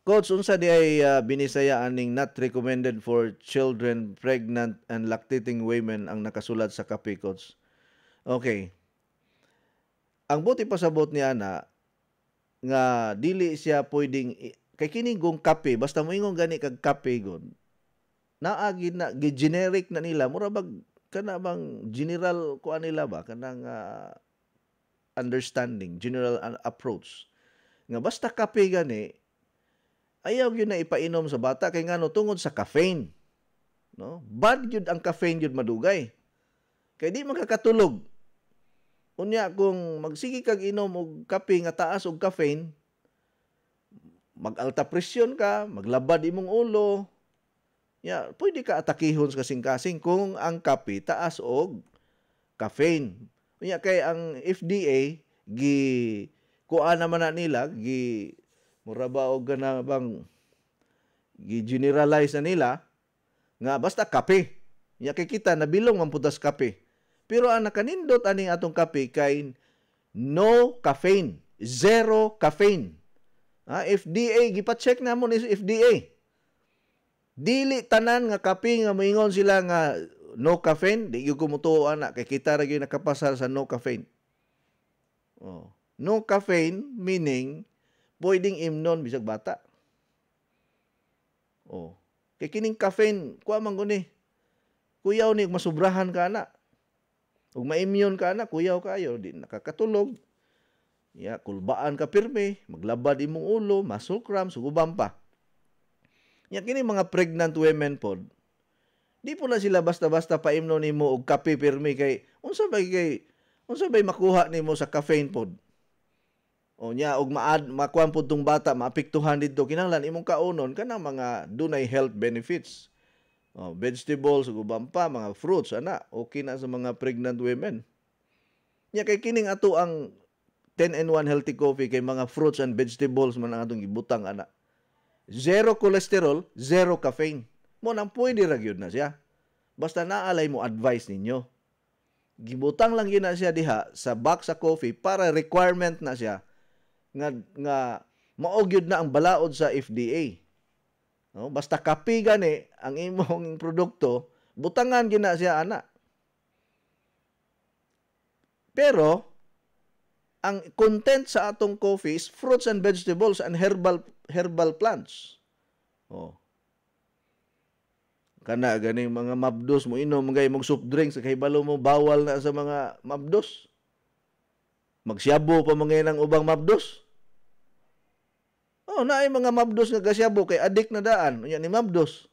Coach, unsa di ay uh, binisaya aning not recommended for children, pregnant, and lactating women ang nakasulat sa kape, Coach? Okay. Ang buti pa sa pasabot ni Ana, nga dili siya pwedeng kay kinigong kape basta mo ingon gani kag kape gon naagi na generic na nila mura bag kana bang general ko nila ba kanang uh, understanding general approach nga basta kape gani ayaw yun na ipainom sa bata kay ngano tungod sa caffeine. No? Bad yun ang caffeine yun madugay. Kay di magkakatulog. Unya kung magsigi kag inom og kape nga taas og caffeine, magalta presyon ka, maglabad imong ulo. Ya, pwede ka atakihon sa kasing-kasing kung ang kape taas og caffeine. Unya kay ang FDA gi kuha naman na nila gi muraba og na bang gi-generalize na nila nga basta kape. Ya kikita na bilong mamputas kape. Pero ang nakanindot aning atong kape kay no caffeine, zero caffeine. Ha, FDA gipa-check na mo ni FDA. Dili tanan nga kape nga moingon sila nga no caffeine, di gyud kumutuo ana kay kita ra gyud nakapasar sa no caffeine. Oh. No caffeine meaning pwedeng imnon bisag bata. Oh. Kay kining caffeine, kuha man guni. Kuyaw ni masubrahan ka na. Ug maimyon ka na, kuyaw kayo, di nakakatulog. Ya, kulbaan ka pirme, maglabad imong ulo, muscle cramps, uban pa. Ya, kini mga pregnant women pod, di po na sila basta-basta paimnon nimo og kape pirme kay unsa ba kay unsa bay makuha nimo sa caffeine pod? o nya og maad makuan pud tong bata maapektuhan didto kinahanglan imong kaunon kanang mga dunay health benefits o, vegetables ug uban pa mga fruits ana okay na sa mga pregnant women nya kay kining ato ang 10 in 1 healthy coffee kay mga fruits and vegetables man ang atong gibutang ana zero cholesterol zero caffeine mo nang pwede ra gyud na siya basta naalay mo advice ninyo gibutang lang yun na siya diha sa box sa coffee para requirement na siya nga nga maogyud na ang balaod sa FDA. No? Basta kapi gani ang imong [LAUGHS] produkto, butangan gina siya ana. Pero ang content sa atong coffee is fruits and vegetables and herbal herbal plants. Oh. Kana gani mga mabdos mo inom gay imong soft drinks kay balo mo bawal na sa mga mabdos. Magsyabo pa mga ng ubang mabdos. Oh, naay mga mabdos nga kasyabo kay adik na daan. Yan ni mabdos.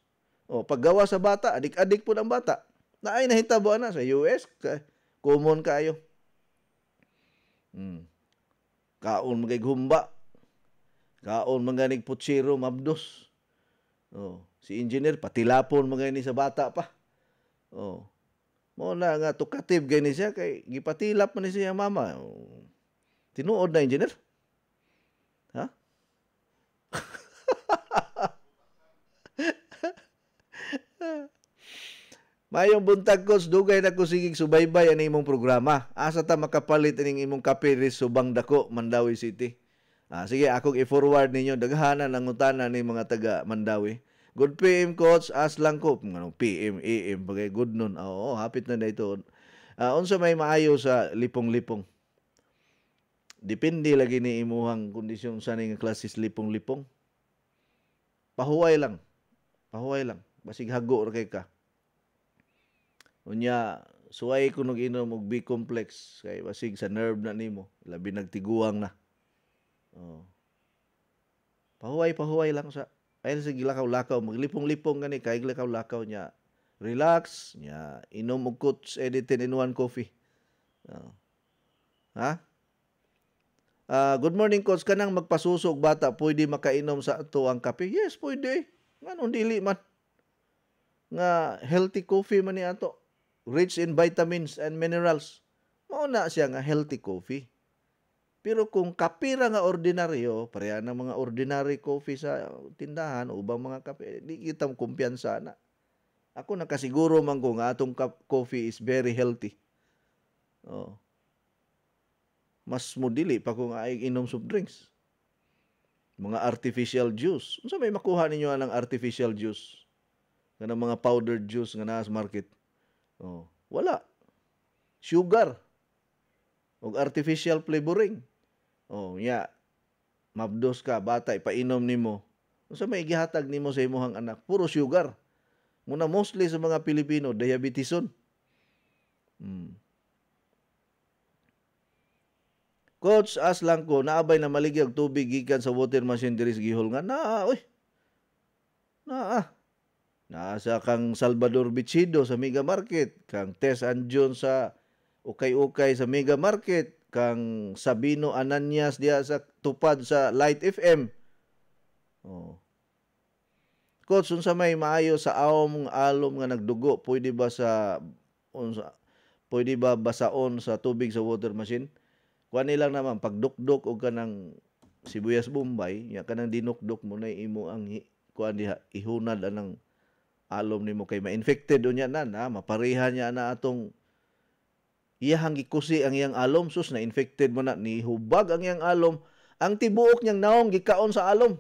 Oh, paggawa sa bata, adik-adik po ang bata. Naay nahitabo na sa US, ka, common kayo. Hmm. Kaon mga gumba. Kaon mga nigputsiro mabdos. Oh, si engineer patilapon mga ni sa bata pa. Oh, mo na nga tukatib gani siya kay gipatilap man ni siya mama. Tinuod na engineer. Ha? [LAUGHS] Mayong buntag ko, dugay na ko sigig subaybay ang imong programa. Asa ta makapalit ining imong kapiri subang dako, Mandawi City. Ah, sige, akong i-forward ninyo. Daghanan ang utana ni mga taga Mandawi. Good PM coach, as lang ko. Ano, PM, AM, bagay, good nun. Ah, oo, oh, hapit na na ito. Uh, unsa may maayo sa lipong-lipong. Depende lagi ni imuhang kondisyon sa ning klases lipong-lipong. Pahuway lang. Pahuway lang. Basig hago ra kay ka. Unya, suway ko nung inom og B-complex kay basig sa nerve na nimo, labi nagtiguang na. Oh. Pahuway, pahuway lang sa kaya sa gilakaw-lakaw, maglipong-lipong gani, kay gilakaw-lakaw niya. Relax, niya, inom og coach editin in one coffee. Uh, ha? Uh, good morning, coach. Kanang magpasusog bata, pwede makainom sa ato ang kape? Yes, pwede. nganong dili man. Nga healthy coffee man ni ato. Rich in vitamins and minerals. Mauna siya nga healthy coffee. Pero kung kapira nga ordinaryo, pareha ng mga ordinary coffee sa tindahan, ubang mga kape, di kita kumpiyansa na. Ako nakasiguro man ko nga atong coffee is very healthy. Oh. Mas mo dili pa kung ay inom soft drinks. Mga artificial juice. Unsa may makuha ninyo ng artificial juice? Nga mga powdered juice nga naa sa market. Oh, wala. Sugar. Ug artificial flavoring. Oh, ya. Mabdos ka, bata, ipainom nimo. Unsa may gihatag nimo sa imong anak? Puro sugar. Muna mostly sa mga Pilipino, diabetison. Hmm. Coach, as lang ko, naabay na maligi og tubig gikan sa water machine diri sa gihol nga. Naa, oy. Naa. Naasa kang Salvador Bichido sa Mega Market, kang Tess and June sa Ukay-Ukay sa Mega Market, kang Sabino Ananias diha sa tupad sa Light FM. Oh. Coach, sa may maayo sa awom nga alom nga nagdugo, pwede ba sa unsa pwede ba basaon sa tubig sa water machine? Kuan nilang naman pagdukduk og kanang sibuyas bombay, ya kanang dinukduk mo na imo ang kuan diha ihunad anang alom nimo kay ma-infected unya na na maparihan niya na atong iyahang gikusi ang iyang alom sus na infected mo na ni hubag ang iyang alom ang tibuok niyang naong gikaon sa alom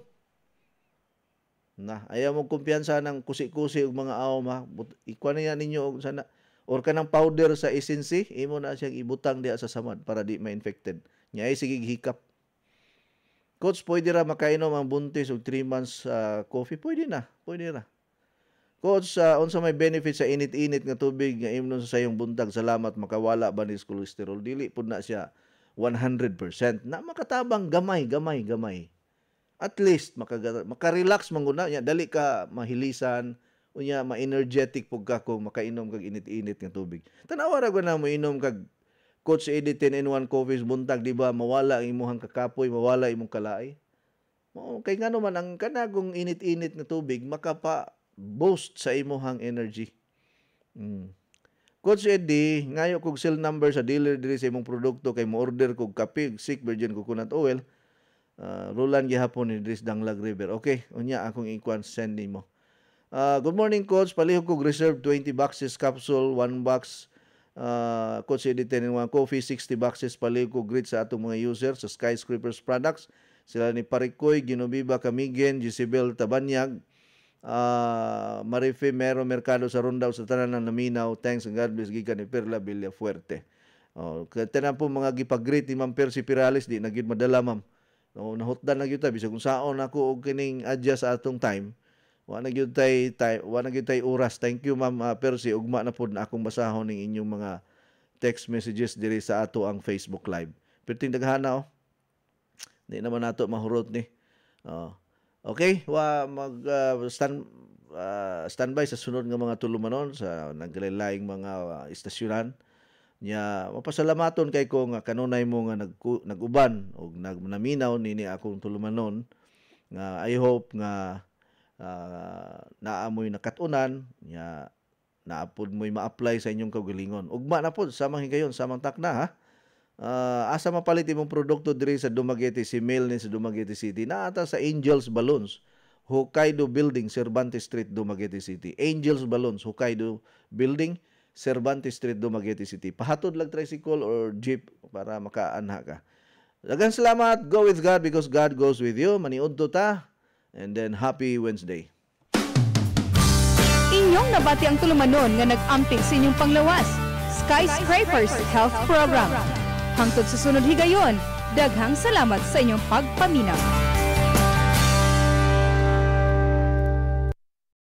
na ayaw mo kumpiyansa ng kusi-kusi og mga awma ikuha na ninyo og sana or kanang powder sa essence imo na siyang ibutang diha sa samad para di ma-infected niya ay sige hikap coach pwede ra makainom ang buntis og 3 months uh, coffee pwede na pwede ra Coach, uh, unsa may benefit sa init-init nga tubig nga imnon sa sayong buntag? Salamat makawala ba ni cholesterol dili pud na siya 100%. Na makatabang gamay, gamay, gamay. At least makaga, makarelax manguna nya dali ka mahilisan unya ma-energetic pug ka kung makainom kag init-init nga tubig. Tanaw ra na mo inom kag Coach Edit 10 in 1 coffees buntag di ba mawala ang imong kakapoy, mawala imong kalaay. Mo kay ngano man ang kanagong init-init nga tubig makapa boost sa imuhang energy. Mm. Coach Eddie, ngayo kog cell number sa dealer diri sa imong produkto kay mo order kog kape, sick virgin coconut oil. Uh, ah, Roland gihapon ni Dris Danglag River. Okay, unya akong ikuan send nimo. Uh, good morning coach, palihog kog reserve 20 boxes capsule, 1 box uh, coach Eddie 10 in 1 coffee, 60 boxes palihog kog greet sa atong mga user sa Skyscrapers products. Sila ni Parikoy, Ginobiba Kamigen, Jisibel Tabanyag, uh, Marife Mero Mercado sa Rundaw sa tanan ng Naminaw. Thanks and God bless gikan ni Perla Fuerte. Oh, tanan po mga gipagreet ni Ma'am Percy Pirales di nagid madala ma'am. No, oh, nahutdan na gyud ta bisag unsaon ako og kining adjust atong time. Wa na gyud tay, tay wa na gyud tay oras. Thank you Ma'am uh, Percy ugma na pod na akong basahon ning inyong mga text messages diri sa ato ang Facebook Live. Perting daghana oh. Di naman nato mahurot ni. Oh. Okay, wa mag uh, stand uh, standby sa sunod nga mga tulumanon sa nagkalilaing mga uh, istasyonan nya mapasalamaton kay ko nga kanunay mo nga nag, naguban og nagnaminaw nini akong tulumanon nga I hope nga uh, naamoy nakatunan nya naapod mo'y ma-apply sa inyong kagalingon. Ugma na pod samang higayon, samang takna ha uh, asa mapalit imong produkto diri sa Dumaguete si Mail sa Dumaguete City naata sa Angels Balloons Hokkaido Building Cervantes Street Dumaguete City Angels Balloons Hokkaido Building Cervantes Street Dumaguete City pahatod lag tricycle or jeep para makaanha ka Dagan salamat go with God because God goes with you maniudto ta and then happy Wednesday Inyong nabati ang tulumanon nga nag-amping sa inyong panglawas Skyscrapers Health Program. Hangtod susunod higayon, daghang salamat sa inyong pagpaminaw.